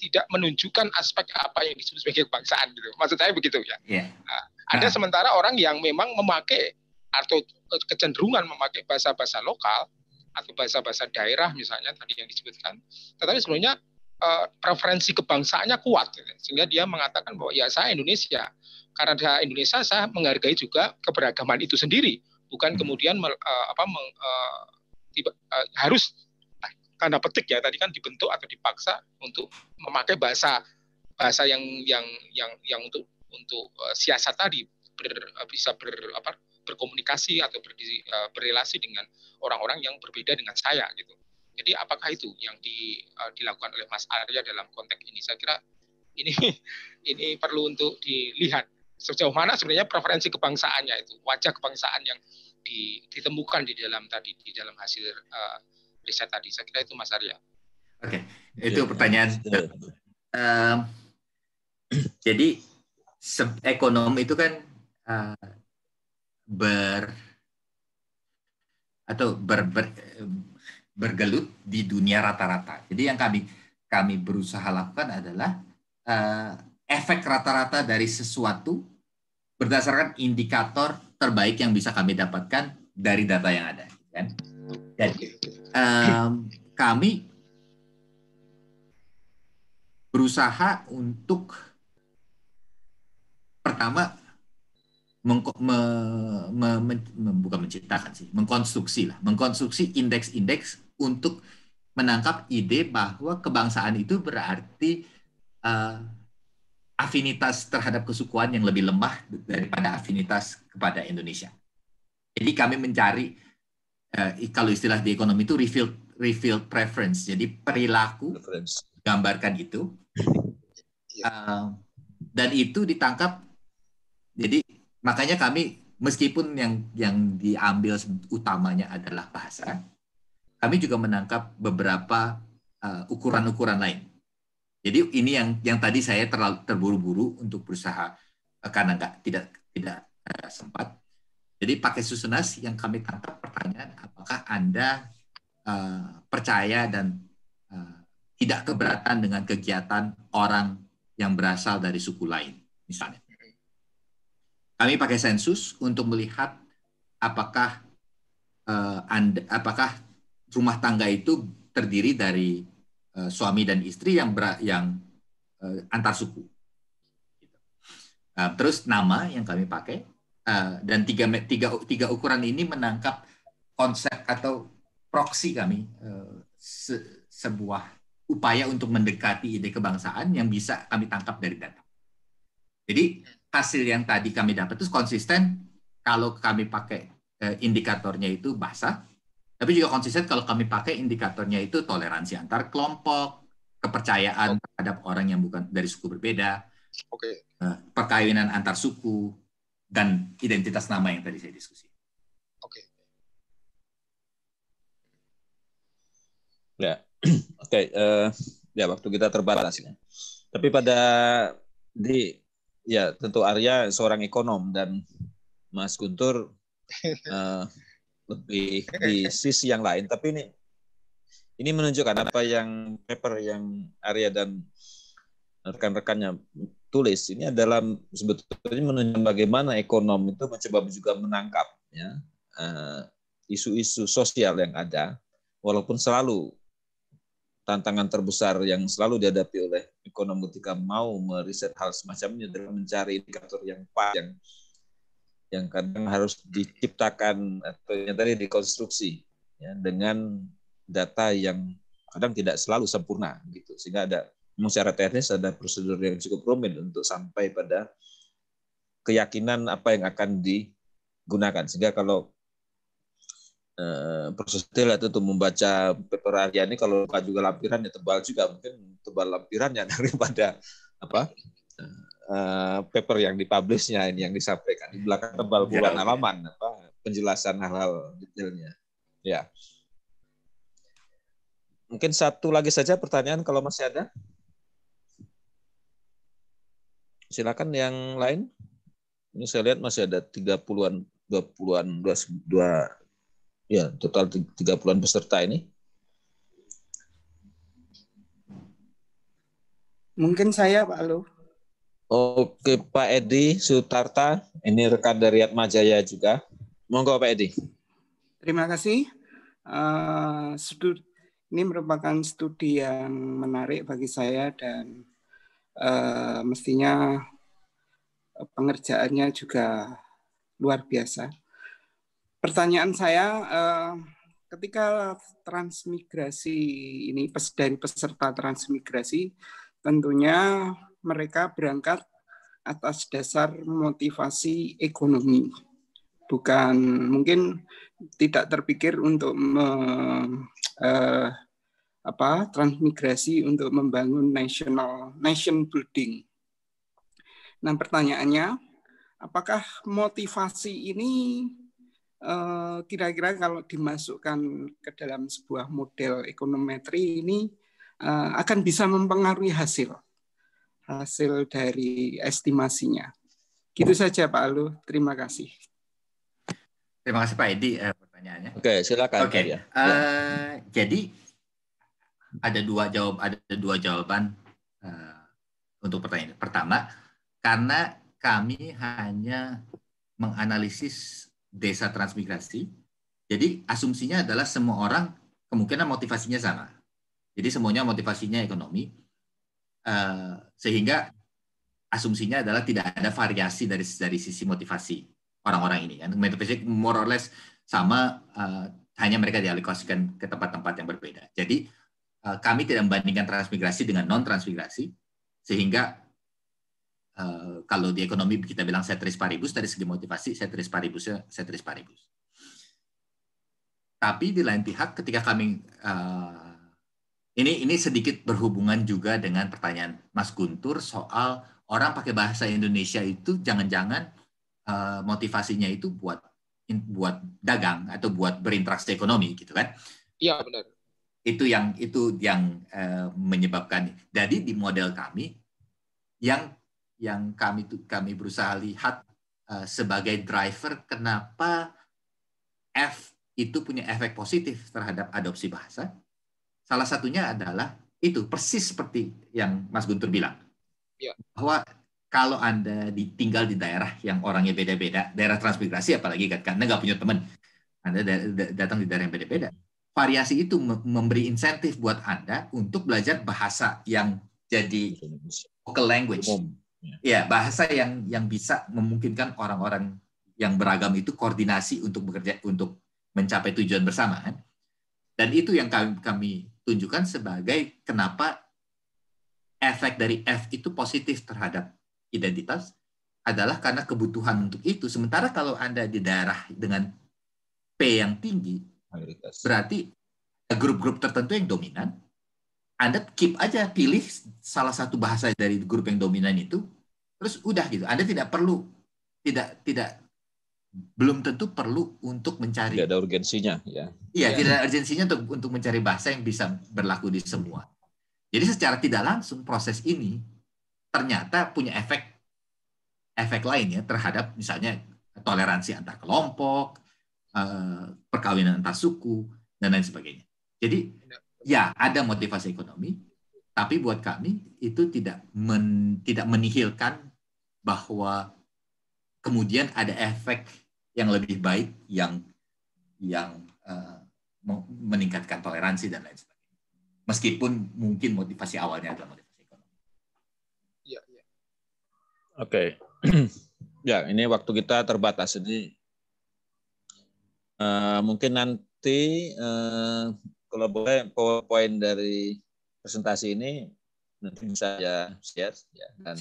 tidak menunjukkan aspek apa yang disebut sebagai kebangsaan gitu. Maksud saya begitu ya. Yeah. Nah, ada nah. sementara orang yang memang memakai atau eh, kecenderungan memakai bahasa-bahasa lokal atau bahasa-bahasa daerah misalnya tadi yang disebutkan, tetapi sebenarnya eh, preferensi kebangsaannya kuat gitu. sehingga dia mengatakan bahwa ya saya Indonesia karena saya Indonesia saya menghargai juga keberagaman itu sendiri bukan hmm. kemudian uh, apa meng, uh, tiba, uh, harus tanda petik ya tadi kan dibentuk atau dipaksa untuk memakai bahasa bahasa yang yang yang yang untuk untuk uh, siasat tadi ber, bisa ber apa berkomunikasi atau ber, uh, berrelasi dengan orang-orang yang berbeda dengan saya gitu. Jadi apakah itu yang di, uh, dilakukan oleh Mas Arya dalam konteks ini? Saya kira ini *laughs* ini perlu untuk dilihat sejauh mana sebenarnya preferensi kebangsaannya itu wajah kebangsaan yang di, ditemukan di dalam tadi di dalam hasil uh, riset tadi. Saya kira itu Mas Arya. Oke, okay. Iya, itu pertanyaan. Uh, *clears throat* jadi ekonom itu kan uh, ber atau ber, ber, bergelut di dunia rata-rata. Jadi yang kami kami berusaha lakukan adalah uh, efek rata-rata dari sesuatu berdasarkan indikator terbaik yang bisa kami dapatkan dari data yang ada kan dan um, kami berusaha untuk pertama membuka me, me, me, me, bukan menciptakan sih mengkonstruksi lah mengkonstruksi indeks-indeks untuk menangkap ide bahwa kebangsaan itu berarti uh, afinitas terhadap kesukuan yang lebih lemah daripada afinitas kepada Indonesia. Jadi kami mencari eh, kalau istilah di ekonomi itu revealed preference. Jadi perilaku preference. gambarkan itu. Uh, dan itu ditangkap. Jadi makanya kami meskipun yang yang diambil utamanya adalah bahasa, kami juga menangkap beberapa eh, ukuran-ukuran uh, ukuran -ukuran lain jadi ini yang yang tadi saya terlalu terburu-buru untuk berusaha eh, karena enggak, tidak tidak eh, sempat. Jadi pakai susunas yang kami tangkap pertanyaan apakah anda eh, percaya dan eh, tidak keberatan dengan kegiatan orang yang berasal dari suku lain misalnya. Kami pakai sensus untuk melihat apakah eh, anda, apakah rumah tangga itu terdiri dari Eh, suami dan istri yang ber, yang uh, antar suku. Uh, terus nama yang kami pakai uh, dan tiga, tiga, tiga ukuran ini menangkap konsep atau proksi kami uh, se, sebuah upaya untuk mendekati ide kebangsaan yang bisa kami tangkap dari data. Jadi hasil yang tadi kami dapat itu konsisten kalau kami pakai indikatornya itu bahasa, tapi juga konsisten kalau kami pakai indikatornya itu toleransi antar kelompok, kepercayaan okay. terhadap orang yang bukan dari suku berbeda, okay. Eh, perkawinan antar suku, dan identitas nama yang tadi saya diskusi. Oke. Okay. Ya, *clears throat* oke. Okay, uh, eh, ya waktu kita terbatas ya. Tapi pada di ya tentu Arya seorang ekonom dan Mas Guntur uh, *laughs* lebih di sisi yang lain. Tapi ini ini menunjukkan apa yang paper yang Arya dan rekan-rekannya tulis ini adalah sebetulnya menunjukkan bagaimana ekonom itu mencoba juga menangkap ya eh, isu-isu sosial yang ada walaupun selalu tantangan terbesar yang selalu dihadapi oleh ekonom ketika mau meriset hal semacam ini adalah mencari indikator yang pas yang yang kadang harus diciptakan atau yang tadi dikonstruksi ya, dengan data yang kadang tidak selalu sempurna gitu sehingga ada secara teknis ada prosedur yang cukup rumit untuk sampai pada keyakinan apa yang akan digunakan sehingga kalau eh, proses detail itu untuk membaca paper ini kalau buka juga lampiran ya tebal juga mungkin tebal lampirannya *laughs* daripada apa Eh, paper yang dipublishnya ini yang disampaikan di belakang tebal bulan ya. halaman apa penjelasan hal-hal detailnya. Ya. Mungkin satu lagi saja pertanyaan kalau masih ada. Silakan yang lain. Ini saya lihat masih ada 30-an, 20-an, dua ya, total 30-an peserta ini. Mungkin saya Pak Aluh Oke Pak Edi Sutarta, ini rekan dari Atmajaya juga. Monggo Pak Edi. Terima kasih. Eh, studi, ini merupakan studi yang menarik bagi saya dan eh, mestinya pengerjaannya juga luar biasa. Pertanyaan saya, eh, ketika transmigrasi ini dari peserta transmigrasi, tentunya mereka berangkat atas dasar motivasi ekonomi. Bukan mungkin tidak terpikir untuk me, eh, apa transmigrasi untuk membangun national nation building. Nah, pertanyaannya apakah motivasi ini eh, kira-kira eh, kalau dimasukkan ke dalam sebuah model ekonometri ini eh, akan bisa mempengaruhi hasil? hasil dari estimasinya. Gitu saja Pak Alu, terima kasih. Terima kasih Pak Edi uh, pertanyaannya. Oke, silakan. Oke. Ya. Uh, Jadi ada dua jawab ada dua jawaban uh, untuk pertanyaan. Pertama, karena kami hanya menganalisis desa transmigrasi, jadi asumsinya adalah semua orang kemungkinan motivasinya sama. Jadi semuanya motivasinya ekonomi, Eh, sehingga asumsinya adalah tidak ada variasi dari dari sisi motivasi orang-orang ini kan metafisik more or less sama uh, hanya mereka dialokasikan ke tempat-tempat yang berbeda jadi uh, kami tidak membandingkan transmigrasi dengan non transmigrasi sehingga uh, kalau di ekonomi kita bilang setris paribus dari segi motivasi setris paribus setris paribus tapi di lain pihak ketika kami uh, ini ini sedikit berhubungan juga dengan pertanyaan Mas Guntur soal orang pakai bahasa Indonesia itu jangan-jangan uh, motivasinya itu buat in, buat dagang atau buat berinteraksi ekonomi gitu kan? Iya benar. Itu yang itu yang uh, menyebabkan. Jadi di model kami yang yang kami kami berusaha lihat uh, sebagai driver kenapa F itu punya efek positif terhadap adopsi bahasa Salah satunya adalah itu persis seperti yang Mas Guntur bilang. Ya. Bahwa kalau Anda ditinggal di daerah yang orangnya beda-beda, daerah transmigrasi apalagi kan, karena nggak punya teman, Anda datang di daerah yang beda-beda. Variasi itu memberi insentif buat Anda untuk belajar bahasa yang jadi local language. Ya, bahasa yang yang bisa memungkinkan orang-orang yang beragam itu koordinasi untuk bekerja untuk mencapai tujuan bersama kan. Dan itu yang kami, kami ditunjukkan sebagai kenapa efek dari F itu positif terhadap identitas adalah karena kebutuhan untuk itu. Sementara kalau Anda di daerah dengan P yang tinggi, Mayoritas. berarti grup-grup tertentu yang dominan, Anda keep aja, pilih salah satu bahasa dari grup yang dominan itu, terus udah gitu. Anda tidak perlu, tidak tidak belum tentu perlu untuk mencari. Tidak ada urgensinya, ya. Iya, ya. tidak ada urgensinya untuk untuk mencari bahasa yang bisa berlaku di semua. Jadi secara tidak langsung proses ini ternyata punya efek efek lainnya terhadap misalnya toleransi antar kelompok, eh, perkawinan antar suku dan lain sebagainya. Jadi ya ada motivasi ekonomi, tapi buat kami itu tidak men, tidak menihilkan bahwa kemudian ada efek yang lebih baik yang yang uh, meningkatkan toleransi dan lain sebagainya. Meskipun mungkin motivasi awalnya adalah motivasi ekonomi. Ya, ya. Oke. Okay. *clears throat* ya, ini waktu kita terbatas ini uh, mungkin nanti uh, kalau boleh PowerPoint dari presentasi ini nanti bisa ya share ya dan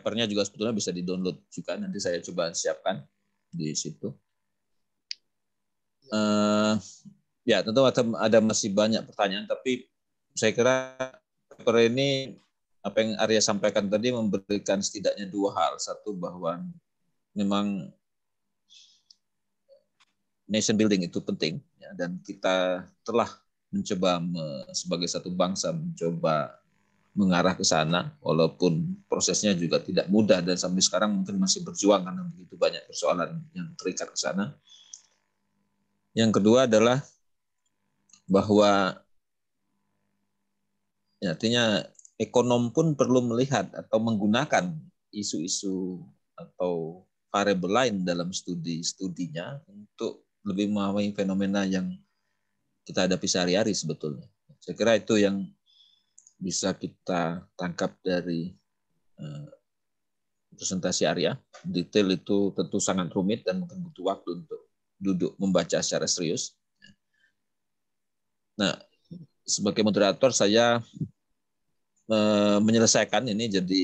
papernya juga sebetulnya bisa di-download juga. Nanti saya coba siapkan di situ. Uh, ya, tentu ada, ada masih banyak pertanyaan, tapi saya kira paper ini apa yang Arya sampaikan tadi memberikan setidaknya dua hal. Satu bahwa memang nation building itu penting ya, dan kita telah mencoba sebagai satu bangsa mencoba mengarah ke sana, walaupun prosesnya juga tidak mudah dan sampai sekarang mungkin masih berjuang karena begitu banyak persoalan yang terikat ke sana. Yang kedua adalah bahwa ya, artinya ekonom pun perlu melihat atau menggunakan isu-isu atau variable lain dalam studi-studinya untuk lebih memahami fenomena yang kita hadapi sehari-hari sebetulnya. Saya kira itu yang bisa kita tangkap dari eh, presentasi Arya. Detail itu tentu sangat rumit dan mungkin butuh waktu untuk duduk membaca secara serius. Nah, sebagai moderator saya eh, menyelesaikan ini jadi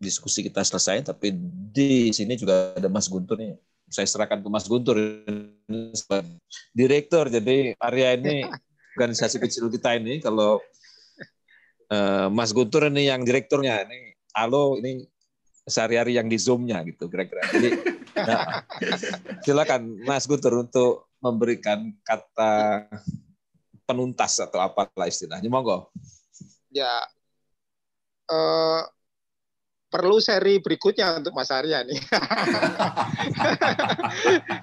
diskusi kita selesai tapi di sini juga ada Mas Guntur nih saya serahkan ke Mas Guntur direktur jadi Arya ini *laughs* organisasi kecil kita ini kalau Eh, Mas Guntur ini yang direkturnya ini halo ini sehari-hari yang di zoomnya gitu kira-kira. Jadi *laughs* nah, silakan Mas Guntur untuk memberikan kata penuntas atau apa apalah istilahnya monggo. Ya uh, perlu seri berikutnya untuk Mas Arya nih. *laughs*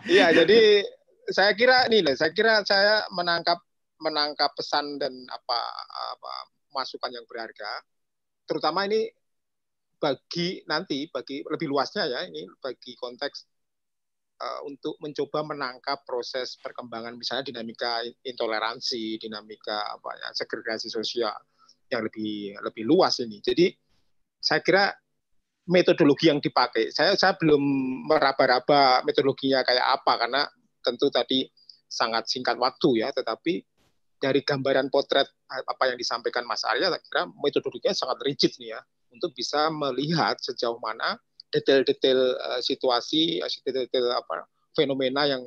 Iya jadi saya kira nih saya kira saya menangkap menangkap pesan dan apa, apa masukan yang berharga, terutama ini bagi nanti bagi lebih luasnya ya ini bagi konteks uh, untuk mencoba menangkap proses perkembangan misalnya dinamika intoleransi, dinamika apa ya segregasi sosial yang lebih lebih luas ini. Jadi saya kira metodologi yang dipakai. Saya saya belum meraba-raba metodologinya kayak apa karena tentu tadi sangat singkat waktu ya, tetapi dari gambaran potret eh, apa yang disampaikan Mas Arya, saya kira metodologinya sangat rigid nih ya untuk bisa melihat sejauh mana detail-detail eh, situasi, eh, detail-detail apa fenomena yang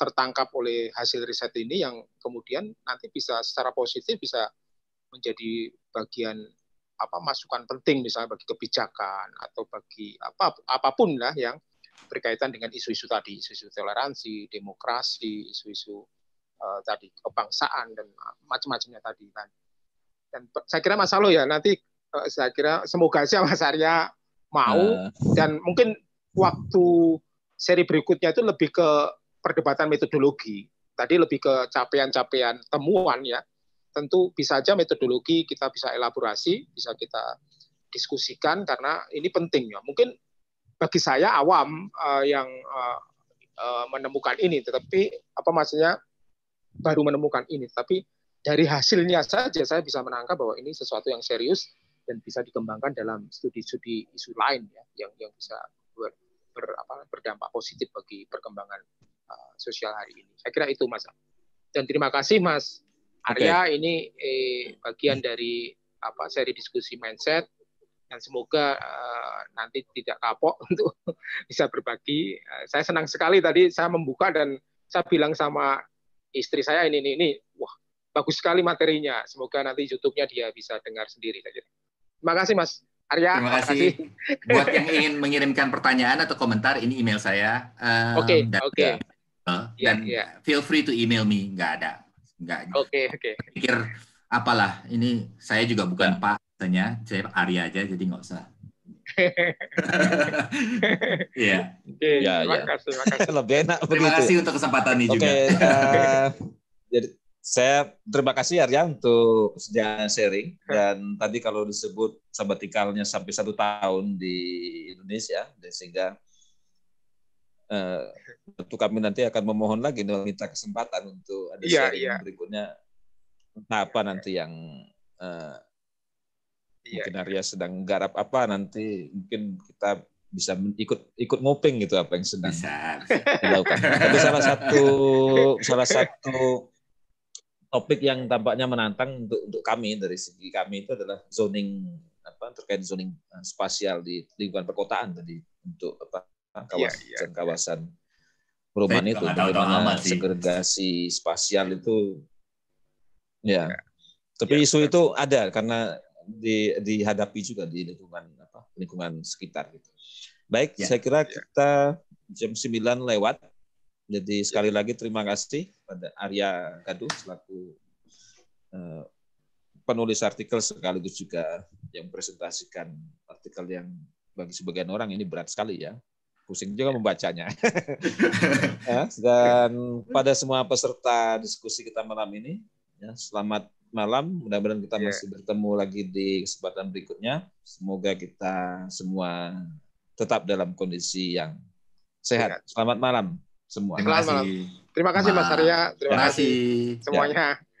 tertangkap oleh hasil riset ini yang kemudian nanti bisa secara positif bisa menjadi bagian apa masukan penting misalnya bagi kebijakan atau bagi apa apapun lah yang berkaitan dengan isu-isu tadi, isu-isu toleransi, demokrasi, isu-isu Eh, tadi kebangsaan dan eh, macam-macamnya tadi kan. Dan saya kira Mas Alo ya nanti eh, saya kira semoga sih Mas Arya mau uh. dan mungkin waktu seri berikutnya itu lebih ke perdebatan metodologi. Tadi lebih ke capaian-capaian temuan ya. Tentu bisa aja metodologi kita bisa elaborasi, bisa kita diskusikan karena ini penting ya. Mungkin bagi saya awam uh, yang uh, uh, menemukan ini, tetapi apa maksudnya baru menemukan ini, tapi dari hasilnya saja saya bisa menangkap bahwa ini sesuatu yang serius dan bisa dikembangkan dalam studi-studi isu lain ya yang yang bisa ber, ber, apa, berdampak positif bagi perkembangan uh, sosial hari ini. Saya kira itu Mas. Dan terima kasih Mas Arya okay. ini eh, bagian dari apa seri diskusi mindset dan semoga uh, nanti tidak kapok *laughs* untuk bisa berbagi. Uh, saya senang sekali tadi saya membuka dan saya bilang sama istri saya ini ini ini wah bagus sekali materinya semoga nanti YouTube-nya dia bisa dengar sendiri saja terima kasih Mas Arya terima kasih, makasih. buat yang ingin mengirimkan pertanyaan atau komentar ini email saya oke um, oke okay, eh, iya, okay. dan yeah. feel free to email me nggak ada nggak oke okay, oke okay. pikir apalah ini saya juga bukan pak saya Arya aja jadi nggak usah Iya. Iya. Terima kasih. Terima kasih. *laughs* Lebih enak begitu. Terima ya. kasih untuk kesempatan ini okay, juga. Uh, jadi saya terima kasih Arya untuk kesediaan sharing dan tadi kalau disebut sabatikalnya sampai satu tahun di Indonesia dan sehingga uh, eh, tentu kami nanti akan memohon lagi minta kesempatan untuk ada iya, sharing yeah, yeah. berikutnya apa yeah. Iya. nanti yang uh, Iya, mungkin iya. Arya sedang garap apa nanti mungkin kita bisa ikut ikut nguping gitu apa yang sedang bisa. dilakukan. Tapi salah satu salah satu topik yang tampaknya menantang untuk untuk kami dari segi kami itu adalah zoning apa terkait zoning eh, spasial di lingkungan perkotaan tadi untuk apa kawasan-kawasan iya, iya, iya, kawasan perumahan itu bagaimana segregasi spasial itu ya. ya. Tapi ya, isu itu ada karena di, dihadapi juga di lingkungan apa lingkungan sekitar gitu. Baik, ya. saya kira ya. kita jam 9 lewat. Jadi sekali lagi terima kasih pada Arya Gaduh selaku uh, penulis artikel sekaligus juga yang presentasikan artikel yang bagi sebagian orang ini berat sekali ya. Pusing juga ya. membacanya. *laughs* *laughs* Ya, dan pada semua peserta diskusi kita malam ini, ya, selamat malam. Mudah-mudahan kita yeah. masih bertemu lagi di kesempatan berikutnya. Semoga kita semua tetap dalam kondisi yang sehat. Iya. Selamat malam semua. Terima kasih. Terima kasih Mas Arya. Terima, Terima kasih. kasih semuanya. Ya.